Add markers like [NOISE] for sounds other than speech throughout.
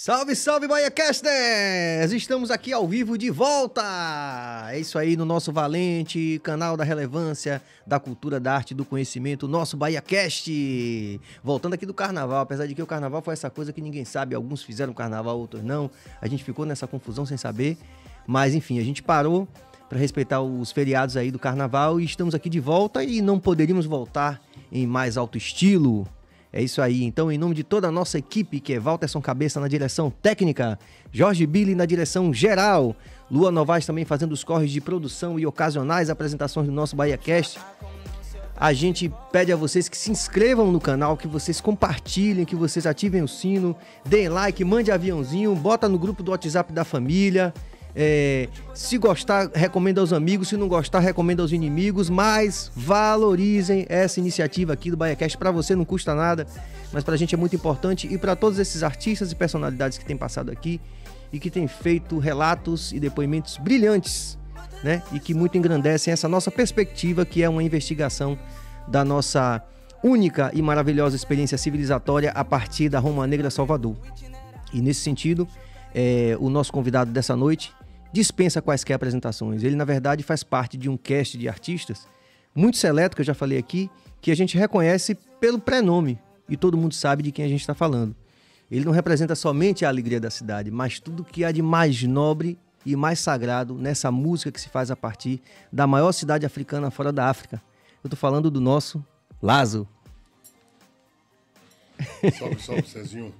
Salve, salve, BahiaCasters! Estamos aqui ao vivo de volta! É isso aí no nosso valente canal da relevância, da cultura, da arte, do conhecimento, nosso BahiaCast! Voltando aqui do carnaval, apesar de que o carnaval foi essa coisa que ninguém sabe, alguns fizeram carnaval, outros não, a gente ficou nessa confusão sem saber, mas enfim, a gente parou para respeitar os feriados aí do carnaval e estamos aqui de volta e não poderíamos voltar em mais alto estilo, é isso aí. Então, em nome de toda a nossa equipe, que é Walterson Cabeça na direção técnica, Jorge Billy na direção geral, Lua Novaes também fazendo os corres de produção e ocasionais apresentações do nosso BahiaCast. A gente pede a vocês que se inscrevam no canal, que vocês compartilhem, que vocês ativem o sino, deem like, mande aviãozinho, bota no grupo do WhatsApp da família. É, se gostar, recomenda aos amigos. Se não gostar, recomenda aos inimigos. Mas valorizem essa iniciativa aqui do BaiaCast. Para você não custa nada, mas para a gente é muito importante. E para todos esses artistas e personalidades que têm passado aqui e que têm feito relatos e depoimentos brilhantes, né? E que muito engrandecem essa nossa perspectiva, que é uma investigação da nossa única e maravilhosa experiência civilizatória a partir da Roma Negra Salvador. E nesse sentido, é, o nosso convidado dessa noite dispensa quaisquer apresentações. Ele, na verdade, faz parte de um cast de artistas muito seleto, que eu já falei aqui, que a gente reconhece pelo prenome e todo mundo sabe de quem a gente está falando. Ele não representa somente a alegria da cidade, mas tudo que há de mais nobre e mais sagrado nessa música que se faz a partir da maior cidade africana fora da África. Eu estou falando do nosso Lazo. Salve, salve, Cezinho.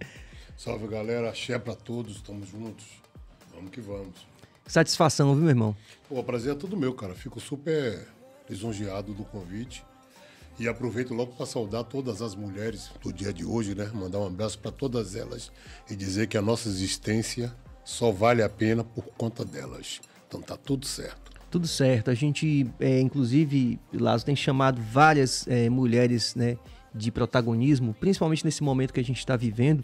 Salve, galera. Axé pra todos. Estamos juntos. Vamos que vamos. Satisfação, viu, meu irmão? Pô, o prazer é todo meu, cara. Fico super lisonjeado do convite. E aproveito logo para saudar todas as mulheres do dia de hoje, né? Mandar um abraço para todas elas e dizer que a nossa existência só vale a pena por conta delas. Então tá tudo certo. Tudo certo. A gente, é, inclusive, Lázaro tem chamado várias é, mulheres né, de protagonismo, principalmente nesse momento que a gente está vivendo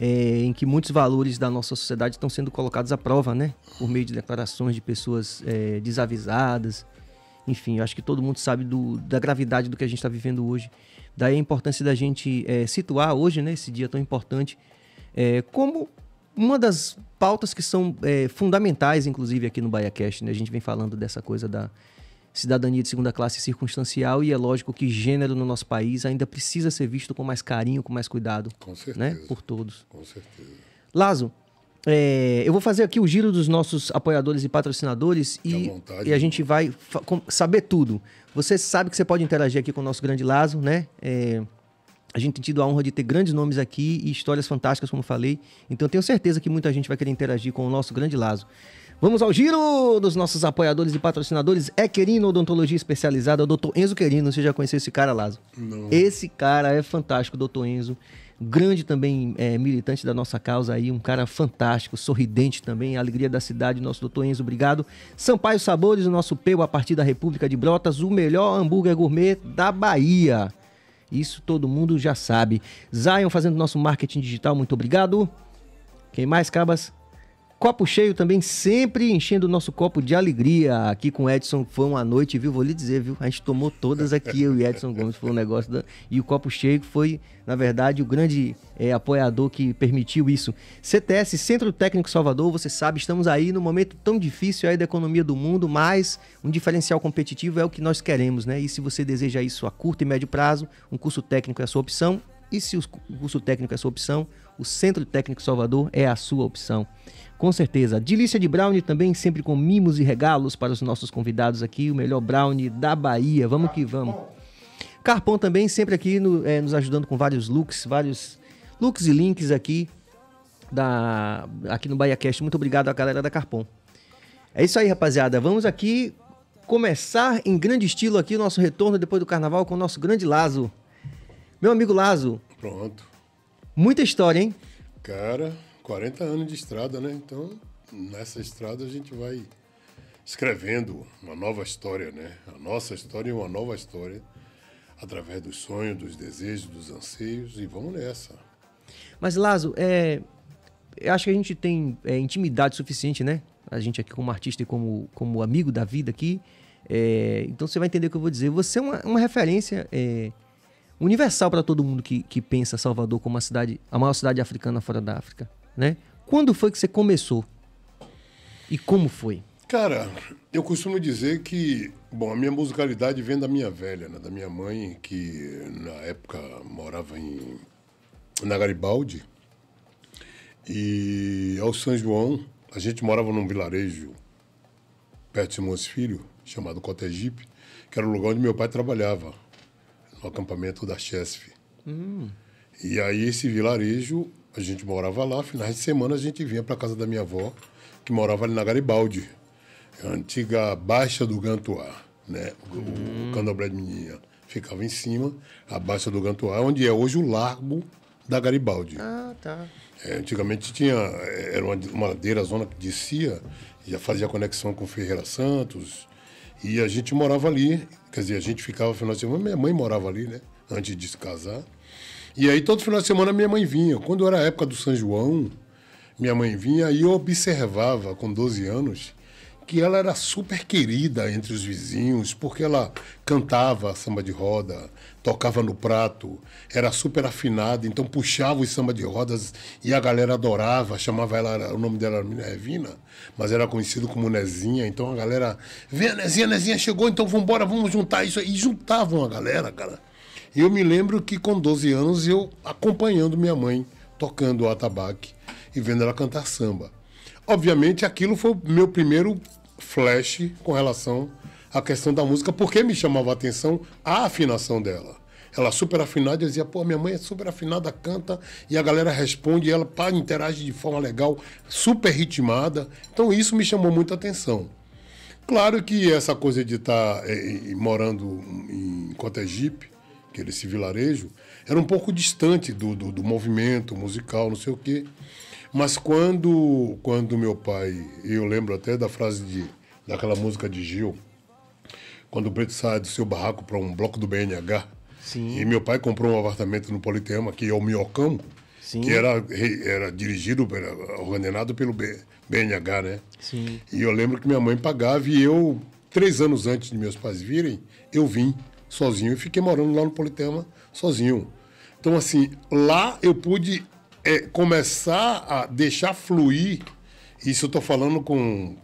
é, em que muitos valores da nossa sociedade estão sendo colocados à prova, né? Por meio de declarações de pessoas é, desavisadas. Enfim, eu acho que todo mundo sabe do, da gravidade do que a gente está vivendo hoje. Daí a importância da gente é, situar hoje, né, esse dia tão importante, é, como uma das pautas que são é, fundamentais, inclusive, aqui no Cast, né? A gente vem falando dessa coisa da, cidadania de segunda classe circunstancial e é lógico que gênero no nosso país ainda precisa ser visto com mais carinho, com mais cuidado. Com né, certeza. Né? Por todos. Com certeza. Lazo, é, eu vou fazer aqui o giro dos nossos apoiadores e patrocinadores e, e a gente vai saber tudo. Você sabe que você pode interagir aqui com o nosso grande Lazo, né? É, a gente tem tido a honra de ter grandes nomes aqui e histórias fantásticas, como falei. Então tenho certeza que muita gente vai querer interagir com o nosso grande Lazo. Vamos ao giro dos nossos apoiadores e patrocinadores. É Querino Odontologia Especializada, o Dr. Enzo Querino. Você já conheceu esse cara, Lazo? Não. Esse cara é fantástico, Dr. Enzo. Grande também é, militante da nossa causa aí, um cara fantástico, sorridente também, alegria da cidade, nosso doutor Enzo, obrigado. Sampaio Sabores, o nosso peu a partir da República de Brotas, o melhor hambúrguer gourmet da Bahia. Isso todo mundo já sabe. Zion fazendo nosso marketing digital, muito obrigado. Quem mais, Cabas? Copo cheio também, sempre enchendo o nosso copo de alegria. Aqui com o Edson foi uma noite, viu? Vou lhe dizer, viu? A gente tomou todas aqui, eu e Edson Gomes, foi um negócio. Da... E o copo cheio foi, na verdade, o grande é, apoiador que permitiu isso. CTS, Centro Técnico Salvador, você sabe, estamos aí no momento tão difícil aí da economia do mundo, mas um diferencial competitivo é o que nós queremos, né? E se você deseja isso a curto e médio prazo, um curso técnico é a sua opção. E se o curso técnico é a sua opção, o Centro Técnico Salvador é a sua opção. Com certeza. Delícia de brownie também, sempre com mimos e regalos para os nossos convidados aqui. O melhor brownie da Bahia. Vamos que vamos. Carpon também, sempre aqui no, é, nos ajudando com vários looks, vários looks e links aqui da aqui no BahiaCast. Muito obrigado à galera da Carpon. É isso aí, rapaziada. Vamos aqui começar em grande estilo aqui o nosso retorno depois do carnaval com o nosso grande Lazo. Meu amigo Lazo. Pronto. Muita história, hein? Cara, 40 anos de estrada, né? Então, nessa estrada a gente vai escrevendo uma nova história, né? A nossa história e uma nova história através dos sonhos, dos desejos, dos anseios e vamos nessa. Mas Lazo, é, eu acho que a gente tem é, intimidade suficiente, né? A gente aqui como artista e como, como amigo da vida aqui. É, então você vai entender o que eu vou dizer. Você é uma, uma referência é, universal para todo mundo que, que pensa Salvador como a cidade, a maior cidade africana fora da África né? Quando foi que você começou? E como foi? Cara, eu costumo dizer que, bom, a minha musicalidade vem da minha velha, né? da minha mãe, que na época morava em na Garibaldi. E ao São João, a gente morava num vilarejo perto de Simões Filho, chamado Cotegipe, que era o lugar onde meu pai trabalhava, no acampamento da Chesf. Hum. E aí esse vilarejo a gente morava lá, finais de semana a gente vinha para casa da minha avó, que morava ali na Garibaldi, a antiga Baixa do Gantuá, né? O, hum. o Candomblé de Menina. Ficava em cima, a Baixa do Gantuá, onde é hoje o Largo da Garibaldi. Ah, tá. É, antigamente tinha, é, era uma, uma ladeira, zona que descia, já fazia conexão com Ferreira Santos, e a gente morava ali, quer dizer, a gente ficava final de semana, minha mãe morava ali, né? Antes de se casar. E aí, todo final de semana, minha mãe vinha. Quando era a época do São João, minha mãe vinha e eu observava, com 12 anos, que ela era super querida entre os vizinhos, porque ela cantava samba de roda, tocava no prato, era super afinada, então puxava os samba de rodas e a galera adorava, chamava ela, o nome dela era Minervina, mas era conhecido como Nezinha, então a galera, vem a Nezinha, a Nezinha chegou, então vamos embora, vamos juntar isso, e juntavam a galera, cara. E eu me lembro que com 12 anos eu acompanhando minha mãe tocando o atabaque e vendo ela cantar samba. Obviamente aquilo foi o meu primeiro flash com relação à questão da música, porque me chamava a atenção a afinação dela. Ela super afinada, eu dizia, pô, minha mãe é super afinada, canta, e a galera responde, e ela pá, interage de forma legal, super ritmada. Então isso me chamou muita atenção. Claro que essa coisa de tá, estar eh, é, eh, morando em Cotegipe que esse vilarejo era um pouco distante do, do, do movimento musical, não sei o quê. Mas quando, quando meu pai, eu lembro até da frase de, daquela música de Gil, quando o preto sai do seu barraco para um bloco do BNH, Sim. e meu pai comprou um apartamento no Politeama, que é o Miocão, Sim. que era, era dirigido, era ordenado pelo BNH, né? Sim. E eu lembro que minha mãe pagava e eu, três anos antes de meus pais virem, eu vim sozinho e fiquei morando lá no Politema sozinho. Então, assim, lá eu pude é, começar a deixar fluir, isso eu estou falando com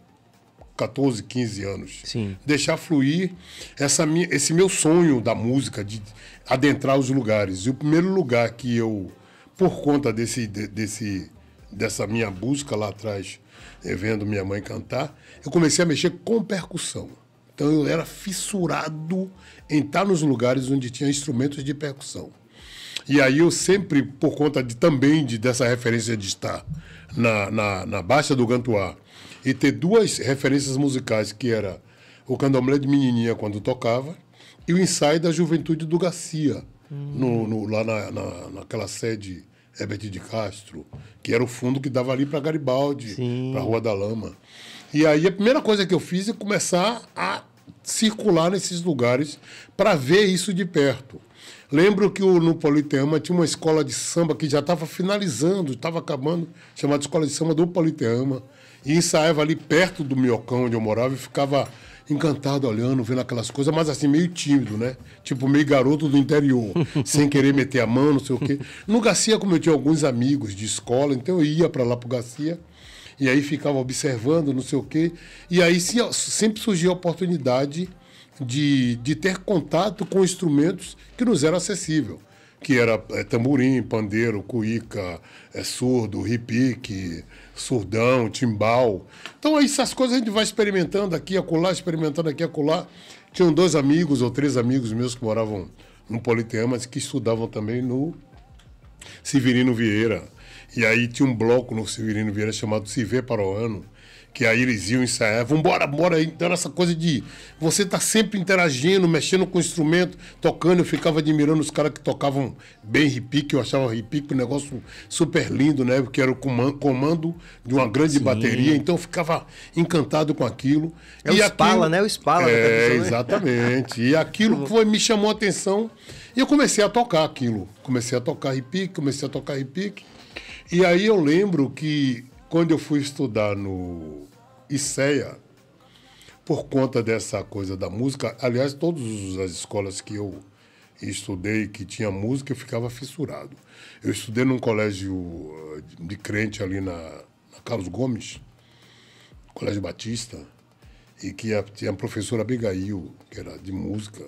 14, 15 anos. Sim. Deixar fluir essa minha, esse meu sonho da música, de adentrar os lugares. E o primeiro lugar que eu, por conta desse, desse, dessa minha busca lá atrás, é, vendo minha mãe cantar, eu comecei a mexer com percussão. Então eu era fissurado entrar tá nos lugares onde tinha instrumentos de percussão. E aí eu sempre, por conta de, também de, dessa referência de estar na, na, na Baixa do Gantuá e ter duas referências musicais, que era o candomblé de menininha quando tocava e o ensaio da juventude do Garcia, hum. no, no, lá na, na, naquela sede Herbert de Castro, que era o fundo que dava ali para Garibaldi, para Rua da Lama. E aí a primeira coisa que eu fiz é começar a circular nesses lugares para ver isso de perto. Lembro que no Politeama tinha uma escola de samba que já estava finalizando, estava acabando, chamada Escola de Samba do Politeama. E ensaiava ali perto do Miocão, onde eu morava, e ficava encantado olhando, vendo aquelas coisas, mas assim, meio tímido, né? Tipo, meio garoto do interior, [LAUGHS] sem querer meter a mão, não sei o quê. No Garcia, como eu tinha alguns amigos de escola, então eu ia para lá o Garcia e aí ficava observando, não sei o quê. E aí sempre surgia a oportunidade de, de ter contato com instrumentos que nos eram acessível que era é, tamborim, pandeiro, cuíca, é, surdo, ripique, surdão, timbal. Então, aí, essas coisas a gente vai experimentando aqui, acolá, experimentando aqui, acolá. Tinham dois amigos ou três amigos meus que moravam no Politeama, mas que estudavam também no Severino Vieira. E aí tinha um bloco no Severino Vieira chamado Se Vê para o Ano, que aí eles iam ensaiar, vambora, bora aí. Então era essa coisa de você estar tá sempre interagindo, mexendo com o instrumento, tocando. Eu ficava admirando os caras que tocavam bem repique, eu achava repique um negócio super lindo, né? Porque era o comando de uma grande Sim. bateria, então eu ficava encantado com aquilo. É e o aquilo... Spala, né? O Spala. É, né? exatamente. e aquilo [LAUGHS] foi, me chamou a atenção e eu comecei a tocar aquilo. Comecei a tocar repique, comecei a tocar repique. E aí eu lembro que quando eu fui estudar no ICEA, por conta dessa coisa da música, aliás, todas as escolas que eu estudei que tinha música, eu ficava fissurado. Eu estudei num colégio eh, de crente ali na, na Carlos Gomes, Colégio Batista, e que a, tinha a professora Abigail, que era de música,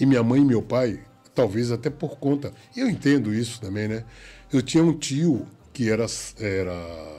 e minha mãe e meu pai, talvez até por conta, e eu entendo isso também, né? Eu tinha um tio que era, era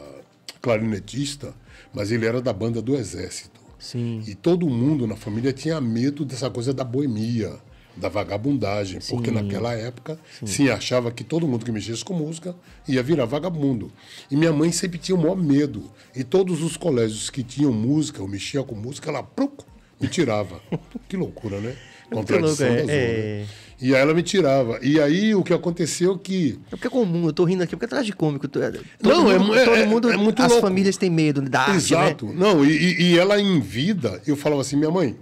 clarinetista, mas ele era da banda do Exército. Sim. E todo mundo na família tinha medo dessa coisa da boemia, da vagabundagem, Sim. porque naquela época Sim. se achava que todo mundo que mexesse com música ia virar vagabundo. E minha mãe sempre tinha o maior medo. E todos os colégios que tinham música, ou mexia com música, ela pruc, me tirava. [LAUGHS] que loucura, né? É contradição louco, é, é. E aí ela me tirava. E aí o que aconteceu que. É porque é comum, eu tô rindo aqui, porque é tragicômico. É, todo não, é mundo, é, todo é, mundo. É, é muito as louco. famílias têm medo da arte, Exato. Né? Não, e, e ela em vida, eu falava assim, minha mãe,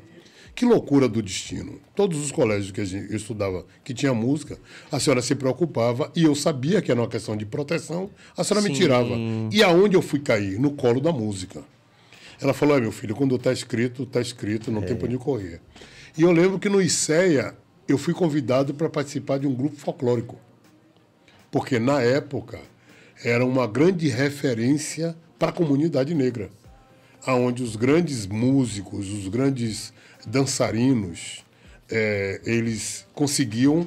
que loucura do destino. Todos os colégios que gente, eu estudava que tinha música, a senhora se preocupava e eu sabia que era uma questão de proteção, a senhora Sim. me tirava. E aonde eu fui cair? No colo da música. Ela falou: é meu filho, quando está escrito, está escrito, não é. tem para onde correr. E eu lembro que no ICEA eu fui convidado para participar de um grupo folclórico. Porque na época era uma grande referência para a comunidade negra, aonde os grandes músicos, os grandes dançarinos, é, eles conseguiam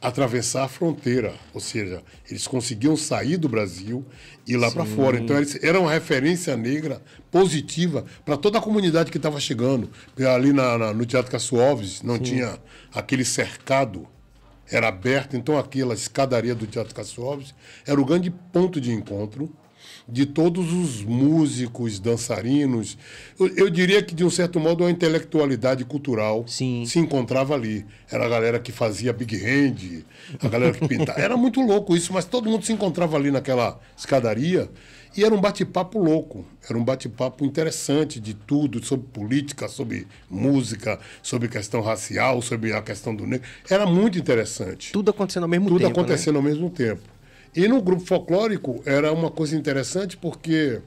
atravessar a fronteira, ou seja, eles conseguiam sair do Brasil e ir lá para fora. Então eles eram uma referência negra positiva para toda a comunidade que estava chegando. Ali na, na, no Teatro Cassuoves não Sim. tinha aquele cercado, era aberto, então aquela escadaria do Teatro Cassuoves era o grande ponto de encontro de todos os músicos, dançarinos. Eu, eu, diria que, de um certo modo, é a intelectualidade cultural Sim. se encontrava ali. Era a galera que fazia big hand, a galera que pintava. era muito louco isso, mas todo mundo se encontrava ali naquela escadaria. E era um bate-papo louco, era um bate-papo interessante de tudo, sobre política, sobre música, sobre questão racial, sobre a questão do negro. Era muito interessante. Tudo acontecendo ao mesmo tudo tempo. Tudo né? acontecendo né? ao mesmo tempo. E no grupo folclórico era uma coisa interessante porque,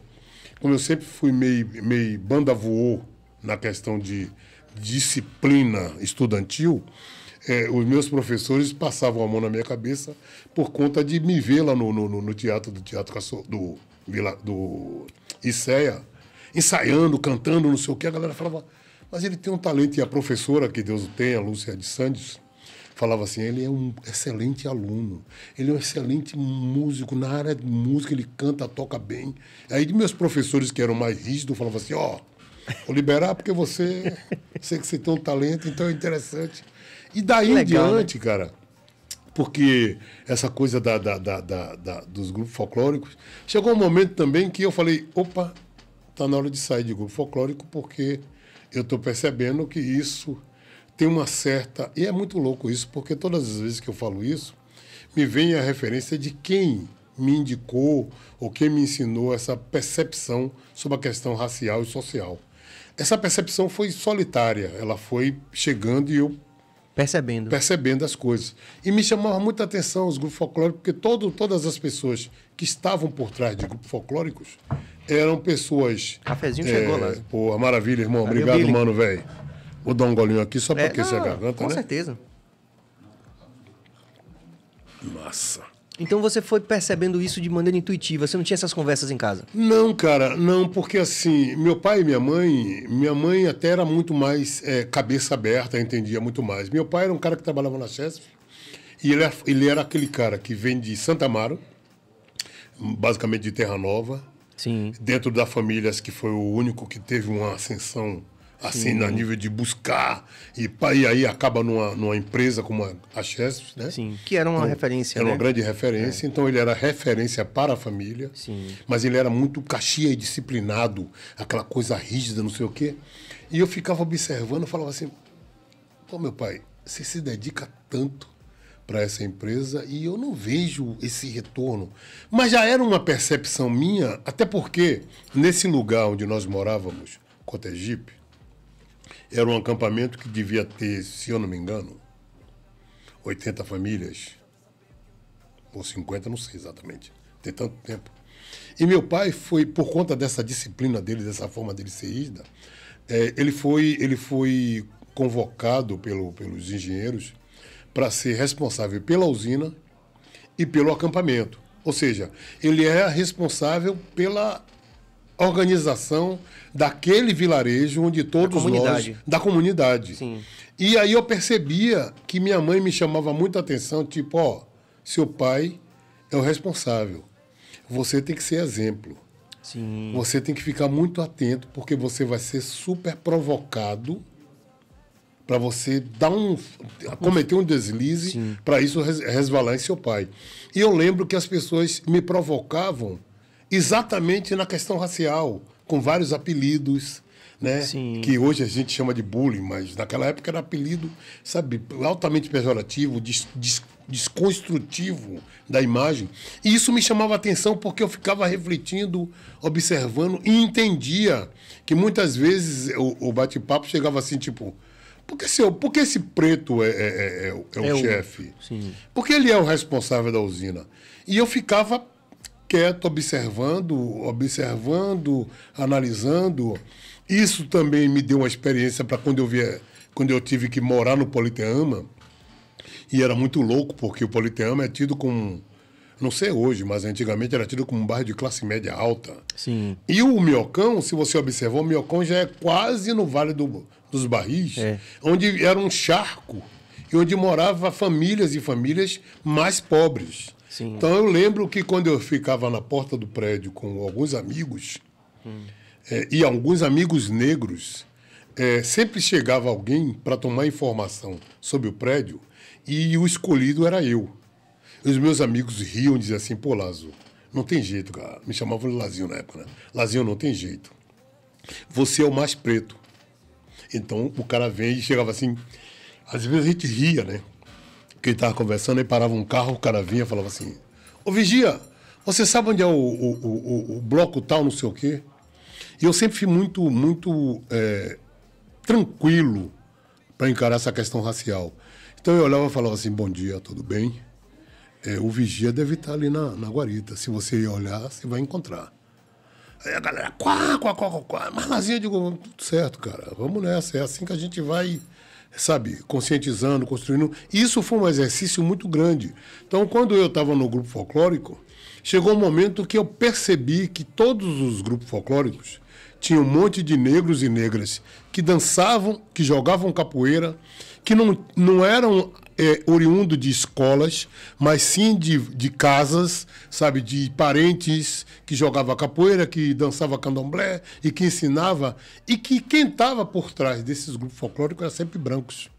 como eu sempre fui meio, meio banda voou na questão de disciplina estudantil, é, os meus professores passavam a mão na minha cabeça por conta de me ver lá no, no, no teatro do teatro do, do, do Iceia, ensaiando, cantando, não sei o que. A galera falava, mas ele tem um talento. E a professora, que Deus o tenha, a Lúcia de Sandes, falava assim: ele é um excelente aluno, ele é um excelente músico, na área de música ele canta, toca bem. Aí meus professores que eram mais rígidos falavam assim: ó, oh, vou liberar porque você, [LAUGHS] sei que você tem um talento, então é interessante. E daí Legal, em né? diante, né? cara, porque essa coisa da, da, da, da, dos grupos folclóricos, chegou um momento também que eu falei: opa, tá na hora de sair de grupo folclórico, porque eu estou percebendo que isso tem uma certa. E é muito louco isso, porque todas as vezes que eu falo isso, me vem a referência de quem me indicou ou quem me ensinou essa percepção sobre a questão racial e social. Essa percepção foi solitária, ela foi chegando e eu percebendo percebendo as coisas. E me chamava muita atenção os grupos folclóricos, porque todo, todas as pessoas que estavam por trás de grupos folclóricos eram pessoas. Cafezinho é, chegou lá. Pô, maravilha, irmão. Obrigado, mano, velho. Vou dar um golinho aqui só para é, aquecer não, a garganta, com né? Com certeza. Massa. Então você foi percebendo isso de maneira intuitiva? Você não tinha essas conversas em casa? Não, cara, não, porque assim, meu pai e minha mãe, minha mãe até era muito mais é, cabeça aberta, entendia muito mais. Meu pai era um cara que trabalhava na Chesf e ele, ele era aquele cara que vem de Santa Amaro, basicamente de Terra Nova. Sim. Dentro da família, acho que foi o único que teve uma ascensão assim, Sim. na nível de buscar. E, e aí acaba numa, numa empresa como a, a né? Sim, que era uma então, referência. Era né? uma grande referência, é. então ele era referência para a família, Sim. mas ele era muito caxia e disciplinado, aquela coisa rígida, não sei o quê. E eu ficava observando, falava assim: pô, meu pai, você se dedica tanto para essa empresa e eu não vejo esse retorno. Mas já era uma percepção minha, até porque nesse lugar onde nós morávamos, Cotegipe, era um acampamento que devia ter, se eu não me engano, 80 famílias. Ou 50, não sei exatamente. Tem tanto tempo. E meu pai foi, por conta dessa disciplina dele, dessa forma dele ser ida, é, ele, foi, ele foi convocado pelo, pelos engenheiros para ser responsável pela usina e pelo acampamento. Ou seja, ele é responsável pela organização daquele vilarejo onde todos da nós da comunidade. Sim. E aí eu percebia que minha mãe me chamava muita atenção, tipo, ó, seu pai é o responsável. Você tem que ser exemplo. Sim. Você tem que ficar muito atento porque você vai ser super provocado para você dar um cometer um deslize para isso resvalar em seu pai. E eu lembro que as pessoas me provocavam exatamente na questão racial, com vários apelidos. Né? Que hoje a gente chama de bullying, mas naquela época era apelido, sabe, altamente pejorativo, des, des, desconstrutivo da imagem. E isso me chamava atenção porque eu ficava refletindo, observando e entendia que muitas vezes o, o bate-papo chegava assim, tipo, por que, seu, por que esse preto é, é, é, é o, é o chefe? Porque ele é o responsável da usina. E eu ficava quieto, observando, observando, analisando. Isso também me deu uma experiência para quando eu via, quando eu tive que morar no Politeama. E era muito louco, porque o Politeama é tido como não sei hoje, mas antigamente era tido como um bairro de classe média alta. Sim. E o Miocão, se você observou, o Miocão já é quase no Vale do, dos Barris, é. onde era um charco e onde morava famílias e famílias mais pobres. Sim. Então eu lembro que quando eu ficava na porta do prédio com alguns amigos, hum. é, e alguns amigos negros, é, sempre chegava alguém para tomar informação sobre o prédio e o escolhido era eu. Os meus amigos riam e diziam assim, pô, Lazo, não tem jeito, cara. Me chamavam de Lazinho na época, né? Lazinho não tem jeito. Você é o mais preto. Então o cara vem e chegava assim. Às vezes a gente ria, né? que ele estava conversando, aí parava um carro, o cara vinha e falava assim: Ô vigia, você sabe onde é o, o, o, o, bloco tal, não sei o quê? E eu sempre fui muito, muito é, tranquilo para encarar essa questão racial. Então eu olhava e falava assim: bom dia, tudo bem? É, o vigia deve estar tá ali na, na guarita. Se você olhar, você vai encontrar. Aí a galera, quá, quá, quá, quá, quá. Mas eu digo, tudo certo, cara. Vamos nessa. É assim que a gente vai sabe, conscientizando, construindo. Isso foi um exercício muito grande. Então, quando eu estava no grupo folclórico, chegou um momento que eu percebi que todos os grupos folclóricos tinham um monte de negros e negras que dançavam, que jogavam capoeira, que não, não eram é, oriundo de escolas, mas sim de, de casas, sabe, de parentes que jogava capoeira, que dançava candomblé e que ensinava, e que quem estava por trás desses grupos folclóricos era sempre brancos.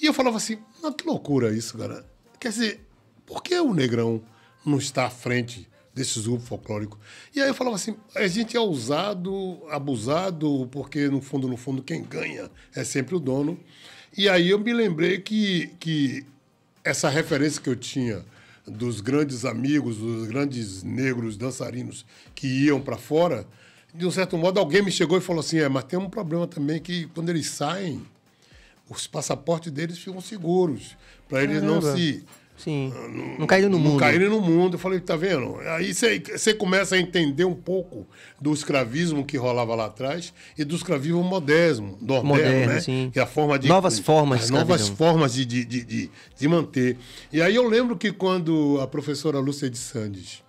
E eu falava assim, mas que loucura isso, cara. Quer dizer, por que o negrão não está à frente desses grupos folclóricos? E aí eu falava assim, a gente é ousado, abusado, porque no fundo, no fundo, quem ganha é sempre o dono. E aí eu me lembrei que, que essa referência que eu tinha dos grandes amigos, dos grandes negros dançarinos que iam para fora, de um certo modo alguém me chegou e falou assim: é, mas tem um problema também que quando eles saem, os passaportes deles ficam seguros, para eles Caramba. não se Sim. Ah, não, não caíram no não mundo. Não caíram no mundo. Eu falei, tá vendo? Aí você começa a entender um pouco do escravismo que rolava lá atrás e do escravismo moderno, moderno, moderno né? Sim. Que é a forma de. Novas formas de Novas formas de, de, de, de, manter. E aí eu lembro que quando a professora Lúcia de Sandes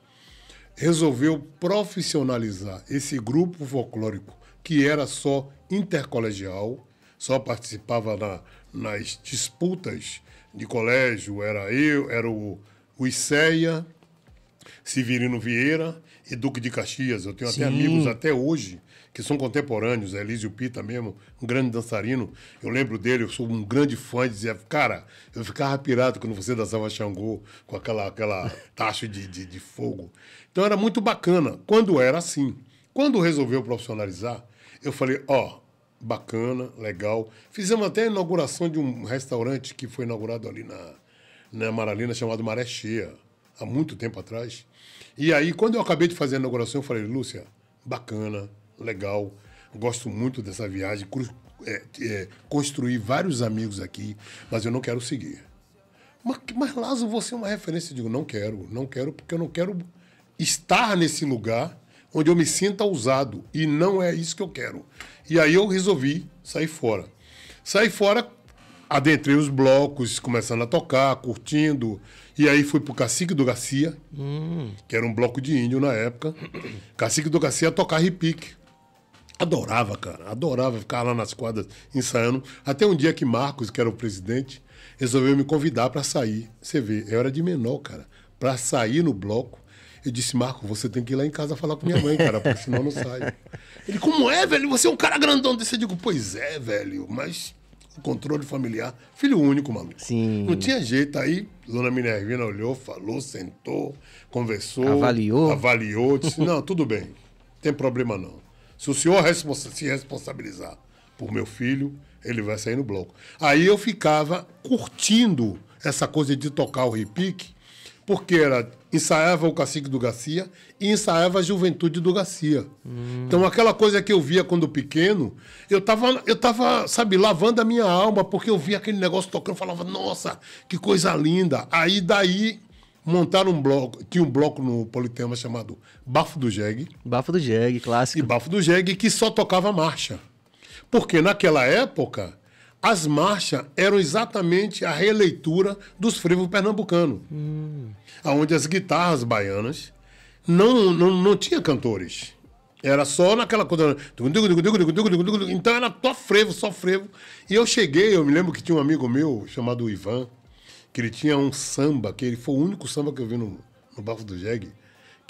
resolveu profissionalizar esse grupo folclórico que era só intercolegial, só participava na, nas disputas de colégio era eu, era o, o Iceia, Severino Vieira e Duque de Caxias. Eu tenho Sim. até amigos até hoje que são contemporâneos, Elísio Pita mesmo, um grande dançarino. Eu lembro dele, eu sou um grande fã, dizia, cara, eu ficava pirado quando você dançava Xangô com aquela, aquela taxa de, de, de fogo. Então era muito bacana, quando era assim. Quando resolveu profissionalizar, eu falei, ó, oh, bacana, legal. Fizemos até a inauguração de um restaurante que foi inaugurado ali na, na Maralina, chamado Maré Cheia, há muito tempo atrás. E aí, quando eu acabei de fazer a inauguração, eu falei, Lúcia, bacana, legal, gosto muito dessa viagem, é, é, construí vários amigos aqui, mas eu não quero seguir. Mas, mas Lázaro, você é uma referência. Eu digo, não quero, não quero, porque eu não quero estar nesse lugar onde eu me sinta usado. E não é isso que eu quero. E aí eu resolvi sair fora. Saí fora, adentrei os blocos, começando a tocar, curtindo. E aí fui pro Cacique do Garcia, hum. que era um bloco de índio na época. Cacique do Garcia tocar repique. Adorava, cara. Adorava ficar lá nas quadras ensaiando. Até um dia que Marcos, que era o presidente, resolveu me convidar para sair. Você vê, eu era de menor, cara. Para sair no bloco eu disse, Marco, você tem que ir lá em casa falar com minha mãe, cara, porque senão não sai. Ele, como é, velho? Você é um cara grandão desse. Eu digo, pois é, velho, mas o controle familiar, filho único, maluco. Sim. Não tinha jeito. Aí, Dona Minervina olhou, falou, sentou, conversou. Avaliou. Avaliou, disse, não, tudo bem, não tem problema não. Se o senhor responsa se responsabilizar por meu filho, ele vai sair no bloco. Aí eu ficava curtindo essa coisa de tocar o repique, porque era ensaiava o Cacique do Garcia e ensaiava a Juventude do Garcia. Hum. Então aquela coisa que eu via quando pequeno, eu tava, eu tava, sabe, lavando a minha alma, porque eu via aquele negócio tocando, falava, nossa, que coisa linda. Aí daí montaram um bloco, tinha um bloco no Politema chamado Bafo do Jeg. Bafo do Jeg, clássico. E Bafo do Jeg que só tocava marcha. Porque naquela época as marchas eram exatamente a releitura dos frevos pernambucanos. Hum. Onde as guitarras baianas não, não, não tinha cantores. Era só naquela coisa. Então era só frevo, só frevo. E eu cheguei, eu me lembro que tinha um amigo meu chamado Ivan, que ele tinha um samba, que ele foi o único samba que eu vi no, no Bafo do Jegue,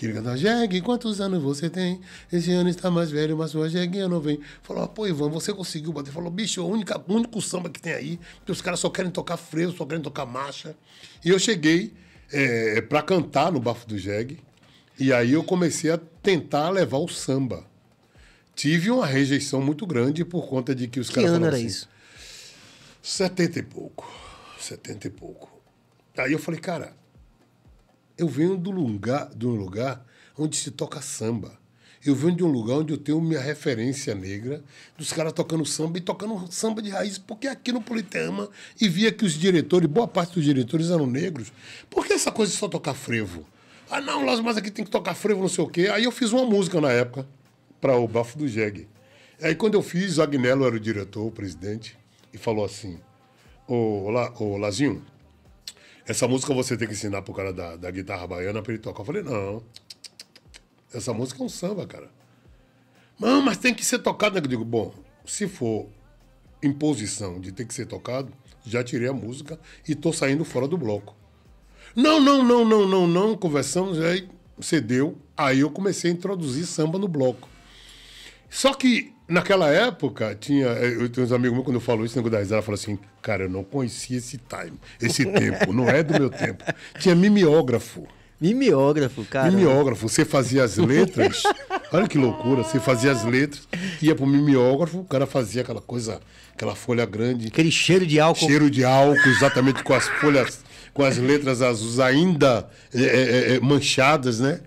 que cantar jegue, quantos anos você tem? Esse ano está mais velho, mas sua jeguinha não vem. Falou, ah, pô, Ivan, você conseguiu bater. Falou, bicho, é o único, único samba que tem aí, porque os caras só querem tocar freio, só querem tocar marcha. E eu cheguei é, eh, para cantar no Bafo do Jegue, e aí eu comecei a tentar levar o samba. Tive uma rejeição muito grande por conta de que os caras. Que ano era assim, isso? Setenta e pouco. Setenta e pouco. Aí eu falei, cara, eu venho do lugar, de um lugar onde se toca samba. Eu venho de um lugar onde eu tenho minha referência negra, dos caras tocando samba e tocando samba de raiz, porque aqui no Politeama e via que os diretores, boa parte dos diretores eram negros. Por que essa coisa de só tocar frevo? Ah, não, Lázaro, mas aqui tem que tocar frevo, não sei o quê. Aí eu fiz uma música na época para o Bafo do Jegue. Aí quando eu fiz, o Agnello era o diretor, o presidente, e falou assim: Ô, ô Lazinho, essa música você tem que ensinar pro cara da, da guitarra baiana pra ele tocar. Eu falei, não. Essa música é um samba, cara. Não, mas tem que ser tocado. Né? Eu digo, bom, se for imposição de ter que ser tocado, já tirei a música e tô saindo fora do bloco. Não, não, não, não, não, não. Conversamos, aí cedeu. Aí eu comecei a introduzir samba no bloco. Só que Naquela época, tinha. Eh, eu tenho uns amigos meus, quando eu falo isso, nego da risada, falou assim: cara, eu não conhecia esse time, esse [LAUGHS] tempo, não é do meu tempo. Tinha mimeógrafo. Mimeógrafo, cara. Mimeógrafo, você fazia as letras. [LAUGHS] Olha que loucura, você fazia as letras, ia pro mimeógrafo, o cara fazia aquela coisa, aquela folha grande. Aquele cheiro de álcool. Cheiro de álcool, exatamente com as folhas, com as letras azuis ainda é, é, manchadas, né?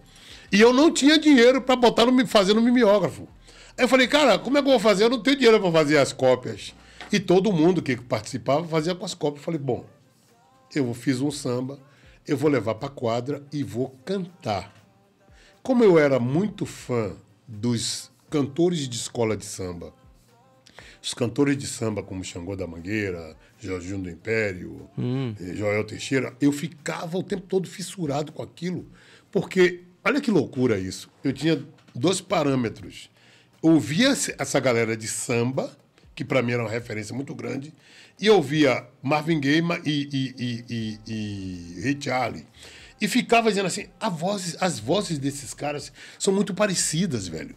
E eu não tinha dinheiro para botar no, fazer no mimeógrafo. Eu falei, cara, como é que eu vou fazer? Eu não tenho dinheiro para fazer as cópias. E todo mundo que participava fazia com as cópias. Eu falei, bom, eu fiz um samba, eu vou levar para quadra e vou cantar. Como eu era muito fã dos cantores de escola de samba, os cantores de samba como Xangô da Mangueira, Jorginho do Império, hum. Eh, Joel Teixeira, eu ficava o tempo todo fissurado com aquilo, porque olha que loucura isso. Eu tinha dois parâmetros ouvia essa galera de samba, que para mim era uma referência muito grande, e ouvia Marvin Gaye e, e, e, e, e Charlie. E ficava dizendo assim, voz, as vozes desses caras são muito parecidas, velho.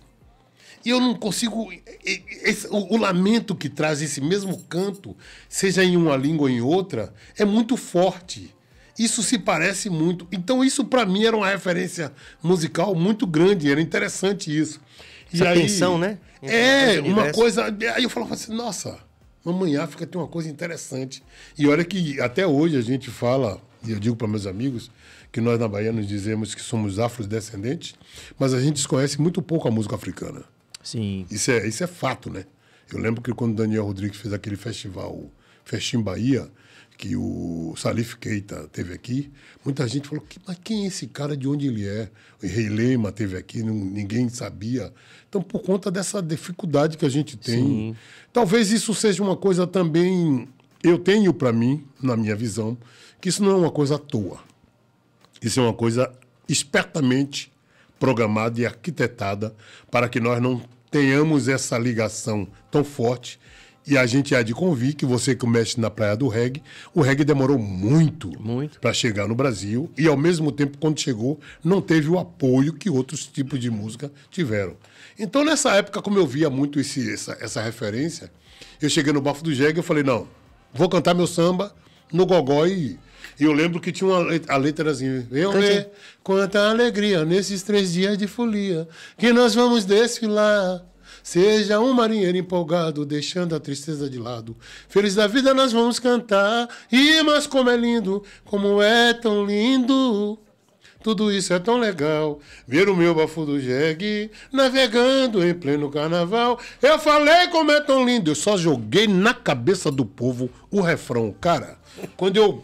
E eu não consigo. Esse, o, o, lamento que traz esse mesmo canto, seja em uma língua ou em outra, é muito forte. Isso se parece muito. Então, isso para mim era uma referência musical muito grande, era interessante isso. Essa e tensão, aí, né? é, uma coisa. Aí eu falava assim, nossa, mamãe África tem uma coisa interessante. E olha que até hoje a gente fala, e eu digo para meus amigos, que nós na Bahia nos dizemos que somos afrodescendentes, mas a gente desconhece muito pouco a música africana. Sim. Isso é, isso é fato, né? Eu lembro que quando Daniel Rodrigues fez aquele festival Festim Bahia, que o Salif Keita teve aqui, muita gente falou, mas quem é esse cara, de onde ele é? O Rei Lema teve aqui, não, ninguém sabia. Então, por conta dessa dificuldade que a gente tem, Sim. talvez isso seja uma coisa também, eu tenho para mim, na minha visão, que isso não é uma coisa à toa. Isso é uma coisa espertamente programada e arquitetada para que nós não tenhamos essa ligação tão forte e a gente há de convir que você que mexe na praia do reggae, o reggae demorou muito, muito. para chegar no Brasil e, ao mesmo tempo, quando chegou, não teve o apoio que outros tipos de música tiveram. Então, nessa época, como eu via muito esse, essa, essa referência, eu cheguei no Bafo do Jegue e falei, não, vou cantar meu samba no gogó e... E eu lembro que tinha uma letra, a letra assim, eu lê, quanta alegria nesses três dias de folia, que nós vamos desfilar Seja um marinheiro empolgado, deixando a tristeza de lado. Feliz da vida nós vamos cantar. E mas como é lindo, como é tão lindo. Tudo isso é tão legal. Ver o meu bafo do jegue navegando em pleno carnaval. Eu falei como é tão lindo. Eu só joguei na cabeça do povo o refrão. Cara, quando eu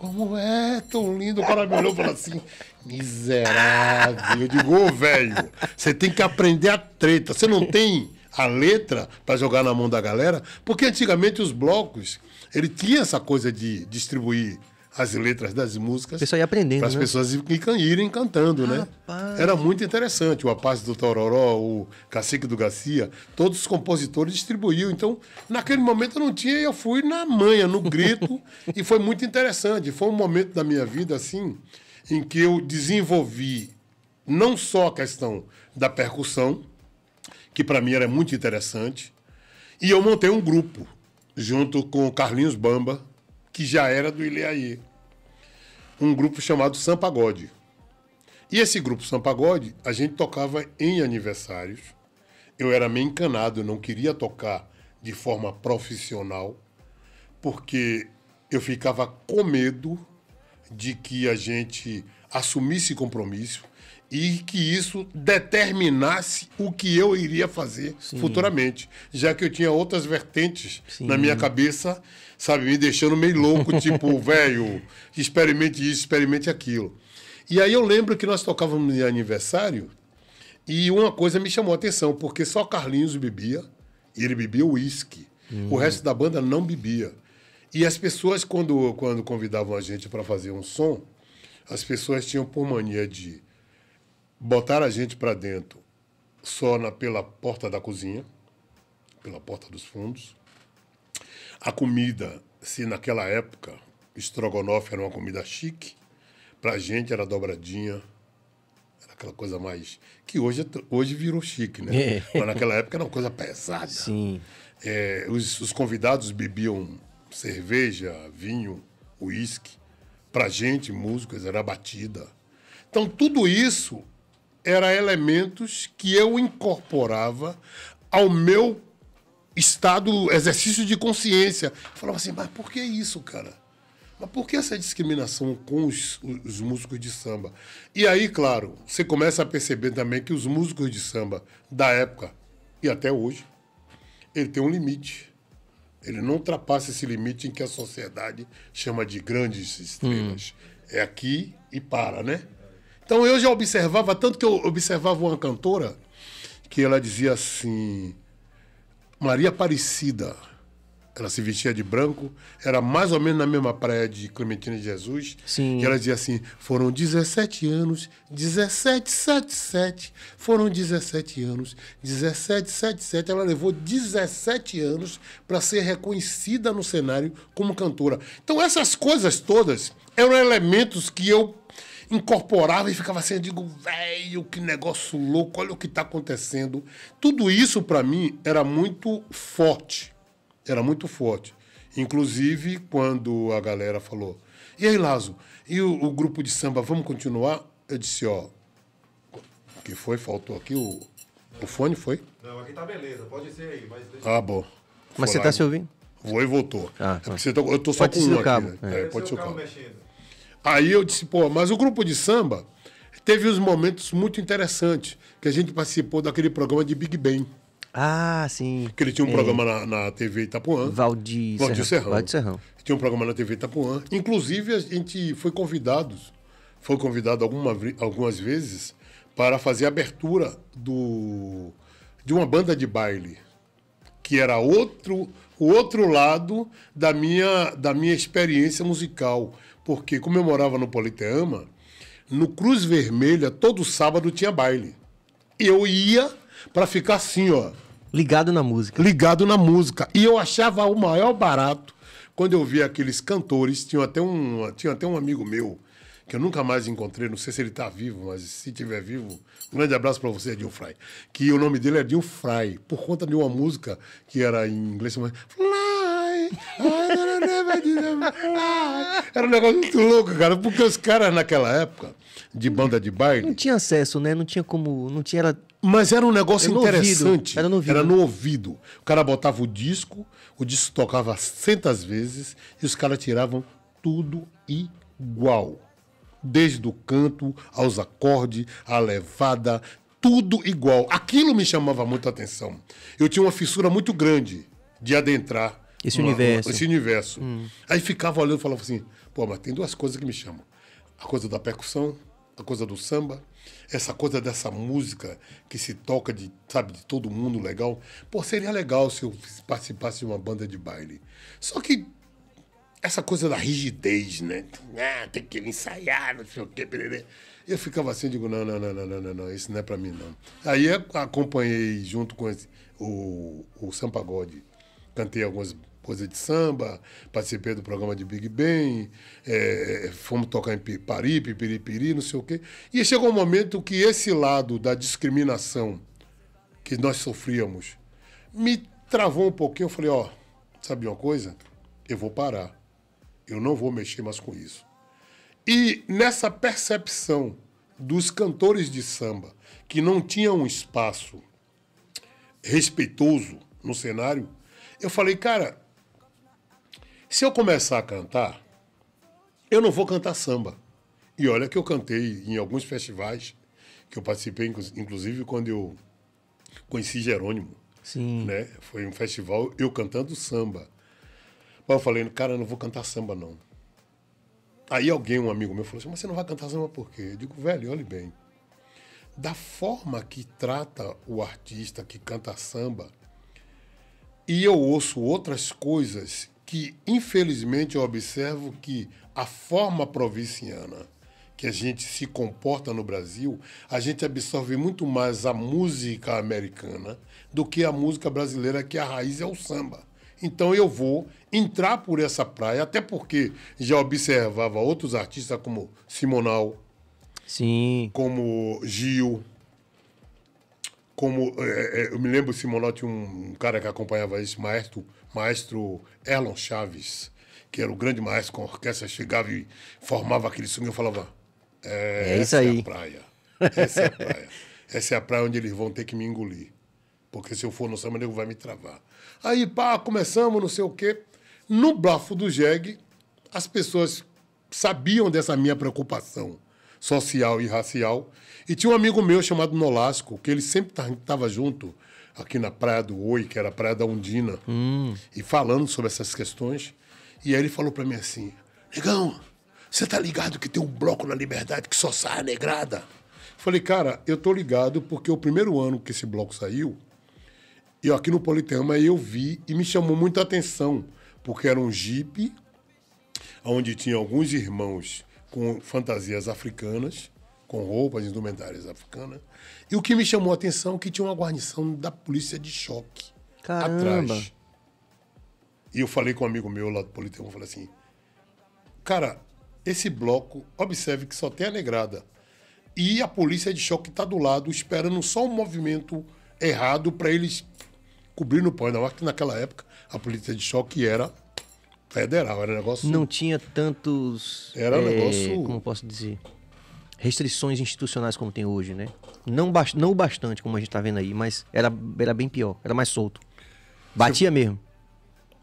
como é tão lindo? O cara me olhou e falou assim: miserável. Eu digo, ô, velho, você tem que aprender a treta. Você não tem a letra para jogar na mão da galera? Porque antigamente os blocos, ele tinha essa coisa de distribuir as letras das músicas. Pessoal ia aprendendo. Para as né? pessoas irem cantando, né? Rapaz. né? Era muito interessante. O Apaz do Tororó, o Cacique do Garcia, todos os compositores distribuíam. Então, naquele momento eu não tinha, eu fui na manha, no grito, [LAUGHS] e foi muito interessante. Foi um momento da minha vida, assim, em que eu desenvolvi não só a questão da percussão, que para mim era muito interessante, e eu montei um grupo junto com o Carlinhos Bamba, que já era do Ileaí um grupo chamado Sampagode. E esse grupo Sampagode, a gente tocava em aniversários. Eu era meio encanado, eu não queria tocar de forma profissional, porque eu ficava com medo de que a gente assumisse compromisso e que isso determinasse o que eu iria fazer Sim. futuramente, já que eu tinha outras vertentes Sim. na minha cabeça sabe, me deixando meio louco, tipo, [LAUGHS] velho, experimente isso, experimente aquilo. E aí eu lembro que nós tocávamos de aniversário e uma coisa me chamou a atenção, porque só Carlinhos bebia, e ele bebia uísque. O hum. resto da banda não bebia. E as pessoas, quando, quando convidavam a gente para fazer um som, as pessoas tinham por mania de botar a gente para dentro só na, pela porta da cozinha, pela porta dos fundos, a comida, se naquela época estrogonofe era uma comida chique, para a gente era dobradinha, era aquela coisa mais. que hoje, é hoje virou chique, né? É. Mas naquela época era uma coisa pesada. Sim. É, os, os, convidados bebiam cerveja, vinho, uísque. Para a gente, músicas, era batida. Então, tudo isso era elementos que eu incorporava ao meu estado, exercício de consciência. Eu falava assim, mas por que isso, cara? Mas por que essa discriminação com os, os, músicos de samba? E aí, claro, você começa a perceber também que os músicos de samba da época e até hoje, ele tem um limite. Ele não ultrapassa esse limite em que a sociedade chama de grandes estrelas. Hum. É aqui e para, né? Então eu já observava, tanto que eu observava uma cantora que ela dizia assim: Maria Aparecida. Ela se vestia de branco, era mais ou menos na mesma praia de Clementina de Jesus. Sim. E ela dizia assim: foram 17 anos, 17, 7, 7. Foram 17 anos, 17, 7, 7. Ela levou 17 anos para ser reconhecida no cenário como cantora. Então, essas coisas todas eram elementos que eu incorporava e ficava assim, eu digo, velho, que negócio louco, olha o que está acontecendo. Tudo isso para mim era muito forte, era muito forte. Inclusive quando a galera falou, e aí Lazo, e o, o grupo de samba, vamos continuar? Eu disse, ó, o que foi? Faltou aqui o, o fone, foi? Não, aqui tá beleza, pode ser aí, mas deixa... Ah, bom. Mas Foi você tá lá, tá se ouvindo? Vou e voltou. Ah, é tá, eu tô só pode com um aqui. Cabo. Né? É. É, pode ser o cabo. Mexendo. Aí eu disse, pô, mas o grupo de samba teve uns momentos muito interessantes, que a gente participou daquele programa de Big Bang. Ah, sim. Que ele tinha um é. programa na, na, TV Itapuã. Valdir, Valdir Serrão. Valdir Serrão. Tinha um programa na TV Itapuã. Inclusive, a gente foi convidados, foi convidado alguma, algumas vezes para fazer a abertura do, de uma banda de baile, que era outro, o outro lado da minha, da minha experiência musical porque como eu morava no Politeama, no Cruz Vermelha, todo sábado tinha baile. Eu ia para ficar assim, ó. Ligado na música. Ligado na música. E eu achava o maior barato quando eu via aqueles cantores. Tinha até um, tinha até um amigo meu, que eu nunca mais encontrei, não sei se ele está vivo, mas se tiver vivo, um grande abraço para você, Edil Fry. Que o nome dele é Edil Fry, por conta de uma música que era em inglês, mas. Lá, era um negócio muito louco, cara, porque os caras naquela época, de banda de baile. Não tinha acesso, né? Não tinha como. Não tinha. Era... Mas era um negócio era interessante. Era no, ouvido. era no ouvido. O cara botava o disco, o disco tocava centas vezes e os caras tiravam tudo igual. Desde o canto aos acordes, a levada, tudo igual. Aquilo me chamava muita atenção. Eu tinha uma fissura muito grande de adentrar esse universo. Esse universo. Hum. Aí ficava olhando e falava assim, pô, mas tem duas coisas que me chamam. A coisa da percussão, a coisa do samba, essa coisa dessa música que se toca de, sabe, de todo mundo legal. Pô, seria legal se eu participasse de uma banda de baile. Só que essa coisa da rigidez, né? Ah, tem que ensaiar, não sei o quê. Eu ficava assim, digo, não, não, não, não, não, não, não isso não é para mim, não. Aí acompanhei junto com esse, o, o Sampagode, cantei algumas coisa de samba, participei do programa de Big Ben, é, é, é, fomos tocar em Pari, Pipiripiri, não sei o quê. E chegou um momento que esse lado da discriminação que nós sofríamos me travou um pouquinho. Eu falei, ó, sabe uma coisa? Eu vou parar. Eu não vou mexer mais com isso. E nessa percepção dos cantores de samba que não tinham um espaço respeitoso no cenário, eu falei, cara, se eu começar a cantar, eu não vou cantar samba. E olha que eu cantei em alguns festivais que eu participei, inclusive quando eu conheci Jerônimo. Sim. Né? Foi um festival eu cantando samba. Mas eu falei, cara, eu não vou cantar samba não. Aí alguém, um amigo meu, falou assim: Mas você não vai cantar samba por quê? Eu digo, velho, olhe bem. Da forma que trata o artista que canta samba, e eu ouço outras coisas que infelizmente eu observo que a forma provinciana que a gente se comporta no Brasil, a gente absorve muito mais a música americana do que a música brasileira, que a raiz é o samba. Então eu vou entrar por essa praia, até porque já observava outros artistas como Simonal, Sim. como Gil, como é, é eu me lembro Simonal tinha um cara que acompanhava esse maestro maestro Elon Chaves, que era o grande maestro com a orquestra, chegava e formava aquele swing. Eu falava: é, é isso aí. É a praia. Essa é a praia. [LAUGHS] Essa é a praia onde eles vão ter que me engolir. Porque se eu for no samba, nego vai me travar. Aí, pá, começamos, não sei o quê. No bafo do jegue, as pessoas sabiam dessa minha preocupação social e racial. E tinha um amigo meu chamado Nolasco, que ele sempre estava junto aqui na Praia do Oi, que era a Praia da Undina, hum. e falando sobre essas questões. E aí ele falou para mim assim: Negão, você tá ligado que tem um bloco na Liberdade que só sai a negrada? falei, cara, eu tô ligado porque o primeiro ano que esse bloco saiu, eu aqui no Politeama eu vi e me chamou muita atenção, porque era um jipe onde tinha alguns irmãos com fantasias africanas, com roupas indumentárias africanas, e o que me chamou a atenção é que tinha uma guarnição da polícia de choque Caramba. atrás. E eu falei com um amigo meu lá do Politeão, eu falei assim, cara, esse bloco, observe que só tem a negrada. E a polícia de choque está do lado, esperando só um movimento errado para eles cobrir no pão. na mais que naquela época a polícia de choque era federal, era negócio... Não tinha tantos... Era é, negócio... Como posso dizer? Restrições institucionais como tem hoje, né? Não, não o bastante, como a gente tá vendo aí, mas era, era bem pior, era mais solto. Batia mesmo.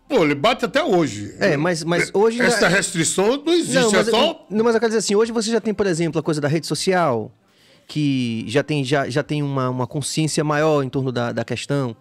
Pô, ele bate até hoje. É, mas, mas é, hoje. Essa já... É- restrição não existe, não, mas, é só. Não, mas eu quero dizer assim, hoje você já tem, por exemplo, a coisa da rede social, que já tem, já, já tem uma, uma consciência maior em torno da, da questão.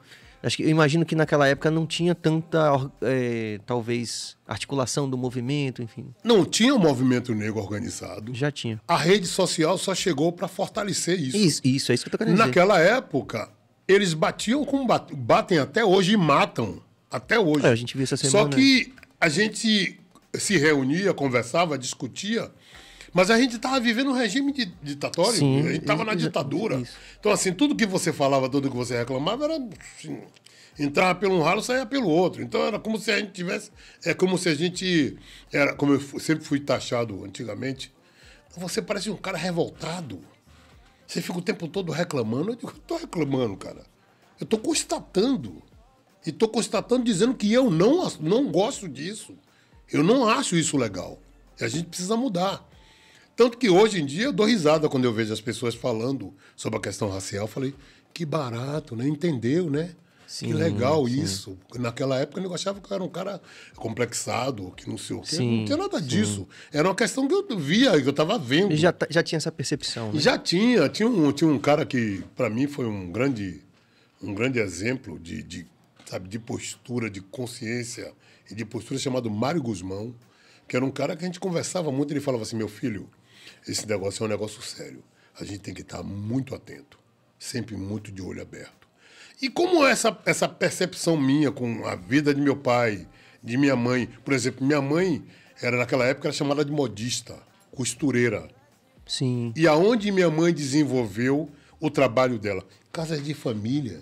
Acho que eu imagino que naquela época não tinha tanta, é, talvez, articulação do movimento, enfim. Não tinha o um movimento negro organizado. Já tinha. A rede social só chegou para fortalecer isso. isso. Isso, é isso que eu tô querendo Naquela dizer. época, eles batiam com batem até hoje e matam até hoje. É, a gente viu essa semana. Só que a gente se reunia, conversava, discutia mas a gente estava vivendo um regime de, ditatório. Sim, a gente estava na ditadura. Isso. Então, assim, tudo que você falava, tudo que você reclamava era. Assim, entrava pelo um ralo, saía pelo outro. Então era como se a gente tivesse, é como se a gente era, como eu sempre fui taxado antigamente, você parece um cara revoltado. Você fica o tempo todo reclamando. Eu digo, eu tô reclamando, cara. Eu tô constatando. E tô constatando dizendo que eu não não gosto disso. Eu não acho isso legal. E a gente precisa mudar. Tanto que hoje em dia eu dou risada quando eu vejo as pessoas falando sobre a questão racial. Eu falei, que barato, né? Entendeu, né? Sim, que legal sim. isso. Naquela época eu achava que eu era um cara complexado, que não sei o quê. Sim, não tinha nada disso. Era uma questão que eu via, que eu estava vendo. E já, tá, já tinha essa percepção. Né? Já tinha. Tinha um, tinha um cara que, para mim, foi um grande, um grande exemplo de, de, sabe, de postura, de consciência e de postura, chamado Mário Guzmão, que era um cara que a gente conversava muito. Ele falava assim: meu filho, esse negócio é um negócio sério. A gente tem que estar muito atento, sempre muito de olho aberto. E como essa, essa percepção minha com a vida de meu pai, de minha mãe, por exemplo, minha mãe era naquela época era chamada de modista, costureira. Sim. E aonde minha mãe desenvolveu o trabalho dela? Casas de família.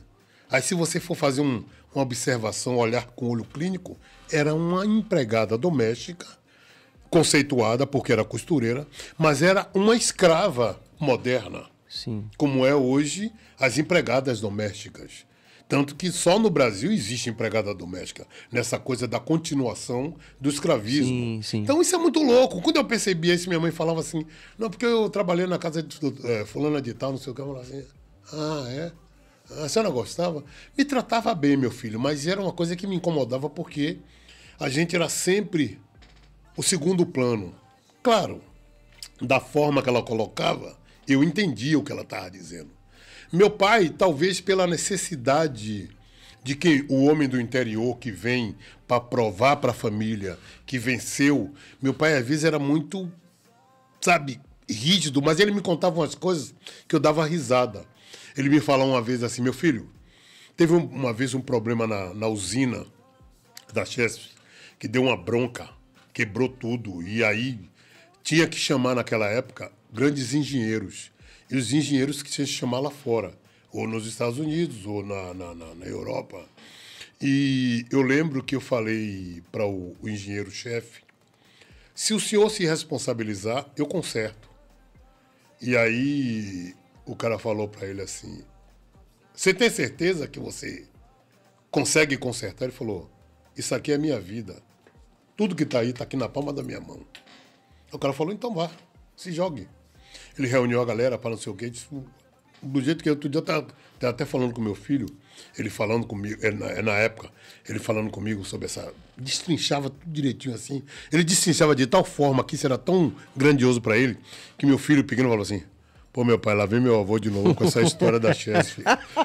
Aí se você for fazer um, uma observação, olhar com olho clínico, era uma empregada doméstica conceituada porque era costureira, mas era uma escrava moderna. Sim. Como é hoje as empregadas domésticas. Tanto que só no Brasil existe empregada doméstica, nessa coisa da continuação do escravismo. Sim, sim. Então isso é muito louco. Quando eu percebi isso, minha mãe falava assim: não, porque eu trabalhei na casa de é, fulana de tal, não sei o que. Eu falava assim: ah, é? Ah, a senhora gostava? Me tratava bem, meu filho, mas era uma coisa que me incomodava porque a gente era sempre o segundo plano. Claro, da forma que ela colocava, eu entendia o que ela estava dizendo. Meu pai, talvez pela necessidade de que o homem do interior que vem para provar para a família que venceu, meu pai às vezes era muito, sabe, rígido, mas ele me contava umas coisas que eu dava risada. Ele me falou uma vez assim: meu filho, teve uma vez um problema na, na usina da Chesf, que deu uma bronca quebrou tudo. E aí tinha que chamar naquela época grandes engenheiros. E os engenheiros que tinha que chamar lá fora, ou nos Estados Unidos, ou na, na, na, na Europa. E eu lembro que eu falei para o, o engenheiro-chefe: se o senhor se responsabilizar, eu conserto. E aí o cara falou para ele assim: Você tem certeza que você consegue consertar? Ele falou: Isso aqui é minha vida. Tudo que está aí está aqui na palma da minha mão. O cara falou, então vá, se jogue. Ele reuniu a galera para não sei o quê. Disse, do jeito que eu, outro dia eu estava até falando com meu filho, ele falando comigo, é na, é na, época, ele falando comigo sobre essa. Destrinchava tudo direitinho assim. Ele destrinchava de tal forma que isso era tão grandioso para ele, que meu filho pequeno falou assim: Pô, meu pai, lá vem meu avô de novo com essa história da Chesf.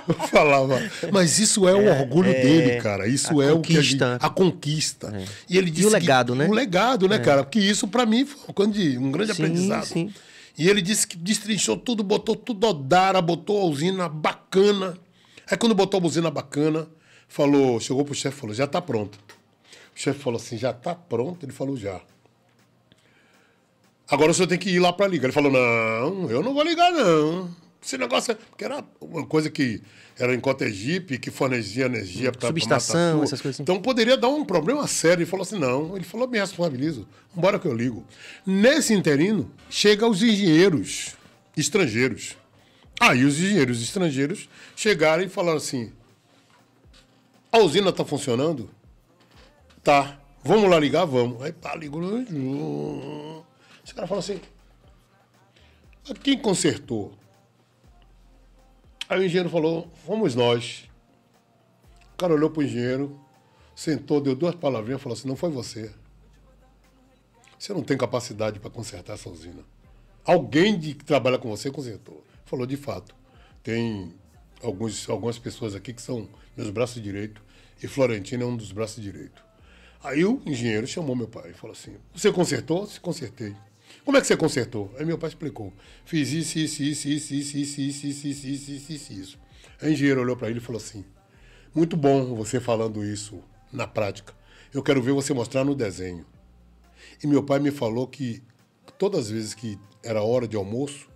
Eu falava, mas isso é, é o orgulho é, dele, cara. Isso é conquista. o que a, gente, a conquista. É. E ele disse e o legado, que, né? O legado né, é. cara? Porque isso para mim foi um grande sim, aprendizado. Sim. E ele disse que destrinchou tudo, botou tudo odara, botou a usina bacana. Aí quando botou a usina bacana, falou, chegou pro chefe, falou: "Já tá pronto". O chefe falou assim: "Já tá pronto". Ele falou: "Já". Agora o senhor tem que ir lá para a liga. Ele falou: não, eu não vou ligar, não. Esse negócio Porque é, era uma coisa que era em Cotegipe, que fornecia energia para. Subestação, essas coisas assim. Então poderia dar um problema sério. Ele falou assim: não. Ele falou: me responsabilizo. embora que eu ligo. Nesse interino, chega os engenheiros estrangeiros. Aí ah, os engenheiros estrangeiros chegaram e falaram assim: a usina está funcionando? Tá. Vamos lá ligar? Vamos. Aí pá, ligou cara falou assim, quem consertou? Aí o engenheiro falou, fomos nós. O cara olhou pro engenheiro, sentou, deu duas palavrinhas e falou assim, não foi você. Você não tem capacidade para consertar essa usina. Alguém de, que trabalha com você consertou. Falou, de fato. Tem alguns, algumas pessoas aqui que são meus braços direitos e Florentino é um dos braços direitos. Aí o engenheiro chamou meu pai e falou assim: Você consertou? Se consertei. Como é que você consertou? Aí meu pai explicou. Fiz isso, isso, isso, isso, isso, isso, isso, isso, isso, isso, isso, isso. o engenheiro olhou para ele e falou assim: Muito bom você falando isso na prática. Eu quero ver você mostrar no desenho. E meu pai me falou que todas as vezes que era hora de almoço,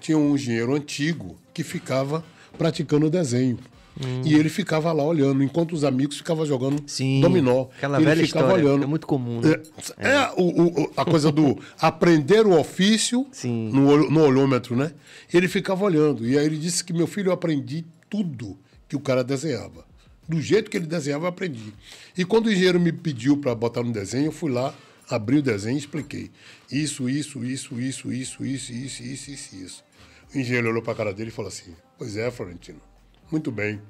tinha um engenheiro antigo que ficava praticando o desenho. Hum. E ele ficava lá olhando, enquanto os amigos ficavam jogando Sim, dominó. Aquela ele velha ficava história, olhando. É muito comum, né? É, é. é o, o, a coisa do [LAUGHS] aprender o ofício Sim. No, no olhômetro, né? Ele ficava olhando. E aí ele disse que meu filho, eu aprendi tudo que o cara desenhava. Do jeito que ele desenhava, eu aprendi. E quando o engenheiro me pediu para botar no desenho, eu fui lá, abri o desenho e expliquei. Isso, isso, isso, isso, isso, isso, isso, isso, isso, isso. O engenheiro olhou para a cara dele e falou assim: Pois é, Florentino. Muito bem.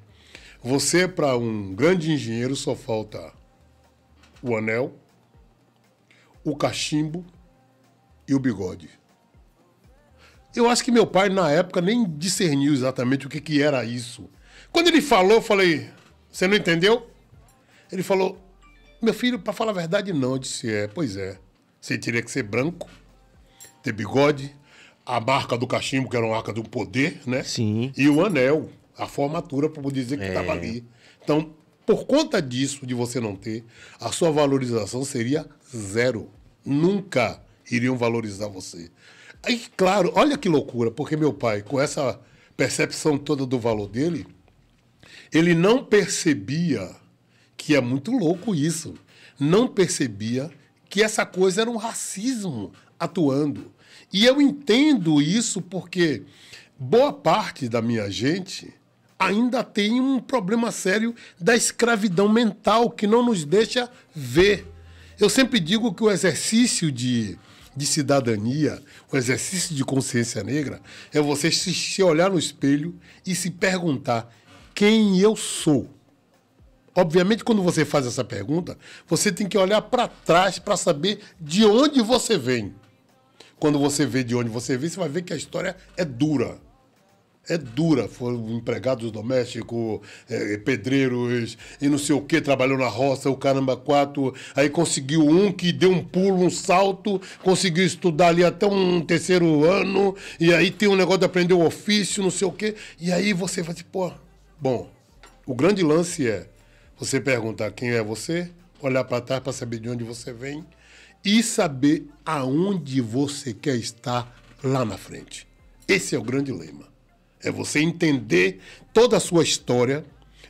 Você, para um grande engenheiro, só falta o anel, o cachimbo e o bigode. Eu acho que meu pai, na época, nem discerniu exatamente o que, que era isso. Quando ele falou, eu falei: Você não entendeu? Ele falou: Meu filho, para falar a verdade, não. Eu disse: É, pois é. Você teria que ser branco, ter bigode, a marca do cachimbo, que era uma marca do poder, né? Sim. E o anel a formatura para poder dizer que estava é. ali. Então, por conta disso, de você não ter, a sua valorização seria zero. Nunca iriam valorizar você. Aí, claro, olha que loucura, porque meu pai, com essa percepção toda do valor dele, ele não percebia que é muito louco isso. Não percebia que essa coisa era um racismo atuando. E eu entendo isso porque boa parte da minha gente ainda tem um problema sério da escravidão mental que não nos deixa ver. Eu sempre digo que o exercício de, de cidadania, o exercício de consciência negra, é você se, se olhar no espelho e se perguntar quem eu sou. Obviamente, quando você faz essa pergunta, você tem que olhar para trás para saber de onde você vem. Quando você vê de onde você vem, você vai ver que a história é dura é dura. Foram empregados domésticos, é, é, pedreiros e não sei o que, trabalhou na roça, o caramba, quatro. Aí conseguiu um que deu um pulo, um salto, conseguiu estudar ali até um terceiro ano, e aí tem um negócio de aprender o ofício, não sei o que. E aí você vai assim, pô, bom, o grande lance é você perguntar quem é você, olhar para trás para saber de onde você vem e saber aonde você quer estar lá na frente. Esse é o grande lema. É você entender toda a sua história.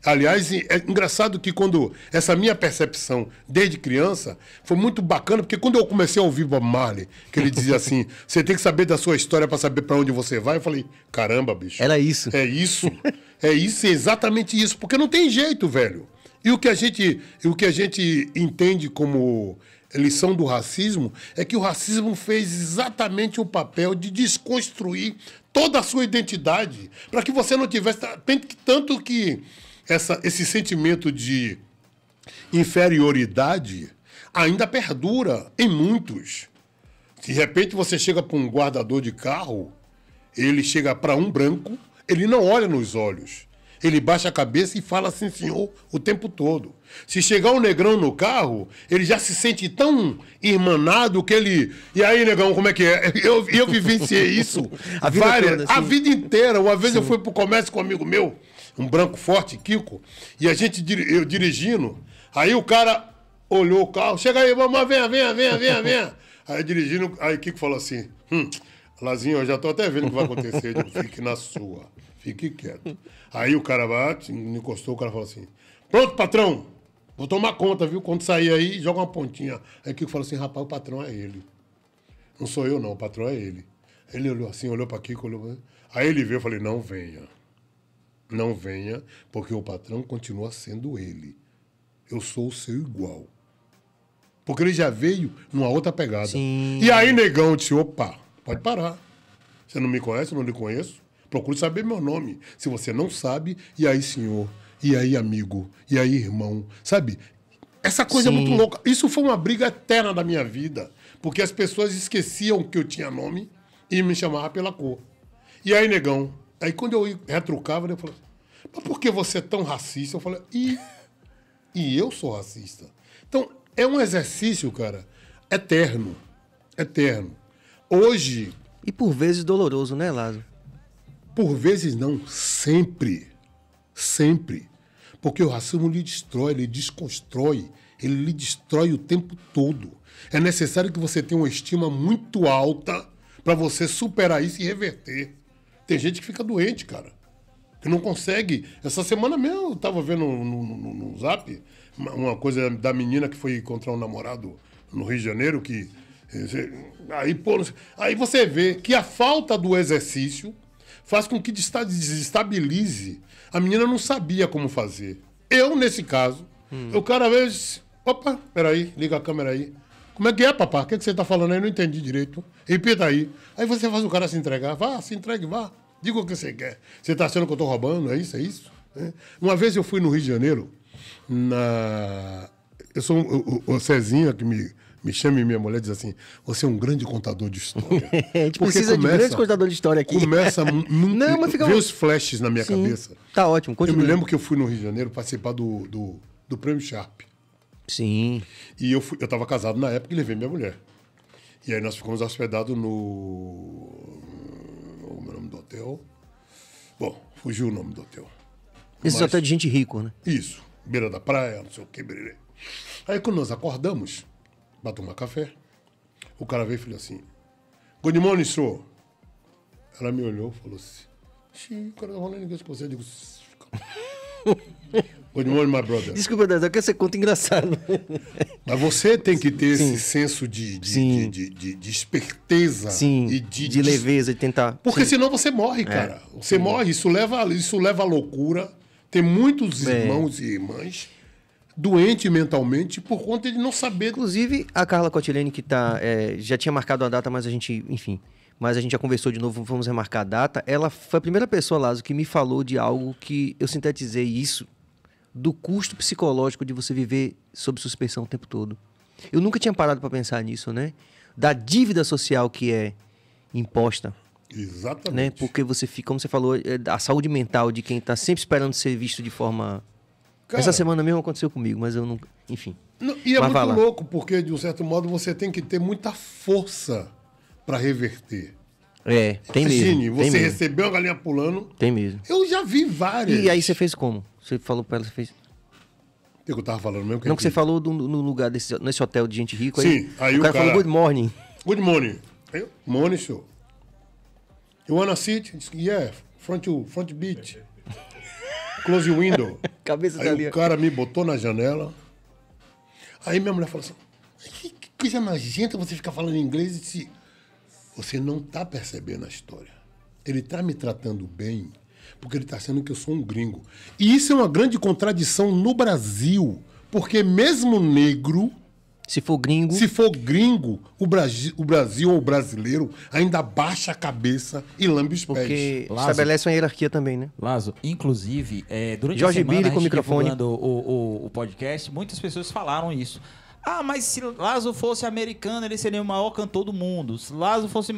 Aliás, é engraçado que quando essa minha percepção desde criança foi muito bacana, porque quando eu comecei a ouvir Bob Marley, que ele dizia assim: [LAUGHS] "Você tem que saber da sua história para saber para onde você vai". Eu falei: "Caramba, bicho". Era isso. É isso. É isso, é exatamente isso, porque não tem jeito, velho. E o que a gente, o que a gente entende como lição do racismo é que o racismo fez exatamente o papel de desconstruir toda a sua identidade, para que você não tivesse. Tanto que essa, esse sentimento de inferioridade ainda perdura em muitos. De repente você chega para um guardador de carro, ele chega para um branco, ele não olha nos olhos. Ele baixa a cabeça e fala assim, senhor, o tempo todo. Se chegar um negrão no carro, ele já se sente tão irmanado que ele. E aí, negão, como é que é? [LAUGHS] Eu, eu vivenciei isso [LAUGHS] a vida várias, toda, a vida inteira. Uma vez sim. eu fui pro comércio com um amigo meu, um branco forte, Kiko, e a gente eu dirigindo. Aí o cara olhou o carro, chega aí, vamos, venha, venha, venha, venha, [LAUGHS] venha. Aí dirigindo, aí Kiko falou assim: hum, Lazinho, eu já tô até vendo o que vai acontecer. fique na sua. Fique quieto. Aí o cara bate, encostou, o cara fala assim: Pronto, patrão, vou tomar conta, viu? Quando sair aí, joga uma pontinha. Aí o Kiko fala assim: Rapaz, o patrão é ele. Não sou eu, não, o patrão é ele. Ele olhou assim, olhou para Kiko, olhou Aí ele veio, eu falei: Não venha. Não venha, porque o patrão continua sendo ele. Eu sou o seu igual. Porque ele já veio numa outra pegada. Sim. E aí, negão, eu disse: opa, pode parar. Você não me conhece, não lhe conheço. Procure saber meu nome. Se você não sabe, e aí, senhor? E aí, amigo? E aí, irmão? Sabe? Essa coisa Sim. é muito louca. Isso foi uma briga eterna da minha vida. Porque as pessoas esqueciam que eu tinha nome e me chamavam pela cor. E aí, negão? Aí quando eu retrucava, eu falava... mas por que você é tão racista? Eu falei, e, e eu sou racista. Então, é um exercício, cara, eterno. Eterno. Hoje. E por vezes doloroso, né, Lázaro? Por vezes não, sempre. Sempre. Porque o racismo lhe destrói, lhe desconstrói, ele lhe destrói o tempo todo. É necessário que você tenha uma estima muito alta para você superar isso e reverter. Tem gente que fica doente, cara. Que não consegue. Essa semana mesmo eu tava vendo no, no, no, no zap uma coisa da menina que foi encontrar um namorado no Rio de Janeiro que. Eh, aí, pô, aí você vê que a falta do exercício faz com que desestabilize. A menina não sabia como fazer. Eu, nesse caso, hum. o cara vez Opa, peraí, liga a câmera aí. Como é que é, papá? O que, é que você está falando aí? Não entendi direito. Repita aí. Aí você faz o cara se entregar. Vá, se entregue, vá. Diga o que você quer. Você está achando que eu estou roubando? É isso? É isso? É. Uma vez eu fui no Rio de Janeiro, na... eu sou o, o, o Cezinha que me me chama e minha mulher diz assim: você é um grande contador de história. [LAUGHS] a gente Porque precisa começa, de grande contador de história aqui. Começa. [LAUGHS] Não, mas fica. Vê os flashes na minha Sim, cabeça. Tá ótimo. Continue. Eu me lembro que eu fui no Rio de Janeiro participar do, do, do Prêmio Sharp. Sim. E eu, fui, eu tava casado na época e levei minha mulher. E aí nós ficamos hospedados no. O meu é o nome do hotel? Bom, fugiu o nome do hotel. Esse Mas... hotel é de gente rico, né? Isso. Beira da praia, não sei o que, Aí quando nós acordamos, para tomar café. O cara veio e falou assim: Good morning, senhor. Ela me olhou e falou assim: Xiii, o cara tá falando inglês com você. Eu digo: [LAUGHS] Good morning, my brother. Desculpa, Dada, é que você conta engraçado. [LAUGHS] Mas você tem que ter Sim. esse senso de, de, Sim. de, de, de esperteza Sim. e de, de leveza, de tentar. Porque Sim. senão você morre, é. cara. É. Você morre, isso leva, isso leva à loucura. Tem muitos é. irmãos é. e irmãs doente mentalmente por conta de não saber. Inclusive, a Carla Cotilene, que tá, é, já tinha marcado a data, mas a gente, enfim. Mas a gente já conversou de novo, vamos remarcar a data. Ela foi a primeira pessoa, Lázaro, que me falou de algo que eu sintetizei isso, do custo psicológico de você viver sob suspensão o tempo todo. Eu nunca tinha parado para pensar nisso, né? Da dívida social que é imposta. Exatamente. Né? Porque você fica, como você falou, é, a saúde mental de quem está sempre esperando ser visto de forma Cara, Essa semana mesmo aconteceu comigo, mas eu não. Enfim. Não, e é mas muito louco, porque, de um certo modo, você tem que ter muita força para reverter. É, tem Imagine, mesmo. você recebeu a galinha pulando. Tem mesmo. Eu já vi várias. E aí você fez como? Você falou para ela, você fez. O que eu tava falando mesmo? Que não, que você falou do, no lugar desse nesse hotel de gente rica. Sim, aí, aí o, cara cara falou good morning. Good morning. Eu, morning, senhor. You wanna sit? Yeah, front, front beach. Close window. [LAUGHS] Cabeça tá aí o cara me botou na janela. Aí minha mulher falou assim: que, que coisa nojenta você ficar falando inglês e se. Você não tá percebendo a história. Ele tá me tratando bem porque ele tá sendo que eu sou um gringo. E isso é uma grande contradição no Brasil, porque mesmo negro se for gringo. Se for gringo, o Brasil, o Brasil ou o brasileiro ainda baixa a cabeça e lambe os Porque pés. Porque estabelece uma hierarquia também, né? Lazo, inclusive, é, durante Jorge a semana, Billy com o microfone. O, o, o podcast, muitas pessoas falaram isso. Ah, mas se Lazo fosse americano, ele seria o maior cantor do mundo. Se Lazo fosse.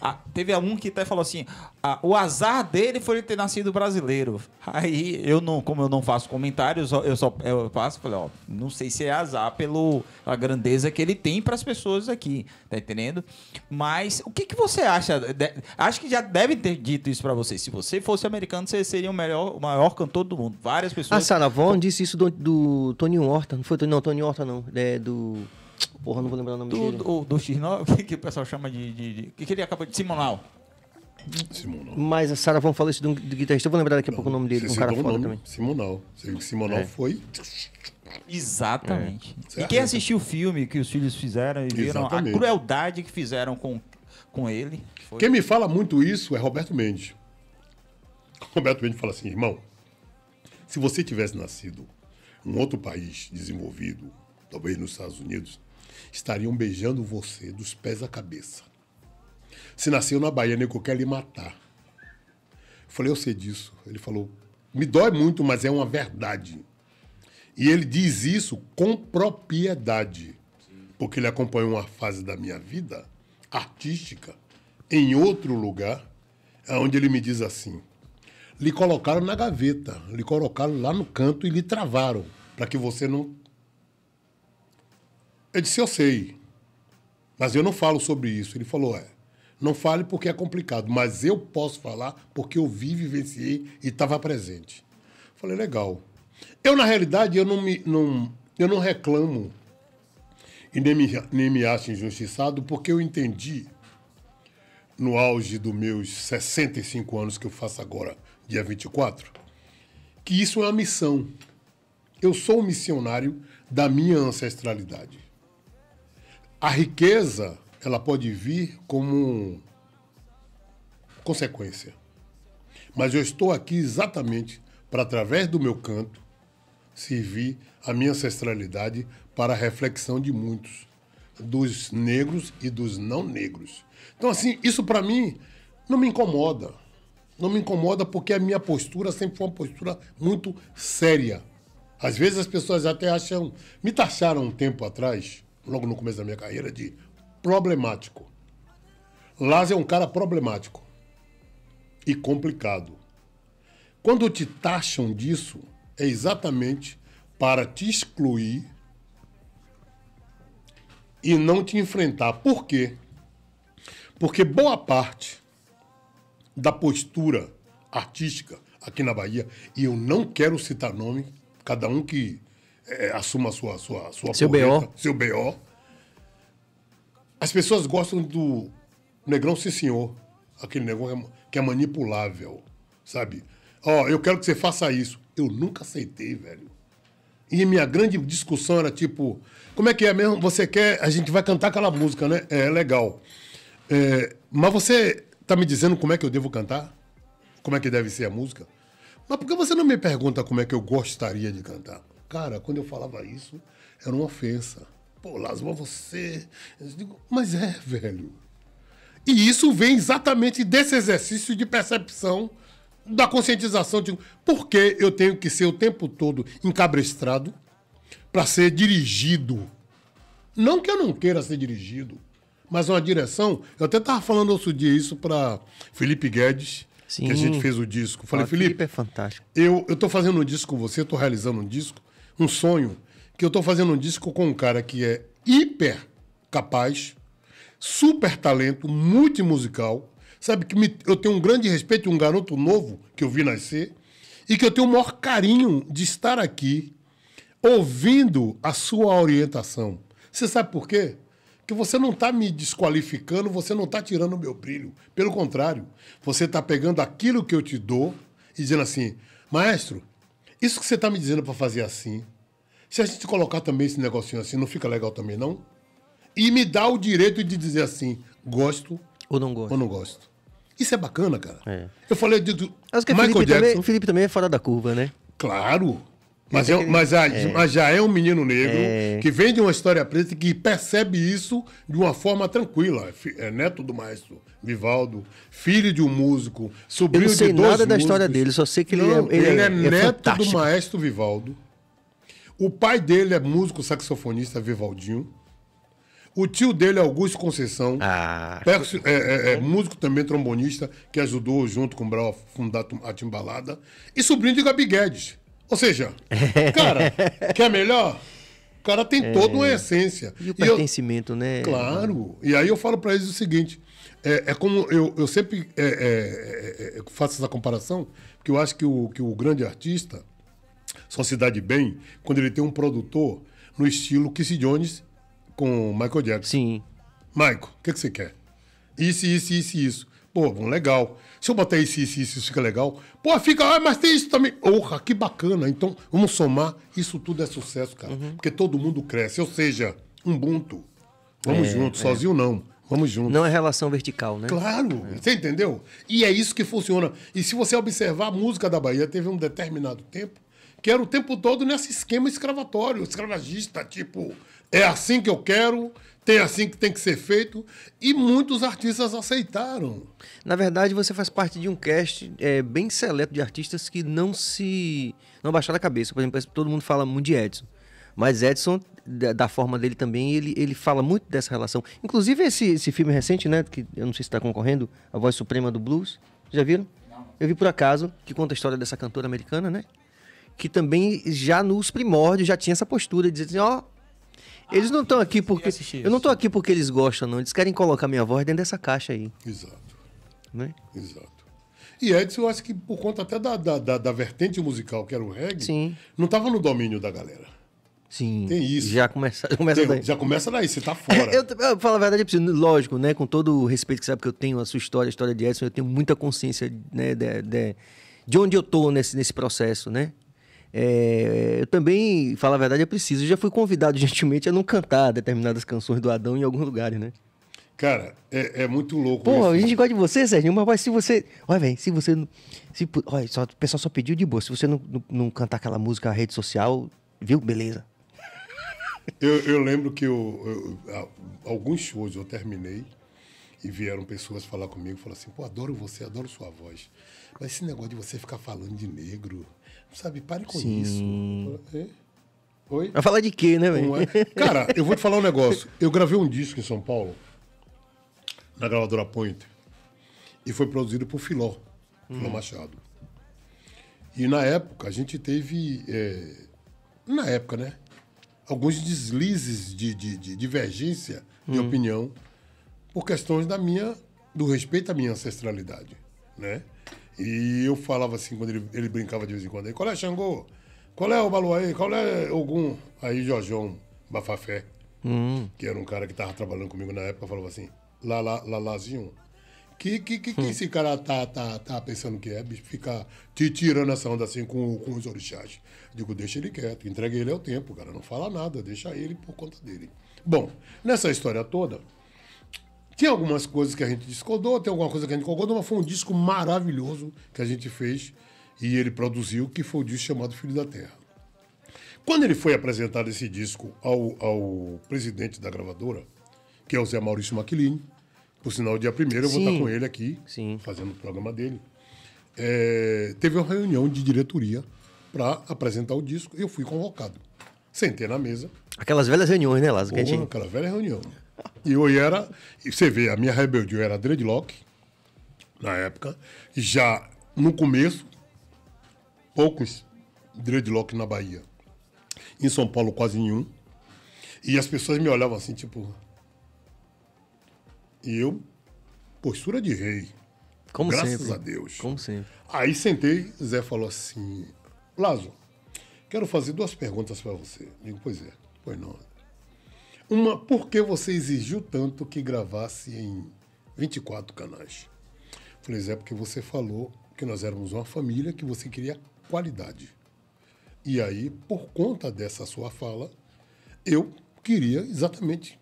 Ah, teve um que até falou assim: ah, o azar dele foi ele ter nascido brasileiro. Aí eu não, como eu não faço comentários, eu só eu faço falei, ó, não sei se é azar pelo a grandeza que ele tem para as pessoas aqui, tá entendendo? Mas o que, que você acha? De, acho que já devem ter dito isso para você. Se você fosse americano, você seria o melhor, o maior cantor do mundo. Várias pessoas. A ah, Sarah Vaughan então disse isso do, do Tony Horta, não foi? Não, Tony Horta não. É, do. Porra, não vou lembrar o nome do, dele. Do, do X9, [LAUGHS] que, que o pessoal chama de. que, que ele acaba de Simonal. Simonal. Mas a Sarah Vão falar isso do, do guitarrista. Eu vou lembrar daqui a pouco o nome dele, um cara foda nome, também. Simonal. Simonal é. foi. Exatamente. É. E quem assistiu o filme que os filhos fizeram e viram Exatamente. a crueldade que fizeram com, com ele. Foi... Quem me fala muito isso é Roberto Mendes. Roberto Mendes fala assim, irmão, se você tivesse nascido em outro país desenvolvido, talvez nos Estados Unidos, estariam beijando você dos pés à cabeça. Se nasceu na Bahia, nego quer lhe matar. Falei, eu sei disso. Ele falou, me dói muito, mas é uma verdade. E ele diz isso com propriedade, Sim. porque ele acompanhou uma fase da minha vida artística em outro lugar, onde ele me diz assim: lhe colocaram na gaveta, lhe colocaram lá no canto e lhe travaram, para que você não eu disse, eu sei. Mas eu não falo sobre isso. Ele falou, é. Não fale porque é complicado, mas eu posso falar porque eu vi, vivenciei e estava presente. Falei, legal. Eu, na realidade, eu não, me, não, eu não reclamo e nem me, nem me acho injustiçado porque eu entendi, no auge dos meus 65 anos que eu faço agora, dia 24, que isso é uma missão. Eu sou um missionário da minha ancestralidade. A riqueza, ela pode vir como consequência. Mas eu estou aqui exatamente para, através do meu canto, servir a minha ancestralidade para a reflexão de muitos, dos negros e dos não negros. Então, assim, isso para mim não me incomoda. Não me incomoda porque a minha postura sempre foi uma postura muito séria. Às vezes as pessoas até acham. Me taxaram um tempo atrás logo no começo da minha carreira, de problemático. Lázaro é um cara problemático e complicado. Quando te taxam disso, é exatamente para te excluir e não te enfrentar. Por quê? Porque boa parte da postura artística aqui na Bahia, e eu não quero citar nome, cada um que é, assuma a sua, sua, sua seu porreta, BO. Seu BO. As pessoas gostam do negrão sim senhor. Aquele negão que é, é manipulável, sabe? Ó, oh, eu quero que você faça isso. Eu nunca aceitei, velho. E minha grande discussão era tipo, como é que é mesmo? Você quer, a gente vai cantar aquela música, né? É legal. É, mas você tá me dizendo como é que eu devo cantar? Como é que deve ser a música? Mas por que você não me pergunta como é que eu gostaria de cantar? Cara, quando eu falava isso, era uma ofensa. Pô, Lasma, você. Eu digo, mas é, velho. E isso vem exatamente desse exercício de percepção da conscientização de por que eu tenho que ser o tempo todo encabrestrado para ser dirigido. Não que eu não queira ser dirigido, mas uma direção. Eu até estava falando outro dia isso para Felipe Guedes, Sim. que a gente fez o disco. Falei, Felipe, é fantástico. Eu, eu tô fazendo um disco com você, estou realizando um disco, um sonho que eu estou fazendo um disco com um cara que é hiper capaz, super talento, multimusical. Sabe que me, eu tenho um grande respeito, um garoto novo que eu vi nascer e que eu tenho o maior carinho de estar aqui ouvindo a sua orientação. Você sabe por quê? Que você não está me desqualificando, você não está tirando o meu brilho. Pelo contrário, você está pegando aquilo que eu te dou e dizendo assim: maestro, isso que você está me dizendo para fazer assim, se a gente colocar também esse negocinho assim, não fica legal também, não? E me dá o direito de dizer assim, gosto ou não gosto. Ou não gosto. Isso é bacana, cara. É. Eu falei de do Acho que Michael Felipe Jackson. Também, o Felipe também é fora da curva, né? Claro. Mas, é, mas, a, é. mas já é um menino negro é. que vem de uma história preta e que percebe isso de uma forma tranquila. É neto do maestro Vivaldo, filho de um músico, sobrinho de dois Eu não sei nada músicos. da história dele, só sei que não, é- ele é Ele é, é, neto fantástico. do maestro Vivaldo. O pai dele é músico saxofonista Vivaldinho. O tio dele é Augusto Conceição, ah, perso, é, é, é, músico também trombonista, que ajudou junto com o Brau a fundar a Timbalada. E sobrinho de Gabi Guedes. Ou seja, [LAUGHS] cara, quer melhor? O cara tem é... toda uma essência. E o pertencimento, e eu... né? Claro. E aí eu falo para eles o seguinte: é, é como eu, eu sempre é, é, é, é, faço essa comparação, porque eu acho que o, que o grande artista só se dá de bem quando ele tem um produtor no estilo Kissy Jones com Michael Jackson. Sim. Michael, o que, que você quer? Isso, isso, isso, isso. Pô, bom, legal. Se eu botar isso, isso, isso, isso fica legal. Pô, fica, ah, mas tem isso também. Porra, que bacana. Então, vamos somar. Isso tudo é sucesso, cara. Uhum. Porque todo mundo cresce. Ou seja, um bunto. Vamos é, juntos, é. sozinho não. Vamos juntos. Não é relação vertical, né? Claro, é. você entendeu? E é isso que funciona. E se você observar a música da Bahia, teve um determinado tempo que era o tempo todo nesse esquema escravatório, escravagista, tipo, é assim que eu quero, tem assim que tem que ser feito, e muitos artistas aceitaram. Na verdade, você faz parte de um cast é, bem seleto de artistas que não se. não baixaram a cabeça. Por exemplo, todo mundo fala muito de Edson. Mas Edson, da, forma dele também, ele, ele fala muito dessa relação. Inclusive esse, esse filme recente, né? Que eu não sei se está concorrendo, A Voz Suprema do Blues. Já viram? Não. Eu vi por acaso, que conta a história dessa cantora americana, né? que também já nos primórdios já tinha essa postura de dizer assim, ó, assim, oh, eles não estão aqui ah, porque. Eu não estou aqui porque eles gostam, não. Eles querem colocar minha voz dentro dessa caixa aí. Exato. Né? Exato. E Edson, eu acho que por conta até da, da, da, da vertente musical, que era o reggae, Sim. não estava no domínio da galera. Sim. Tem isso. Já começa, [LAUGHS] começa Tem, daí. Já começa daí, você tá fora. [LAUGHS] eu, eu, eu falo a verdade, lógico, né? Com todo o respeito que sabe que eu tenho, a sua história, a história de Edson, eu tenho muita consciência né, de, de, de onde eu tô nesse, nesse processo, né? É, eu também, falar a verdade, é preciso. Eu já fui convidado [LAUGHS] gentilmente a não cantar determinadas canções do Adão em alguns lugares, né? Cara, é, é muito louco. Pô, a gente gosta de você, Sérgio, mas se você. Olha, velho, se você. Se, olha, só, o pessoal só pediu de boa. Se você não, não, não cantar aquela música na rede social, viu? Beleza. Eu, eu lembro que eu, eu, alguns shows eu terminei e vieram pessoas falar comigo, falaram assim, pô, adoro você, adoro sua voz. Mas esse negócio de você ficar falando de negro, Sabe, pare com Sim. isso. É? Oi? Vai falar de quê, né, velho? É? Cara, eu vou te falar um negócio. Eu gravei um disco em São Paulo, na gravadora Point, e foi produzido por Filó, hum. Filó Machado. E na época, a gente teve. É... na época, né? Alguns deslizes de, de, de divergência de hum. opinião por questões da minha do respeito à minha ancestralidade, né? E eu falava assim, quando ele, ele brincava de vez em quando, aí, qual é Xangô? Qual é o Balu aí? Qual é Ogum? Aí Jorjão Bafafé, hum. que era um cara que tava trabalhando comigo na época, falava assim, Lalazinho, que, que, que, que hum. esse cara tá, tá, tá pensando que é, bicho? Ficar te tirando essa onda assim com, com os orixás. Digo, deixa ele quieto, entrega ele ao tempo, cara, não fala nada, deixa ele por conta dele. Bom, nessa história toda, tem algumas coisas que a gente discordou, tem alguma coisa que a gente concordou, mas foi um disco maravilhoso que a gente fez e ele produziu, que foi o disco chamado Filho da Terra. Quando ele foi apresentado esse disco ao, ao presidente da gravadora, que é o Zé Maurício Maquilini, por sinal, dia primeiro eu vou Sim. estar com ele aqui, Sim. fazendo o programa dele, é, teve uma reunião de diretoria para apresentar o disco e eu fui convocado. Sentei na mesa. Aquelas velhas reuniões, né, Lázaro? Porra, Aquela velha reunião. E eu era. E você vê, a minha rebeldia era dreadlock, na época. Já no começo, poucos dreadlock na Bahia. Em São Paulo, quase nenhum. E as pessoas me olhavam assim, tipo. E eu, postura de rei. Como graças sempre. a Deus. Como sempre. Aí sentei, Zé falou assim: Lazo, quero fazer duas perguntas para você. Digo, pois é. Pois não. Uma, por que você exigiu tanto que gravasse em 24 canais? Falei, Zé, porque você falou que nós éramos uma família, que você queria qualidade. E aí, por conta dessa sua fala, eu queria exatamente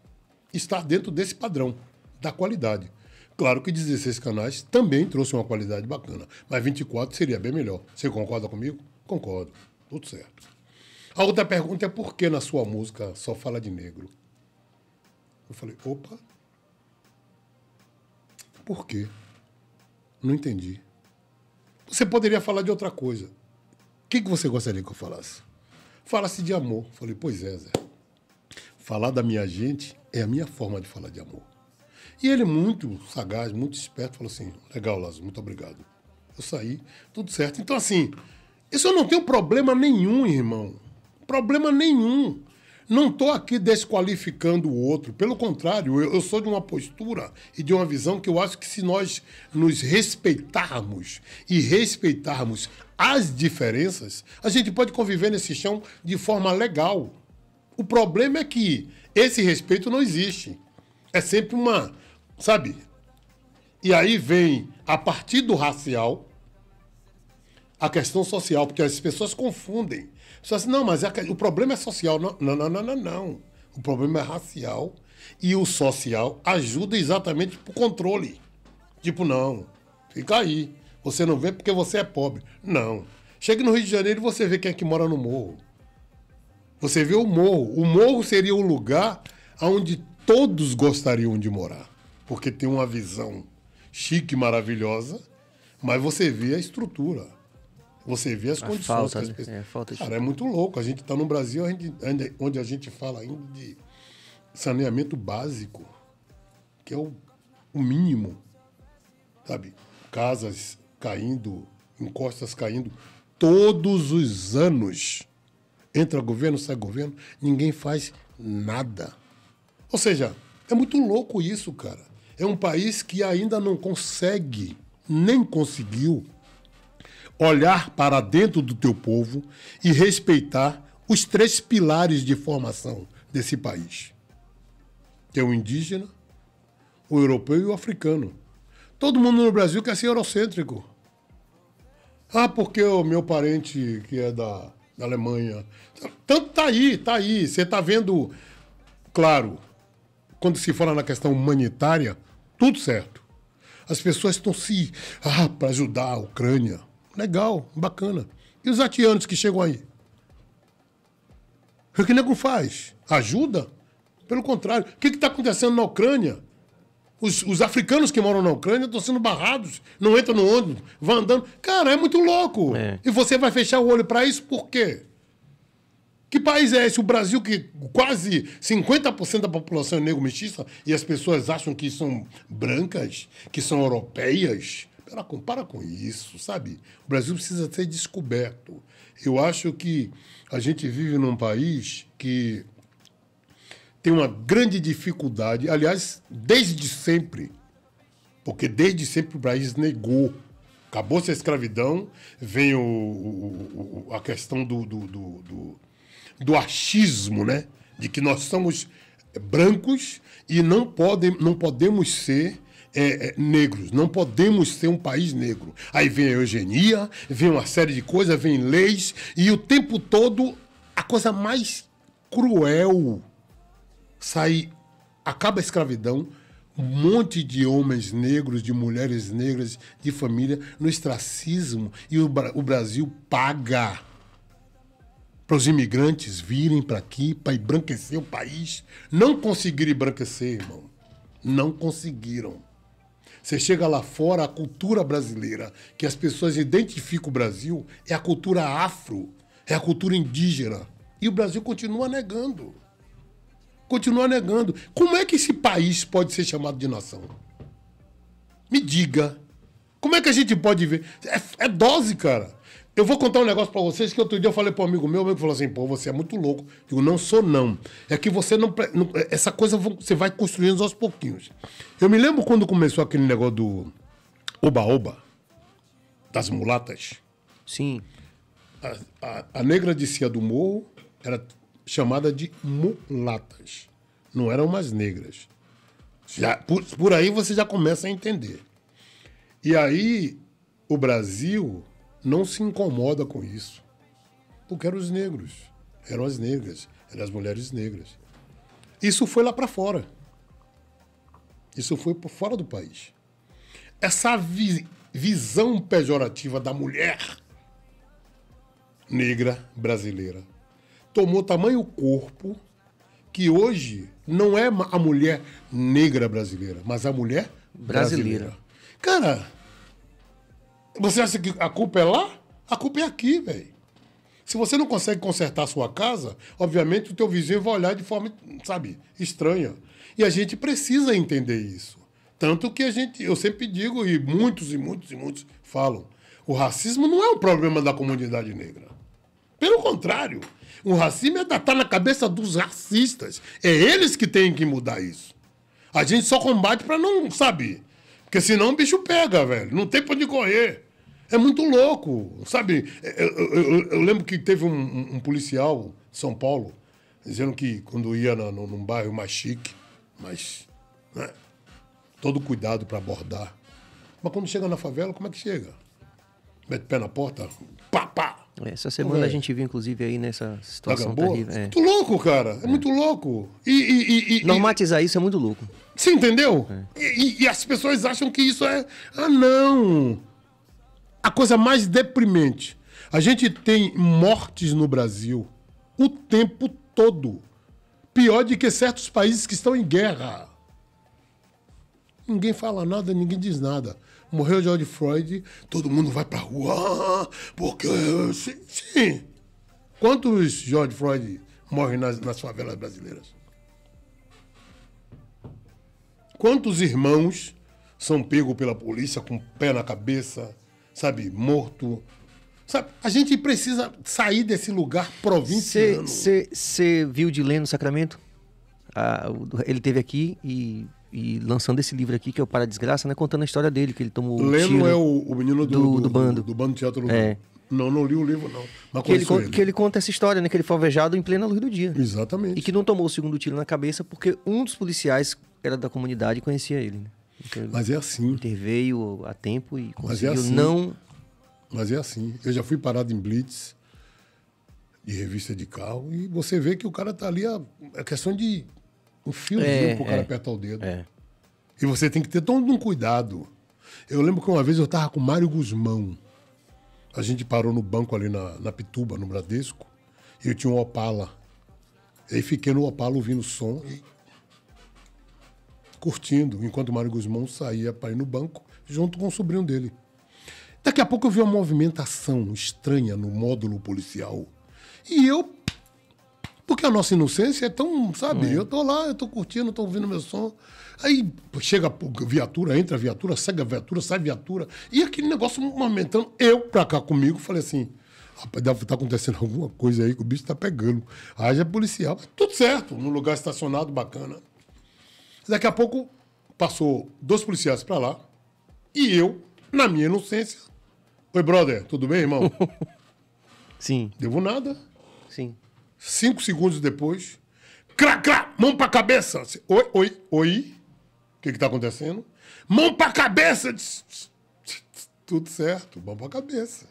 estar dentro desse padrão, da qualidade. Claro que 16 canais também trouxe uma qualidade bacana, mas 24 seria bem melhor. Você concorda comigo? Concordo. Tudo certo. A outra pergunta é por que na sua música só fala de negro? Eu falei, opa, por quê? Não entendi. Você poderia falar de outra coisa. O que, que você gostaria que eu falasse? Fala-se de amor. Eu falei, pois é, Zé. Falar da minha gente é a minha forma de falar de amor. E ele, muito sagaz, muito esperto, falou assim: legal, Lázaro, muito obrigado. Eu saí, tudo certo. Então, assim, isso eu não tenho problema nenhum, irmão. Problema nenhum. Não estou aqui desqualificando o outro, pelo contrário, eu, eu, sou de uma postura e de uma visão que eu acho que se nós nos respeitarmos e respeitarmos as diferenças, a gente pode conviver nesse chão de forma legal. O problema é que esse respeito não existe. É sempre uma, sabe? E aí vem, a partir do racial, a questão social, porque as pessoas confundem só assim, não, mas é o problema é social. Não, não, não, não, não, O problema é racial. E o social ajuda exatamente para o controle. Tipo, não, fica aí. Você não vê porque você é pobre. Não. Chega no Rio de Janeiro e você vê quem é que mora no morro. Você vê o morro. O morro seria o lugar onde todos gostariam de morar. Porque tem uma visão chique, maravilhosa, mas você vê a estrutura. Você vê as a condições. Falta, as... Né? É, falta Cara, é muito louco. A gente está no Brasil onde a gente fala ainda de saneamento básico, que é o, o mínimo. Sabe? Casas caindo, encostas caindo todos os anos. Entra governo, sai governo, ninguém faz nada. Ou seja, é muito louco isso, cara. É um país que ainda não consegue, nem conseguiu, olhar para dentro do teu povo e respeitar os três pilares de formação desse país, que é o indígena, o europeu e o africano. Todo mundo no Brasil quer ser eurocêntrico. Ah, porque o meu parente que é da, da Alemanha. Tanto tá aí, tá aí. Você tá vendo, claro, quando se fala na questão humanitária, tudo certo. As pessoas estão se. Ah, para ajudar a Ucrânia. Legal, bacana. E os atianos que chegam aí? O que o nego faz? Ajuda? Pelo contrário. O que está acontecendo na Ucrânia? Os, os, africanos que moram na Ucrânia estão sendo barrados, não entram no ônibus, vão andando. Cara, é muito louco. É. E você vai fechar o olho para isso por quê? Que país é esse? O Brasil, que quase 50% da população é negro mestiça e as pessoas acham que são brancas, que são europeias, para com, com isso, sabe? O Brasil precisa ser descoberto. Eu acho que a gente vive num país que tem uma grande dificuldade, aliás, desde sempre, porque desde sempre o país negou. Acabou-se a escravidão, vem o, o, a questão do do, do, do, do achismo, né? De que nós somos brancos e não, podem, não podemos ser é, é, negros. Não podemos ser um país negro. Aí vem a eugenia, vem uma série de coisas, vem leis, e o tempo todo a coisa mais cruel sai. Acaba a escravidão, um monte de homens negros, de mulheres negras, de família no ostracismo. E o, o Brasil paga para os imigrantes virem para aqui para embranquecer o país. Não conseguiram embranquecer, irmão. Não conseguiram. Você chega lá fora, a cultura brasileira, que as pessoas identificam o Brasil, é a cultura afro, é a cultura indígena. E o Brasil continua negando. Continua negando. Como é que esse país pode ser chamado de nação? Me diga. Como é que a gente pode ver? É, é dose, cara. Eu vou contar um negócio para vocês que outro dia eu falei para um amigo meu, meu que falou assim, pô, você é muito louco. Eu digo, não sou não. É que você não, não é, essa coisa você vai construindo aos pouquinhos. Eu me lembro quando começou aquele negócio do oba-oba, das mulatas. Sim. A, a, a negra de Cia do Morro era chamada de mulatas. Não eram mais negras. Já, por, por aí você já começa a entender. E aí, o Brasil não se incomoda com isso. Porque eram os negros, eram as negras, eram as mulheres negras. Isso foi lá para fora. Isso foi para fora do país. Essa vi visão pejorativa da mulher negra brasileira tomou tamanho corpo que hoje não é a mulher negra brasileira, mas a mulher brasileira. brasileira. Cara, você acha que a culpa é lá? A culpa é aqui, velho. Se você não consegue consertar a sua casa, obviamente o teu vizinho vai olhar de forma, sabe, estranha. E a gente precisa entender isso. Tanto que a gente, eu sempre digo, e muitos e muitos e muitos falam, o racismo não é um problema da comunidade negra. Pelo contrário, o racismo é datar na cabeça dos racistas. É eles que têm que mudar isso. A gente só combate para não, sabe? Porque senão o bicho pega, velho. Não tem pra onde correr. É muito louco, sabe? É, é, eu, eu, eu lembro que teve um, um policial, São Paulo, dizendo que quando ia no, no, num bairro mais chique, mas né, todo cuidado para abordar. Mas quando chega na favela, como é que chega? Mete pé na porta, pá, pá. É, essa semana é. a gente viu, inclusive, aí nessa situação terrível. É. Muito louco, cara. É, é. muito louco. E, e, e, Normatizar isso é muito louco. Você entendeu? E, as pessoas acham que isso é... Ah, não! a coisa mais deprimente. A gente tem mortes no Brasil o tempo todo. Pior do que certos países que estão em guerra. Ninguém fala nada, ninguém diz nada. Morreu George Floyd, todo mundo vai pra rua, ah, porque. Sim, sim. Quantos George Floyd morrem nas, nas favelas brasileiras? Quantos irmãos são pegos pela polícia com o pé na cabeça? sabe, morto. Sabe, a gente precisa sair desse lugar provinciano. Você viu de Leno Sacramento? Ah, ele teve aqui e, e, lançando esse livro aqui, que é o Para a Desgraça, né? Contando a história dele, que ele tomou Leno tiro é o, o menino do, do, do, do bando. Do, bando Teatro Urbano. É. Não, não li o livro, não. Mas que ele, ele, que ele conta essa história, né? Que ele foi alvejado em plena luz do dia. Exatamente. E que não tomou o segundo tiro na cabeça porque um dos policiais era da comunidade e conhecia ele, né? Mas é assim. Interveio a tempo e conseguiu Mas é assim. não. Mas é assim. Eu já fui parado em blitz de revista de carro e você vê que o cara tá ali a, é questão de um fiozinho é, pro cara é. apertar o dedo. É. E você tem que ter todo um cuidado. Eu lembro que uma vez eu tava com o Mário Guzmão. A gente parou no banco ali na, na Pituba, no Bradesco, e eu tinha um Opala. E aí fiquei no Opala ouvindo o som e curtindo, enquanto o Mário Guzmão saía para ir no banco, junto com o sobrinho dele. Daqui a pouco eu vi uma movimentação estranha no módulo policial. E eu. Porque a nossa inocência é tão, sabe? Hum. Eu tô lá, eu tô curtindo, tô ouvindo meu som. Aí chega a viatura, entra a viatura, segue a viatura, sai a viatura. E aquele negócio movimentando. Eu pra cá comigo, falei assim: rapaz, deve estar tá acontecendo [LAUGHS] alguma coisa aí que o bicho tá pegando. Aí já é policial. Tudo certo, no lugar estacionado bacana. Daqui a pouco passou dois policiais para lá e eu, na minha inocência, oi brother, tudo bem, irmão? [LAUGHS] Sim. Devo nada. Sim. Cinco segundos depois, crá, crá, mão a cabeça. Assim, oi, oi, oi. O que que tá acontecendo? Mão a cabeça. Tudo certo, mão a cabeça.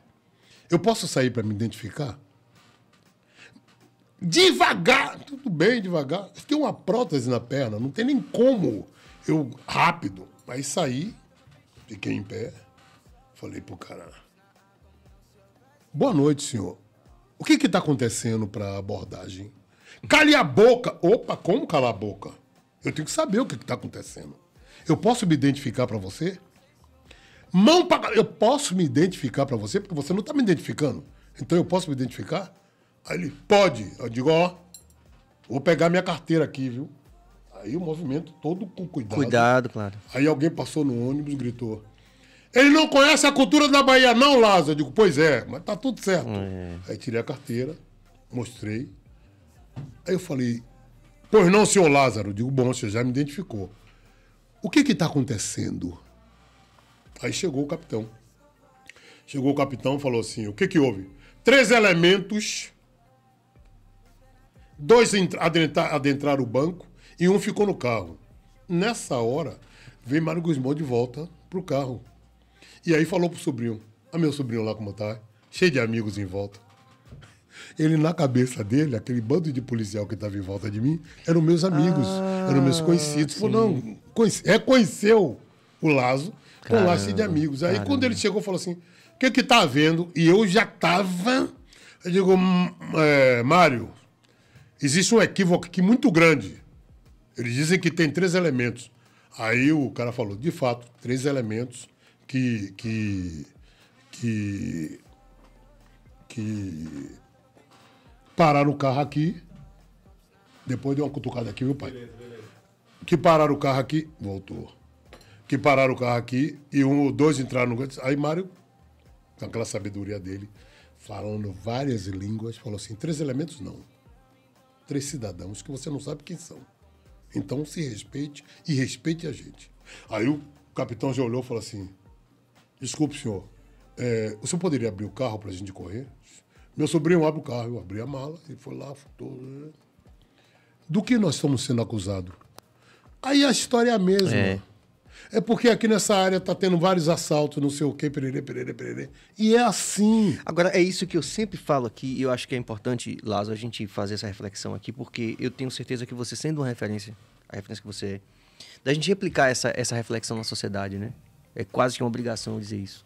Eu posso sair para me identificar? devagar. Tudo bem, devagar. Você tem uma prótese na perna, não tem nem como eu rápido. Aí saí, fiquei em pé, falei pro cara: Boa noite, senhor. O que que tá acontecendo pra abordagem? Cale a boca! Opa, como calar a boca? Eu tenho que saber o que que tá acontecendo. Eu posso me identificar para você? Mão pra. Eu posso me identificar para você, porque você não tá me identificando. Então eu posso me identificar? Aí ele, pode. Eu digo, ó, vou pegar minha carteira aqui, viu? Aí o movimento todo com cuidado. Cuidado, claro. Aí alguém passou no ônibus e gritou. Ele não conhece a cultura da Bahia, não, Lázaro. Eu digo, pois é, mas tá tudo certo. É. Aí tirei a carteira, mostrei. Aí eu falei, pois não, senhor Lázaro. Eu digo, bom, você já me identificou. O que que tá acontecendo? Aí chegou o capitão. Chegou o capitão e falou assim: o que que houve? Três elementos Dois adentrar, adentraram o banco e um ficou no carro. Nessa hora, veio Mário Guzmão de volta pro carro. E aí falou pro sobrinho, a ah, meu sobrinho lá como tá, cheio de amigos em volta. [LAUGHS] Ele, na cabeça dele, aquele bando de policial que estava em volta de mim, eram meus amigos, ah, eram meus conhecidos. Ah, sim. Falou, não, conhece, reconheceu o Lazo, com lá cheio de amigos. Aí, caramba. quando ele chegou, falou assim, o que que tá havendo? E eu já tava... Eu digo, hum, é, Mário, Existe um equívoco aqui muito grande. Eles dizem que tem três elementos. Aí o cara falou, de fato, três elementos que. que. que. que pararam o carro aqui. Depois deu uma cutucada aqui, viu, pai? Beleza, beleza. Que pararam o carro aqui. Voltou. Que pararam o carro aqui e um ou dois entraram no. Aí Mário, com aquela sabedoria dele, falando várias línguas, falou assim: três elementos não três cidadãos que você não sabe quem são. Então se respeite e respeite a gente. Aí o capitão já olhou e falou assim: Desculpe, senhor, é, o senhor poderia abrir o carro para a gente correr? Meu sobrinho abre o carro. Eu abri a mala, e foi lá, furtou. Né? Do que nós estamos sendo acusados? Aí a história é a mesma. É. É porque aqui nessa área tá tendo vários assaltos, não sei o quê, perere, perere, perere. E é assim. Agora, é isso que eu sempre falo aqui, e eu acho que é importante, Lázaro, a gente fazer essa reflexão aqui, porque eu tenho certeza que você, sendo uma referência, a referência que você é, da gente replicar essa, essa reflexão na sociedade, né? É quase que uma obrigação dizer isso.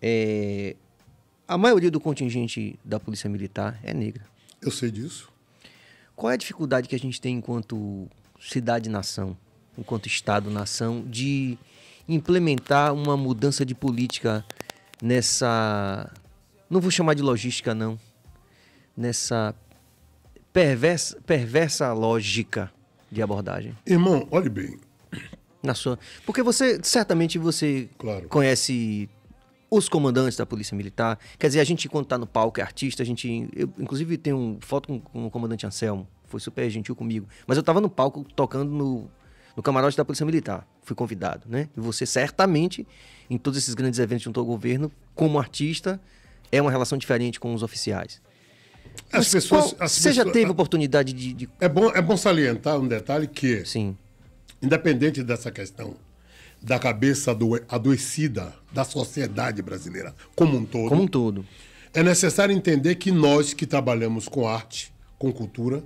É, a maioria do contingente da Polícia Militar é negra. Eu sei disso. Qual é a dificuldade que a gente tem enquanto cidade-nação enquanto Estado-nação, de implementar uma mudança de política nessa. Não vou chamar de logística, não. Nessa perversa, perversa lógica de abordagem. Irmão, olhe bem. Na sua. Porque você, certamente, você claro. conhece os comandantes da Polícia Militar. Quer dizer, a gente, quando está no palco, é artista, a gente. Eu, inclusive, tenho foto com, com o comandante Anselmo. Foi super gentil comigo. Mas eu estava no palco tocando no no camarote da Polícia Militar. Fui convidado, né? E você certamente, em todos esses grandes eventos junto ao governo, como artista, é uma relação diferente com os oficiais. As Mas pessoas, qual, as você pessoas, já teve a, oportunidade de, de, É, bom, é bom salientar um detalhe que, Sim. independente dessa questão da cabeça ado, adoecida da sociedade brasileira como um todo... Como um todo. É necessário entender que nós que trabalhamos com arte, com cultura,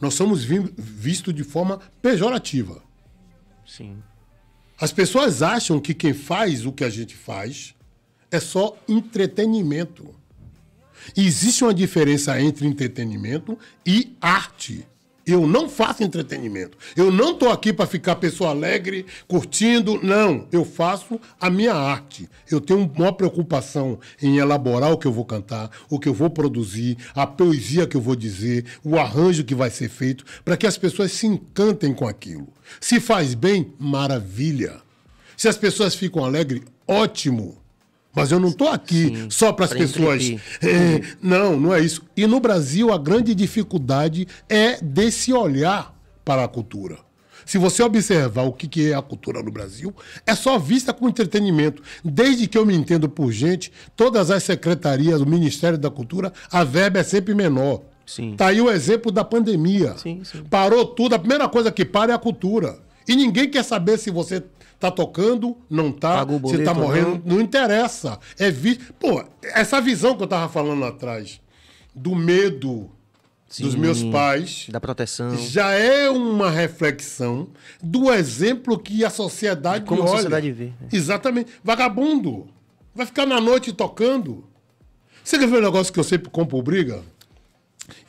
nós somos vi, vistos de forma pejorativa. Sim. As pessoas acham que quem faz o que a gente faz é só entretenimento. E existe uma diferença entre entretenimento e arte. Eu não faço entretenimento. Eu não estou aqui para ficar pessoa alegre, curtindo. Não, eu faço a minha arte. Eu tenho uma preocupação em elaborar o que eu vou cantar, o que eu vou produzir, a poesia que eu vou dizer, o arranjo que vai ser feito, para que as pessoas se encantem com aquilo. Se faz bem, maravilha. Se as pessoas ficam alegres, ótimo. Mas eu não estou aqui Sim, só para as pessoas. É, uhum. não, não é isso. E no Brasil, a grande dificuldade é desse olhar para a cultura. Se você observar o que é a cultura no Brasil, é só vista com entretenimento. Desde que eu me entendo por gente, todas as secretarias, o Ministério da Cultura, a verba é sempre menor. Está Tá aí o exemplo da pandemia. Sim, sim. Parou tudo, a primeira coisa que para é a cultura. E ninguém quer saber se você Tá tocando? Não tá. você tá morrendo? Não, não interessa. É vi... Pô, essa visão que eu tava falando atrás do medo Sim, dos meus pais. Da proteção. Já é uma reflexão do exemplo que a sociedade como olha. a sociedade vê. Né? Exatamente. Vagabundo. Vai ficar na noite tocando. Você quer ver um negócio que eu sempre compro briga?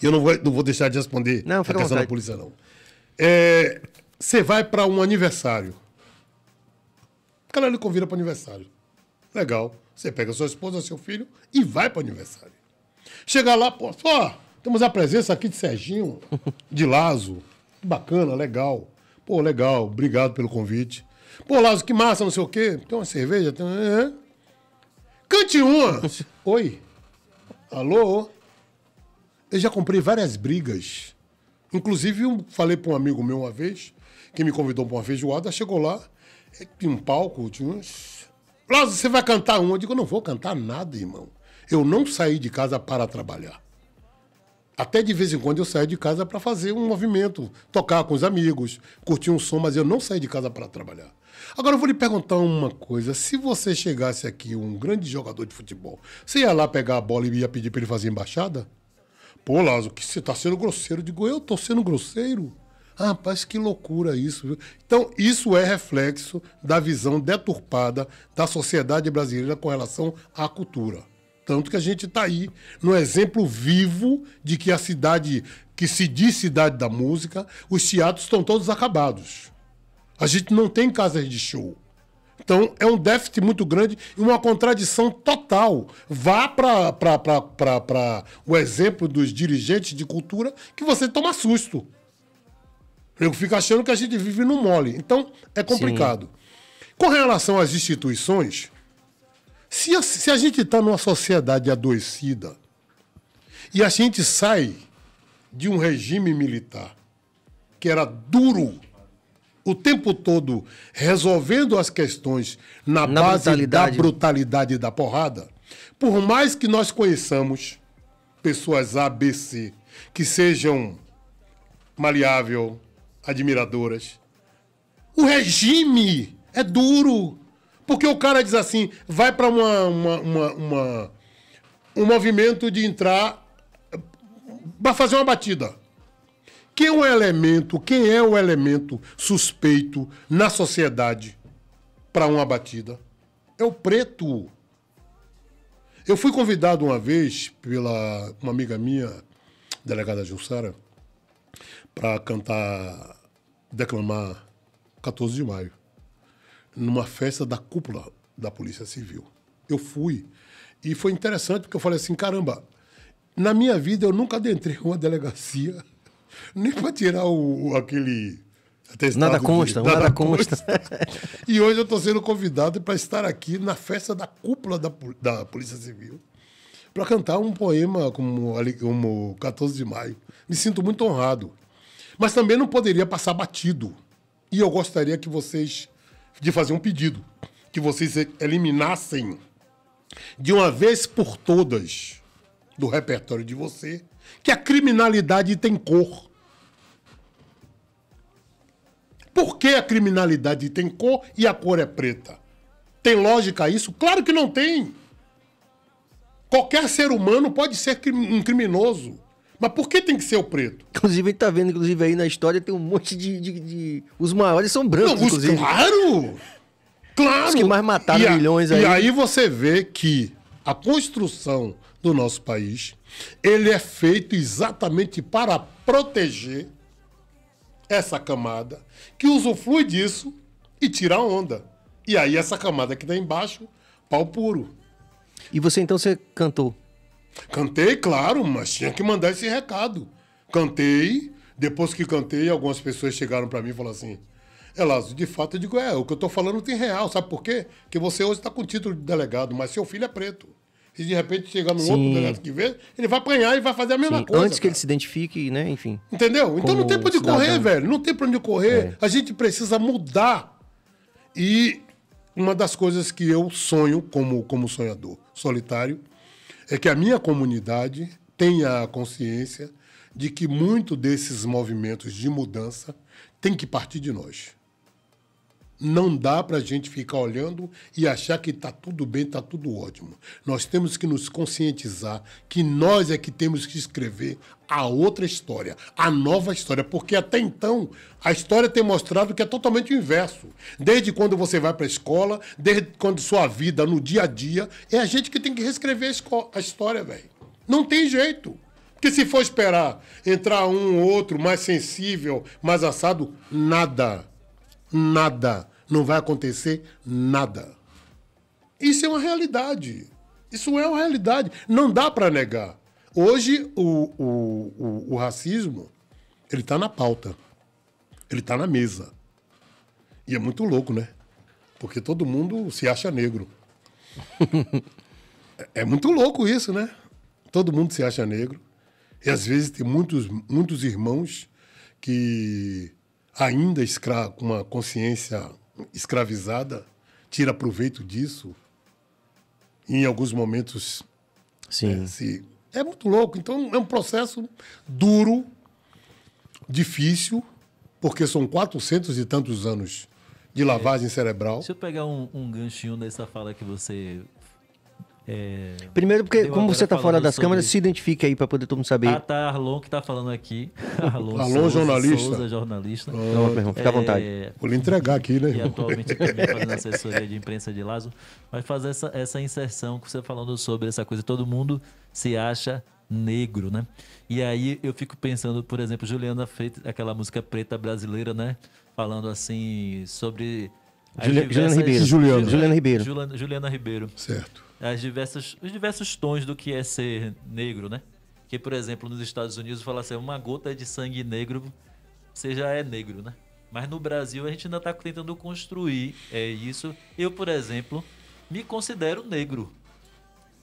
Eu não vou, não vou deixar de responder não, a questão da polícia, não. É, você vai para um aniversário. O cara lhe convida para aniversário. Legal. Você pega sua esposa, seu filho e vai para aniversário. Chega lá, pô, temos a presença aqui de Serginho, [LAUGHS] de Lazo. bacana, legal. Pô, legal, obrigado pelo convite. Pô, Lazo, que massa, não sei o quê. Tem uma cerveja? Tem... É. é. Cante uma! [LAUGHS] Oi? Alô? Eu já comprei várias brigas. Inclusive, eu falei para um amigo meu uma vez, que me convidou para uma feijoada, chegou lá, um palco, tinha uns. Lázaro, você vai cantar um? Eu digo, eu não vou cantar nada, irmão. Eu não saí de casa para trabalhar. Até de vez em quando eu saio de casa para fazer um movimento, tocar com os amigos, curtir um som, mas eu não saí de casa para trabalhar. Agora eu vou lhe perguntar uma coisa: se você chegasse aqui, um grande jogador de futebol, você ia lá pegar a bola e ia pedir para ele fazer embaixada? Pô, Lázaro, que você está sendo grosseiro. Eu digo, eu estou sendo grosseiro? Ah, rapaz, que loucura isso. Viu? Então, isso é reflexo da visão deturpada da sociedade brasileira com relação à cultura. Tanto que a gente está aí no exemplo vivo de que a cidade que se diz cidade da música, os teatros estão todos acabados. A gente não tem casas de show. Então é um déficit muito grande e uma contradição total. Vá para o exemplo dos dirigentes de cultura que você toma susto. Eu fico achando que a gente vive no mole. Então, é complicado. Sim. Com relação às instituições, se a, se a gente está numa sociedade adoecida e a gente sai de um regime militar que era duro o tempo todo resolvendo as questões na, na base brutalidade. da brutalidade da porrada, por mais que nós conheçamos pessoas ABC que sejam maleável, admiradoras. O regime é duro. Porque o cara diz assim, vai para uma, uma, uma, uma, um movimento de entrar para fazer uma batida. Quem é o elemento, quem é o elemento suspeito na sociedade para uma batida? É o preto. Eu fui convidado uma vez pela uma amiga minha, delegada Jussara, para cantar, declamar 14 de maio, numa festa da cúpula da Polícia Civil. Eu fui. E foi interessante porque eu falei assim: caramba, na minha vida eu nunca adentrei uma delegacia, [LAUGHS] nem para tirar o, aquele. Nada consta, de, nada, nada consta. [LAUGHS] e hoje eu estou sendo convidado para estar aqui na festa da cúpula da, da Polícia Civil para cantar um poema como, como 14 de maio. Me sinto muito honrado. Mas também não poderia passar batido. E eu gostaria que vocês de fazer um pedido, que vocês eliminassem de uma vez por todas do repertório de você que a criminalidade tem cor. Por que a criminalidade tem cor e a cor é preta? Tem lógica isso? Claro que não tem. Qualquer ser humano pode ser um criminoso. Mas por que tem que ser o preto? Inclusive, a gente tá vendo, inclusive, aí na história tem um monte de. de, de... Os maiores são brancos, Não, os... inclusive. Claro! Claro! Os que mais mataram milhões aí. E aí você vê que a construção do nosso país ele é feito exatamente para proteger essa camada que usufrui disso e tira a onda. E aí essa camada que está embaixo, pau puro. E você então você cantou? Cantei, claro, mas tinha que mandar esse recado. Cantei, depois que cantei, algumas pessoas chegaram para mim e falaram assim: é, Lázaro, de fato, eu digo, é, o que eu estou falando tem real, sabe por quê? Que você hoje está com título de delegado, mas seu filho é preto. Se de repente chegar no outro delegado que vê, ele vai apanhar e vai fazer a mesma Sim. coisa. Antes que ele se identifique, né? Enfim. Entendeu? Então não tem pra onde correr, velho. Não tem pra onde correr. É. A gente precisa mudar. E uma das coisas que eu sonho como, como sonhador solitário é que a minha comunidade tenha a consciência de que muito desses movimentos de mudança tem que partir de nós. Não dá para a gente ficar olhando e achar que está tudo bem, está tudo ótimo. Nós temos que nos conscientizar que nós é que temos que escrever a outra história, a nova história, porque até então a história tem mostrado que é totalmente o inverso. Desde quando você vai para a escola, desde quando sua vida no dia a dia, é a gente que tem que reescrever a história, velho. Não tem jeito. Porque se for esperar entrar um ou outro mais sensível, mais assado, nada. Nada não vai acontecer nada. Isso é uma realidade. Isso é uma realidade. Não dá para negar. Hoje, o, o, o, o racismo, ele está na pauta. Ele está na mesa. E é muito louco, né? Porque todo mundo se acha negro. [LAUGHS] É, é muito louco isso, né? Todo mundo se acha negro. E às vezes tem muitos, muitos irmãos que ainda com uma consciência escravizada tira proveito disso. em alguns momentos. Sim. É, se... é muito louco. Então é um processo duro, difícil, porque são 400 e tantos anos de é. lavagem é. cerebral. se eu pegar um, um ganchinho nessa fala que você é... Primeiro, porque como você está fora das câmeras, se identifique aí para poder todo mundo saber. Ah, tá, Arlon que está falando aqui. [LAUGHS] Arlon, Arlon Souza, jornalista. Souza, jornalista. Oh. Não, meu irmão, fica à é, vontade. Vou lhe entregar aqui, né? E [LAUGHS] atualmente também fazendo assessoria de imprensa de Lázaro. Mas fazer essa, essa inserção que você tá falando sobre essa coisa, todo mundo se acha negro, né? E aí eu fico pensando, por exemplo, Juliana fez aquela música preta brasileira, né? Falando assim sobre Juliana, diversas... Ribeiro. Juliana. Juliana Ribeiro. Juliana, Juliana Ribeiro. Certo as diversas, os diversos tons do que é ser negro, né? Que, por exemplo, nos Estados Unidos fala assim, uma gota de sangue negro, você já é negro, né? Mas no Brasil a gente ainda está tentando construir é isso. Eu, por exemplo, me considero negro.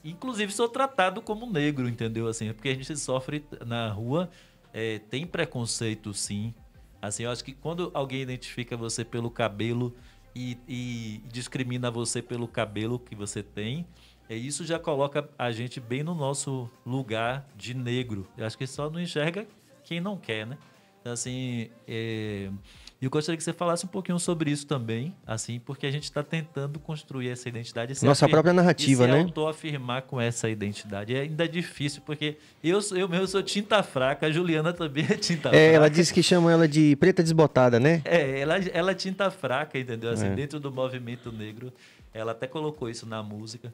Inclusive sou tratado como negro, entendeu? Assim, é porque a gente sofre na rua, é, tem preconceito sim. Assim, eu acho que quando alguém identifica você pelo cabelo e, e discrimina você pelo cabelo que você tem, é isso já coloca a gente bem no nosso lugar de negro. Eu acho que só não enxerga quem não quer, né? Então, assim, é... eu gostaria que você falasse um pouquinho sobre isso também, assim, porque a gente está tentando construir essa identidade. Nossa própria narrativa, e se né? Eu afirmar com essa identidade. É ainda difícil, porque eu, eu mesmo sou tinta fraca, a Juliana também é tinta é, fraca. Ela disse que chamam ela de preta desbotada, né? É, ela, ela é tinta fraca, entendeu? Assim, é. dentro do movimento negro. Ela até colocou isso na música.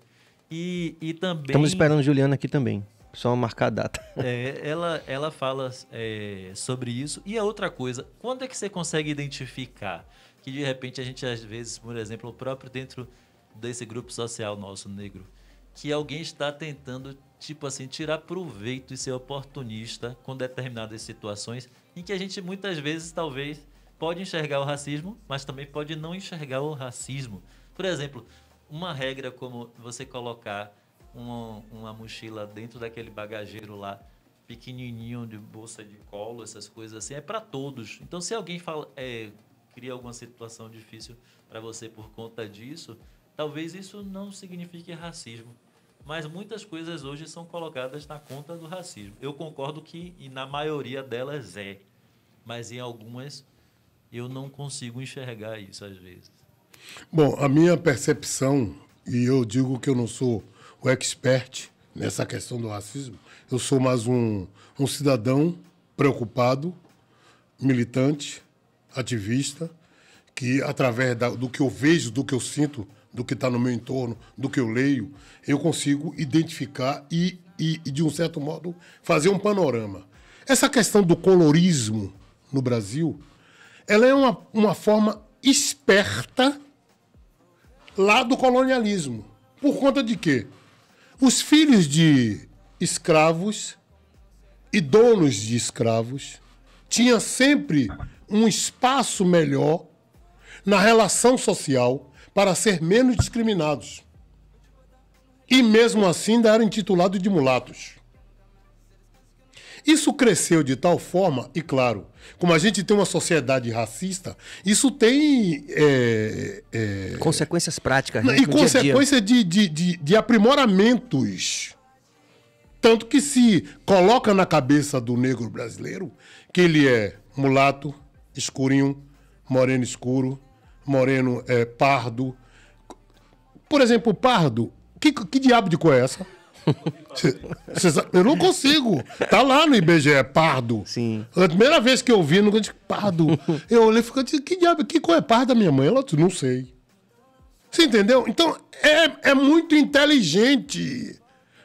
E, e também. Estamos esperando Juliana aqui também. Só marcar a data. [LAUGHS] É, ela, ela fala é, sobre isso. E a outra coisa, quando é que você consegue identificar que de repente a gente, às vezes, por exemplo, próprio dentro desse grupo social nosso negro, que alguém está tentando, tipo assim, tirar proveito e ser oportunista com determinadas situações em que a gente muitas vezes talvez pode enxergar o racismo, mas também pode não enxergar o racismo. Por exemplo, uma regra como você colocar uma, uma mochila dentro daquele bagageiro lá, pequenininho, de bolsa de colo, essas coisas assim, é para todos. Então, se alguém fala, é, cria alguma situação difícil para você por conta disso, talvez isso não signifique racismo. Mas muitas coisas hoje são colocadas na conta do racismo. Eu concordo que e na maioria delas é, mas em algumas eu não consigo enxergar isso às vezes. Bom, a minha percepção, e eu digo que eu não sou o expert nessa questão do racismo, eu sou mais um, um cidadão preocupado, militante, ativista, que através da, do que eu vejo, do que eu sinto, do que está no meu entorno, do que eu leio, eu consigo identificar e, e, e, de um certo modo, fazer um panorama. Essa questão do colorismo no Brasil, ela é uma, uma forma esperta lá do colonialismo. Por conta de quê? Os filhos de escravos e donos de escravos tinham sempre um espaço melhor na relação social para ser menos discriminados. E mesmo assim ainda eram intitulados de mulatos. Isso cresceu de tal forma, e claro, como a gente tem uma sociedade racista, isso tem. É, é... Consequências práticas. Né? E consequência de, de, de, de aprimoramentos. Tanto que se coloca na cabeça do negro brasileiro que ele é mulato, escurinho, moreno escuro, moreno é, pardo. Por exemplo, pardo, que, que diabo de cor é essa? eu não consigo. Tá lá no IBGE, é pardo. Sim. É a primeira vez que eu vi, eu disse, pardo. Eu olhei e falei, que diabo, que cor é pardo da minha mãe? Ela disse, não sei. Você entendeu? Então, é, é muito inteligente.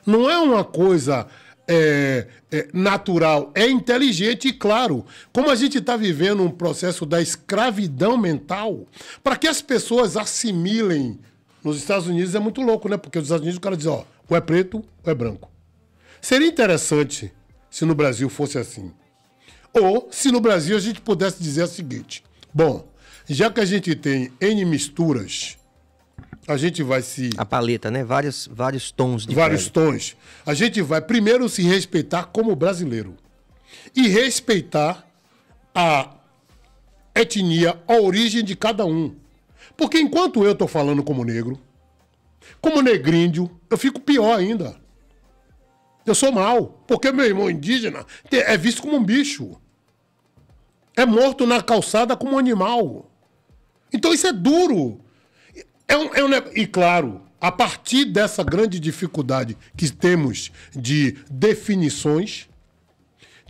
Não é uma coisa é, é, natural, é inteligente e claro. Como a gente está vivendo um processo da escravidão mental, para que as pessoas assimilem. Nos Estados Unidos é muito louco, né? Porque nos Estados Unidos o cara diz, ó, ou é preto ou é branco. Seria interessante se no Brasil fosse assim. Ou se no Brasil a gente pudesse dizer o seguinte: bom, já que a gente tem N misturas, a gente vai se. A paleta, né? Vários, vários tons de Vários pele. tons. A gente vai primeiro se respeitar como brasileiro. E respeitar a etnia, a origem de cada um. Porque enquanto eu estou falando como negro, como negríndio, eu fico pior ainda. Eu sou mal, porque meu irmão indígena é visto como um bicho. É morto na calçada como um animal. Então isso é duro. É um, é um, e claro, a partir dessa grande dificuldade que temos de definições,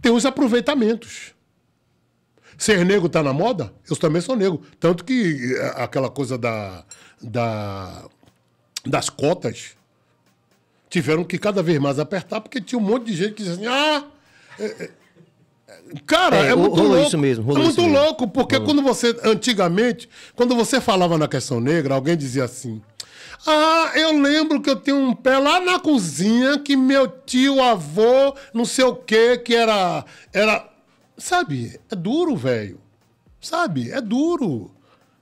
tem os aproveitamentos. Ser negro está na moda? Eu também sou negro. Tanto que eh, aquela coisa da, da das cotas tiveram que cada vez mais apertar, porque tinha um monte de gente que dizia assim, ah... É, é Cara, é, é muito louco. Isso mesmo, é muito isso louco, mesmo. porque rolou. quando você, antigamente, quando você falava na questão negra, alguém dizia assim: Ah, eu lembro que eu tinha um pé lá na cozinha que meu tio, avô, não sei o quê, que era. era... Sabe? É duro, velho. Sabe? É duro.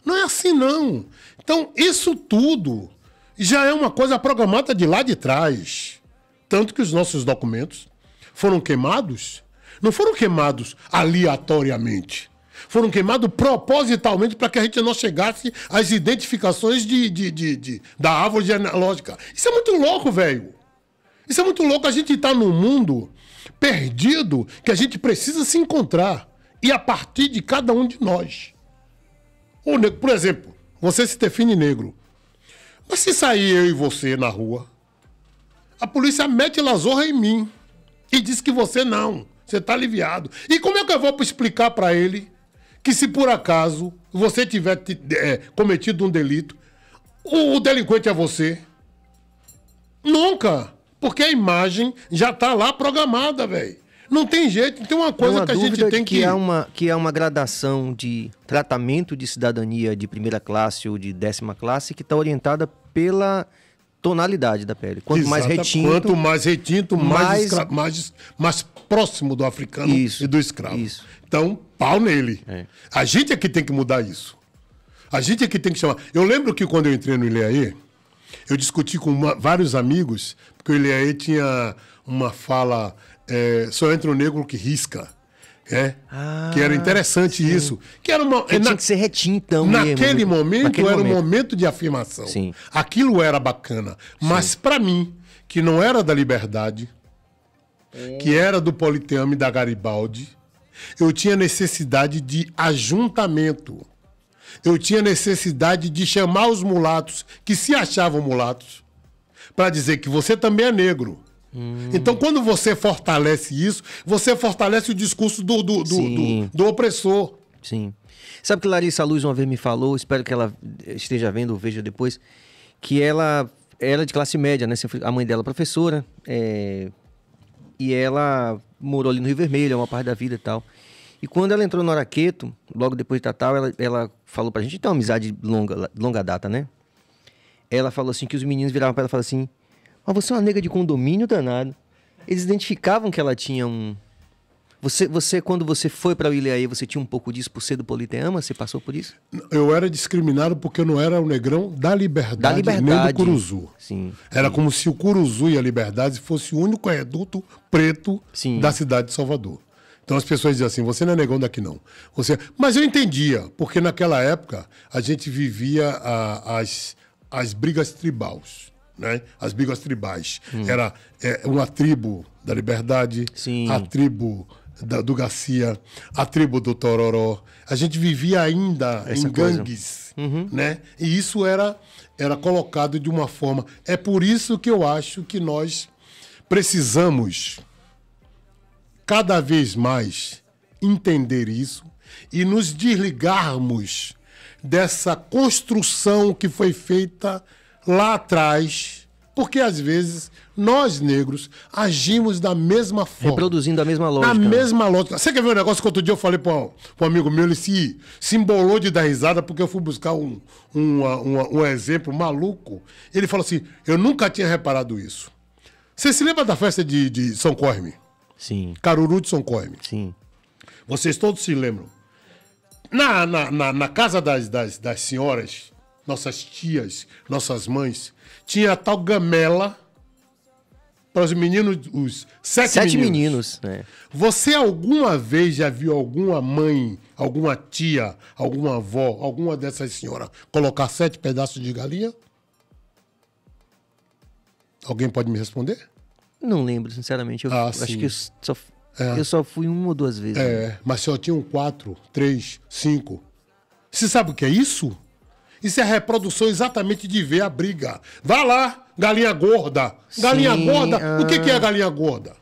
Não é assim, não. Então, isso tudo já é uma coisa programada de lá de trás. Tanto que os nossos documentos foram queimados, não foram queimados aleatoriamente. Foram queimados propositalmente para que a gente não chegasse às identificações de, de, de, de da árvore genealógica. Isso é muito louco, velho. Isso é muito louco. A gente está num mundo perdido que a gente precisa se encontrar. E a partir de cada um de nós. O negro, por exemplo, você se define negro. Mas se sair eu e você na rua, a polícia mete lazorra em mim e diz que você não, você tá aliviado. E como é que eu vou explicar para ele que se por acaso você tiver é, cometido um delito, o, o delinquente é você? Nunca, porque a imagem já tá lá programada, velho. Não tem jeito, tem uma coisa é uma que a gente tem que. que é uma, que é uma gradação de tratamento de cidadania de primeira classe ou de décima classe que está orientada pela tonalidade da pele. Quanto Exato, mais retinto. Quanto mais retinto, mais, mais... mais, mais próximo do africano isso, e do escravo. Isso. Então, pau nele. É. A gente é que tem que mudar isso. A gente é que tem que chamar. Eu lembro que quando eu entrei no Ileaê, eu discuti com uma, vários amigos, porque o Ileaê tinha uma fala é, só entra o negro que risca. É. Ah, que era interessante sim. isso. Que era uma, que na, tinha que ser retinho, então. Naquele mesmo. Né? momento naquele era momento. um momento de afirmação. Sim. Aquilo era bacana. Mas para mim, que não era da liberdade, é. que era do Politeame e da Garibaldi, eu tinha necessidade de ajuntamento. Eu tinha necessidade de chamar os mulatos que se achavam mulatos para dizer que você também é negro. Hum. Então, quando você fortalece isso, você fortalece o discurso do, do, do, do, do opressor. Sim. Sabe que Larissa Luz uma vez me falou, espero que ela esteja vendo ou veja depois, que ela era de classe média, né? A mãe dela é professora, e ela morou ali no Rio Vermelho, é uma parte da vida e tal. E quando ela entrou no Araqueto, logo depois de Natal, ela, ela falou pra gente, então, amizade longa, longa data, né? Ela falou assim que os meninos viravam pra ela e falavam assim, mas você é uma nega de condomínio danado. Eles identificavam que ela tinha um. Você, você quando você foi para o Ilhéu, você tinha um pouco disso por ser do Politeama? Você passou por isso? Eu era discriminado porque eu não era o negrão da liberdade, da liberdade. nem do Curuzu. Sim, era sim. como se o Curuzu e a liberdade fosse o único reduto preto sim. da cidade de Salvador. Então as pessoas diziam assim: você não é negão daqui não. Você... Mas eu entendia, porque naquela época a gente vivia a, as, as brigas tribais né? as brigas tribais. Hum. Era é, uma tribo da Liberdade, Sim. a tribo da, do Garcia, a tribo do Tororó. A gente vivia ainda Essa em coisa. gangues, uhum. né? E isso era, era colocado de uma forma. É por isso que eu acho que nós precisamos cada vez mais entender isso e nos desligarmos dessa construção que foi feita lá atrás, porque às vezes nós negros agimos da mesma forma. Reproduzindo a mesma lógica. Na né? mesma lógica. Você quer ver um negócio que outro dia eu falei para um, um, amigo meu, ele se, simbolou embolou de dar risada porque eu fui buscar um, um, um, um exemplo maluco. Ele falou assim: Eu nunca tinha reparado isso. Você se lembra da festa de, de São Corme? Sim. Caruru de São Corme? Sim. Vocês todos se lembram. Na, na, na, na casa das, das, das senhoras nossas tias, nossas mães, tinha a tal gamela para os meninos, os sete, sete meninos. meninos né? Você alguma vez já viu alguma mãe, alguma tia, alguma avó, alguma dessas senhoras colocar sete pedaços de galinha? Alguém pode me responder? Não lembro, sinceramente. Eu ah, acho sim. que eu só, é. eu só, fui uma ou duas vezes. É, né? mas só tinham quatro, três, cinco. Você sabe o que é isso? Isso é reprodução exatamente de ver a briga. Vá lá, galinha gorda. Galinha Sim, gorda? O que, que é ah. galinha gorda?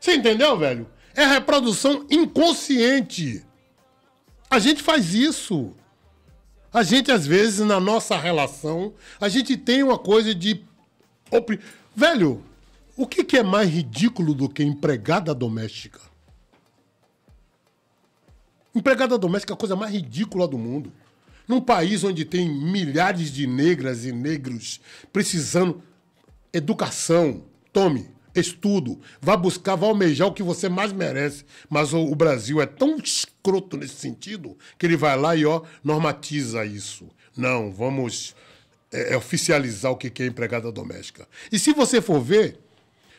Você entendeu, velho? É reprodução inconsciente. A gente faz isso. A gente, às vezes, na nossa relação, a gente tem uma coisa de. Velho, o que, que é mais ridículo do que empregada doméstica? Empregada doméstica é a coisa mais ridícula do mundo. Num país onde tem milhares de negras e negros precisando educação, tome, estudo, vá buscar, vá almejar o que você mais merece. Mas o, o Brasil é tão escroto nesse sentido que ele vai lá e ó, normatiza isso. Não, vamos é, é oficializar o que é empregada doméstica. E se você for ver,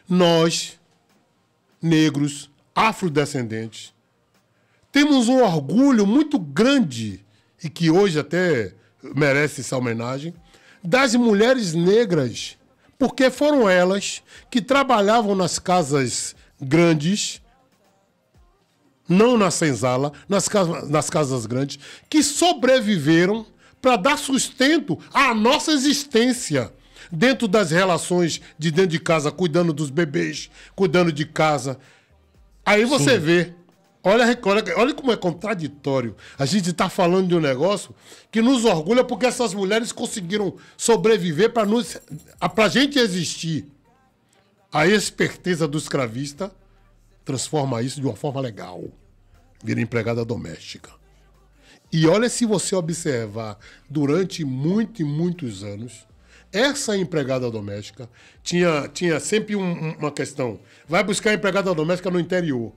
nós, negros, afrodescendentes, temos um orgulho muito grande e que hoje até merece essa homenagem, das mulheres negras, porque foram elas que trabalhavam nas casas grandes, não na senzala, nas, casas, nas casas grandes, que sobreviveram para dar sustento à nossa existência dentro das relações de dentro de casa, cuidando dos bebês, cuidando de casa. Aí você Sim. vê Olha, olha, olha como é contraditório. A gente está falando de um negócio que nos orgulha porque essas mulheres conseguiram sobreviver para a gente existir. A esperteza do escravista transforma isso de uma forma legal. Vira empregada doméstica. E olha, se você observar, durante muito e muitos anos, essa empregada doméstica tinha, tinha sempre um, uma questão. Vai buscar empregada doméstica no interior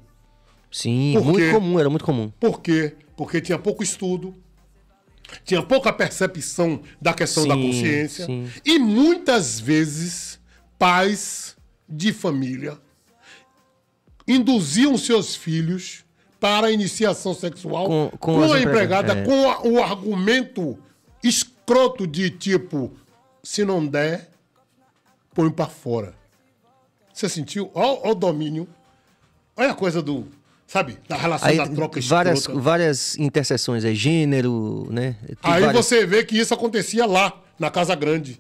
Sim, Por muito quê? comum, era muito comum. Por quê? Porque tinha pouco estudo, tinha pouca percepção da questão sim, da consciência. Sim. E muitas vezes, pais de família induziam seus filhos para a iniciação sexual com, com, com a empregada, é. com a, o argumento escroto de tipo: se não der, põe para fora. Você sentiu? Olha o domínio. Olha a coisa do Sabe? Da relação aí, da troca várias, várias interseções, é gênero, né? Tem aí várias... você vê que isso acontecia lá, na Casa Grande.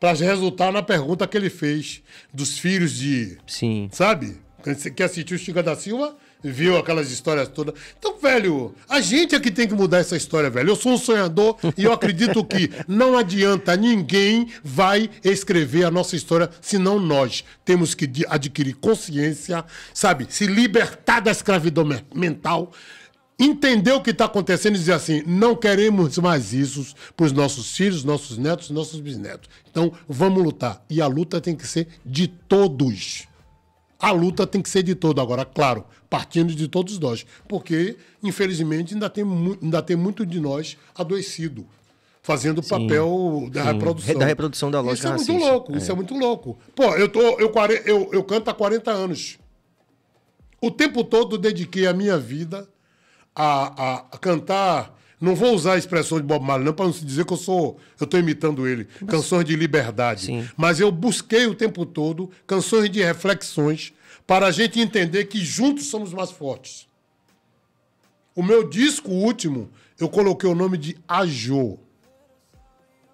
Pra resultar na pergunta que ele fez dos filhos de. Sim. Sabe? Quem assistiu o Chica da Silva viu aquelas histórias todas. Então, velho, a gente é que tem que mudar essa história, velho. Eu sou um sonhador e eu acredito que não adianta, ninguém vai escrever a nossa história senão nós. Temos que adquirir consciência, sabe? Se libertar da escravidão mental entender o que está acontecendo e dizer assim: não queremos mais isso para os nossos filhos, nossos netos, nossos bisnetos. Então, vamos lutar. E a luta tem que ser de todos. A luta tem que ser de todo agora, claro, partindo de todos nós, porque, infelizmente, ainda tem, ainda tem muito de nós adoecido, fazendo o papel da sim. reprodução. Da reprodução da lógica Isso é racista. muito louco, é. isso é muito louco. Pô, eu, tô, eu, eu, eu canto há 40 anos. O tempo todo dediquei a minha vida a, a, a cantar não vou usar a expressão de Bob Marley, não, para não se dizer que eu sou. Eu estou imitando ele. Canções de liberdade. Sim. Mas eu busquei o tempo todo canções de reflexões para a gente entender que juntos somos mais fortes. O meu disco último, eu coloquei o nome de Ajô.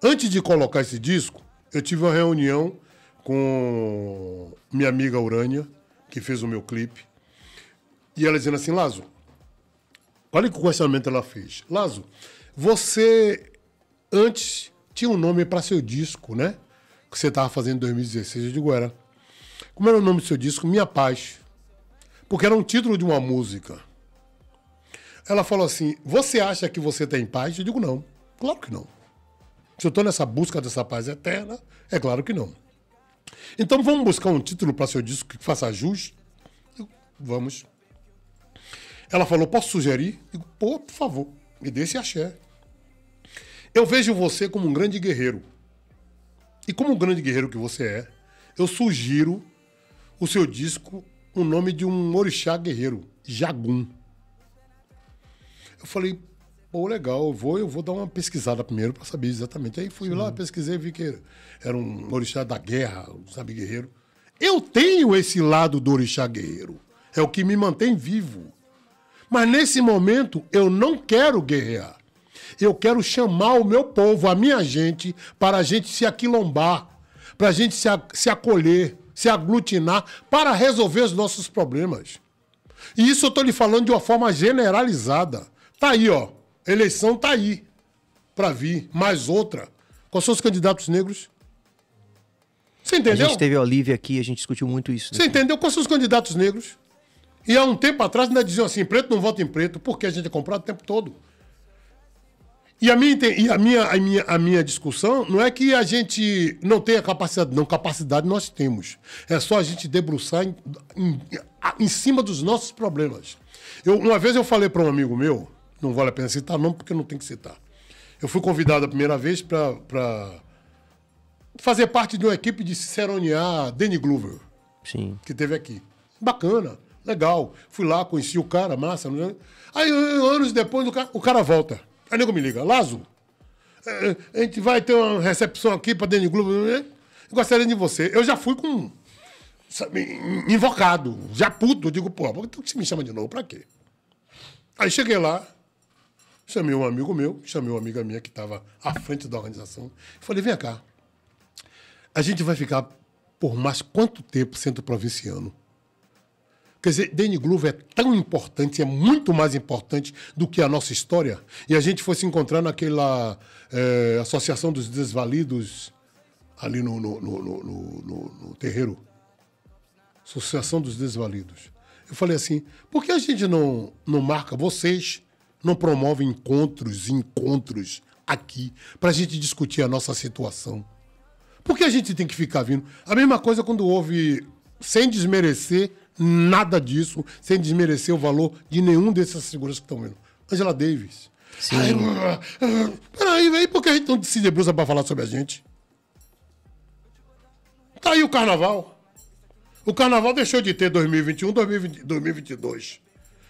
Antes de colocar esse disco, eu tive uma reunião com minha amiga Urânia, que fez o meu clipe. E ela dizendo assim, Lázaro, Olha que questionamento ela fez. Lazo, você antes tinha um nome para seu disco, né? Que você estava fazendo em 2016. Eu digo, era. Como era o nome do seu disco? Minha Paz. Porque era um título de uma música. Ela falou assim: Você acha que você tem paz? Eu digo, não. Claro que não. Se eu estou nessa busca dessa paz eterna, é claro que não. Então vamos buscar um título para seu disco que faça jus? Vamos. Ela falou: Posso sugerir? Digo: Pô, por favor, me dê esse axé. Eu vejo você como um grande guerreiro. E como um grande guerreiro que você é, eu sugiro o seu disco, o nome de um orixá guerreiro, Jagum. Eu falei, pô, legal, eu vou, eu vou dar uma pesquisada primeiro para saber exatamente. Aí fui Sim. lá, pesquisei, vi que era um orixá da guerra, sabe, guerreiro. Eu tenho esse lado do orixá guerreiro. É o que me mantém vivo. Mas nesse momento eu não quero guerrear. Eu quero chamar o meu povo, a minha gente, para a gente se aquilombar, para a gente se, se acolher, se aglutinar, para resolver os nossos problemas. E isso eu estou lhe falando de uma forma generalizada. Tá aí, ó. Eleição tá aí para vir. Mais outra. Quais são os candidatos negros? Você entendeu? A gente teve a Olivia aqui, a gente discutiu muito isso. Né? Você entendeu? Quais são os candidatos negros? E há um tempo atrás ainda diziam assim, preto não vota em preto, porque a gente é comprado o tempo todo. E, a minha, e a, minha, a, minha, a minha discussão não é que a gente não tenha capacidade, não, capacidade nós temos. É só a gente debruçar em, em, em cima dos nossos problemas. Eu, uma vez eu falei para um amigo meu, não vale a pena citar não porque não tem que citar. Eu fui convidado a primeira vez para fazer parte de uma equipe de a Danny Glover, Sim. que teve aqui. Bacana. Legal. Fui lá, conheci o cara, massa. Não... Né? Aí, anos depois, o cara, o cara volta. Aí, nego me liga. Lazo, é, é, a gente vai ter uma recepção aqui para dentro Globo, né? Gostaria de você. Eu já fui com... Sabe, invocado. Já puto. Eu digo, porra, por que você me chama de novo? Pra quê? Aí, cheguei lá. Chamei um amigo meu, chamei uma amiga minha que estava à frente da organização. Falei, vem cá. A gente vai ficar por mais quanto tempo sendo provinciano? Quer dizer, Danny Glover é tão importante, é muito mais importante do que a nossa história. E a gente foi se encontrar naquela é, Associação dos Desvalidos, ali no, no, no, no terreiro. Associação dos Desvalidos. Eu falei assim, por que a gente não, não marca, vocês não promovem encontros, encontros aqui, para a gente discutir a nossa situação? Por que a gente tem que ficar vindo? A mesma coisa quando houve, sem desmerecer nada disso, sem desmerecer o valor de nenhum dessas figuras que estão vendo. Angela Davis. Sim. aí ah, peraí, velho, por que a gente não se debruça para falar sobre a gente? Tá aí o carnaval. O carnaval deixou de ter 2021, 2020, 2022.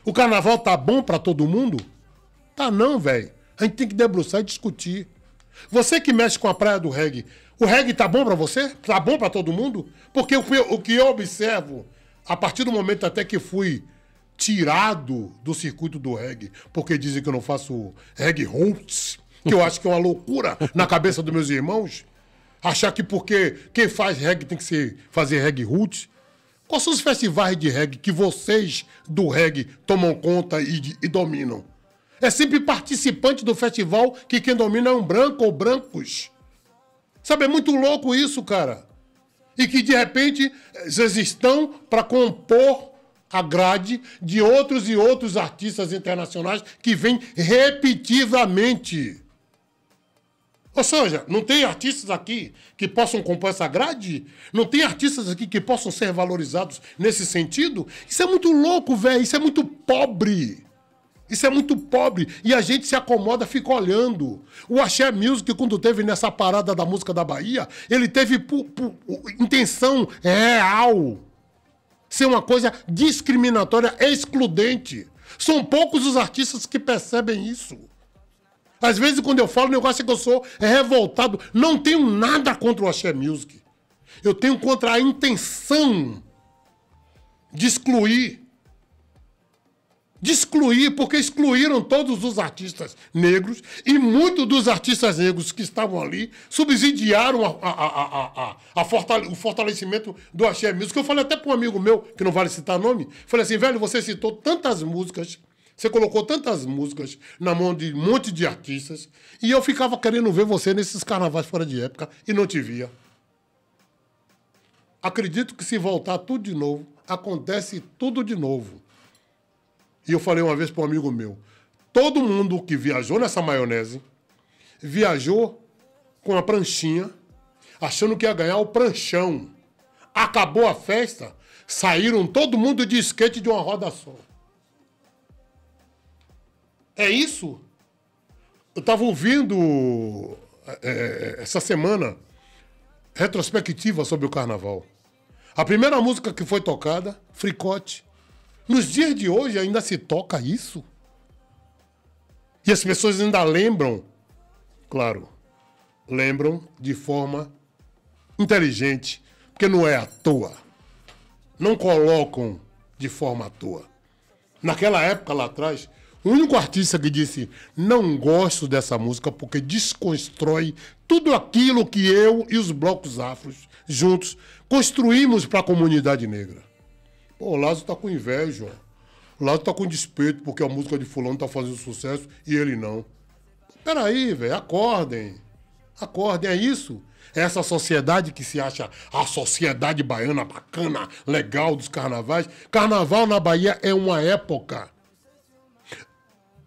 O carnaval tá bom para todo mundo? Tá não, velho. A gente tem que debruçar e discutir. Você que mexe com a praia do reggae, o reggae tá bom para você? Tá bom para todo mundo? Porque o que eu observo a partir do momento até que fui tirado do circuito do reggae, porque dizem que eu não faço reggae roots, que eu acho que é uma loucura [LAUGHS] na cabeça dos meus irmãos, achar que porque quem faz reggae tem que ser, fazer reggae roots. Quais são os festivais de reggae que vocês do reggae tomam conta e, e dominam? É sempre participante do festival que quem domina é um branco ou brancos. Sabe, é muito louco isso, cara e que de repente vocês estão para compor a grade de outros e outros artistas internacionais que vêm repetidamente. Ou seja, não tem artistas aqui que possam compor essa grade? Não tem artistas aqui que possam ser valorizados nesse sentido? Isso é muito louco, velho. Isso é muito pobre. Isso é muito pobre. E a gente se acomoda, fica olhando. O Axé Music, quando teve nessa parada da música da Bahia, ele teve intenção real. Ser uma coisa discriminatória, excludente. São poucos os artistas que percebem isso. Às vezes, quando eu falo, o negócio é que eu sou revoltado. Não tenho nada contra o Axé Music. Eu tenho contra a intenção de excluir de excluir, porque excluíram todos os artistas negros e muitos dos artistas negros que estavam ali subsidiaram a, a, a, fortale o fortalecimento do Axé Music. Eu falei até para um amigo meu, que não vale citar nome, falei assim, velho, você citou tantas músicas, você colocou tantas músicas na mão de um monte de artistas e eu ficava querendo ver você nesses carnavais fora de época e não te via. Acredito que se voltar tudo de novo, acontece tudo de novo e eu falei uma vez para um amigo meu: todo mundo que viajou nessa maionese viajou com a pranchinha, achando que ia ganhar o pranchão. Acabou a festa, saíram todo mundo de skate de uma roda só. É isso? Eu estava ouvindo é, é, essa semana retrospectiva sobre o carnaval. A primeira música que foi tocada, Fricote. Nos dias de hoje ainda se toca isso? E as pessoas ainda lembram, claro, lembram de forma inteligente, porque não é à toa. Não colocam de forma à toa. Naquela época lá atrás, o único artista que disse não gosto dessa música porque desconstrói tudo aquilo que eu e os blocos afros juntos construímos para a comunidade negra. Pô, o Lázaro tá com inveja, ó. O Lázaro tá com despeito porque a música de fulano tá fazendo sucesso e ele não. Peraí, velho, acordem. Acordem, é isso? É essa sociedade que se acha a sociedade baiana bacana, legal dos carnavais. Carnaval na Bahia é uma época.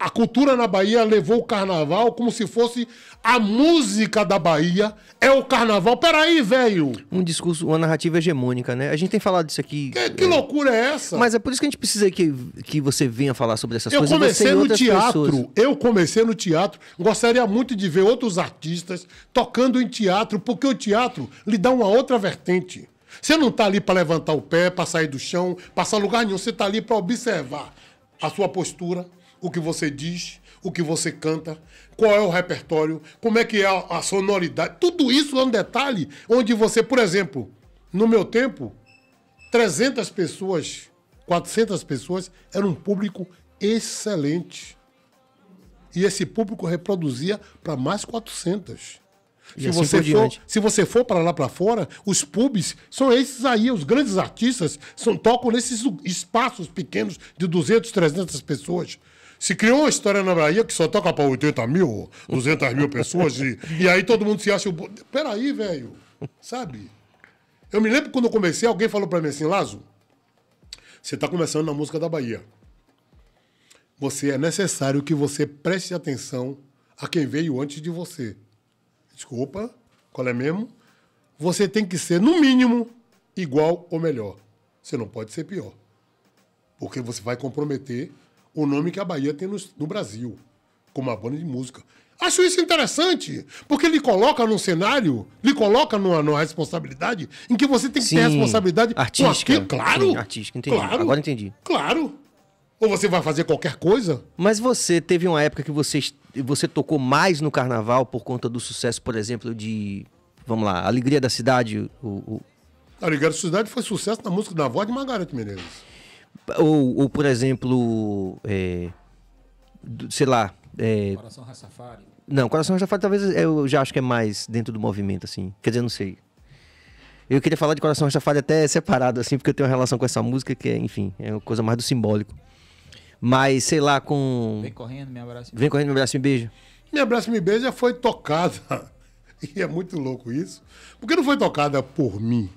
A cultura na Bahia levou o carnaval como se fosse a música da Bahia é o carnaval. Peraí, velho! Um discurso, uma narrativa hegemônica, né? A gente tem falado disso aqui. Que, que é... loucura é essa? Mas é por isso que a gente precisa que, que você venha falar sobre essas eu coisas. Eu comecei no teatro. Pessoas. Eu comecei no teatro. Gostaria muito de ver outros artistas tocando em teatro, porque o teatro lhe dá uma outra vertente. Você não está ali para levantar o pé, para sair do chão, passar lugar nenhum. Você está ali para observar a sua postura, o que você diz, o que você canta, qual é o repertório, como é que é a, sonoridade. Tudo isso é um detalhe onde você, por exemplo, no meu tempo, 300 pessoas, 400 pessoas, era um público excelente. E esse público reproduzia para mais 400. Se, assim você for, se você for para lá para fora, os pubs são esses aí, os grandes artistas são, tocam nesses espaços pequenos de 200, 300 pessoas. Se criou uma história na Bahia que só toca para 80 mil, 200 mil pessoas, e, e aí todo mundo se acha. O... Peraí, velho, sabe? Eu me lembro quando eu comecei, alguém falou para mim assim: Lazo, você está começando na música da Bahia. Você é necessário que você preste atenção a quem veio antes de você. Desculpa, qual é mesmo? Você tem que ser, no mínimo, igual ou melhor. Você não pode ser pior. Porque você vai comprometer o nome que a Bahia tem no, no Brasil, como uma banda de música. Acho isso interessante, porque ele coloca num cenário, ele coloca numa, numa responsabilidade em que você tem que Sim, ter responsabilidade artística. Com claro. Sim, artística, entendi. Claro, Agora entendi. Claro. Ou você vai fazer qualquer coisa. Mas você teve uma época que você, você tocou mais no carnaval por conta do sucesso, por exemplo, de. Vamos lá, Alegria da Cidade. O, o... A Alegria da Cidade foi sucesso na música da voz de Margareth Menezes. Ou, ou por exemplo, é, sei lá. É, Coração Rastafari. Não, Coração Rastafari talvez é, eu já acho que é mais dentro do movimento, assim. Quer dizer, não sei. Eu queria falar de Coração Rastafari até separado, assim, porque eu tenho uma relação com essa música que, é, enfim, é uma coisa mais do simbólico. Mas, sei lá, com... Vem correndo, me abraço Vem correndo, me abraço e me beijo. Me e me beija foi tocada. [LAUGHS] E é muito louco isso. Porque não foi tocada por mim.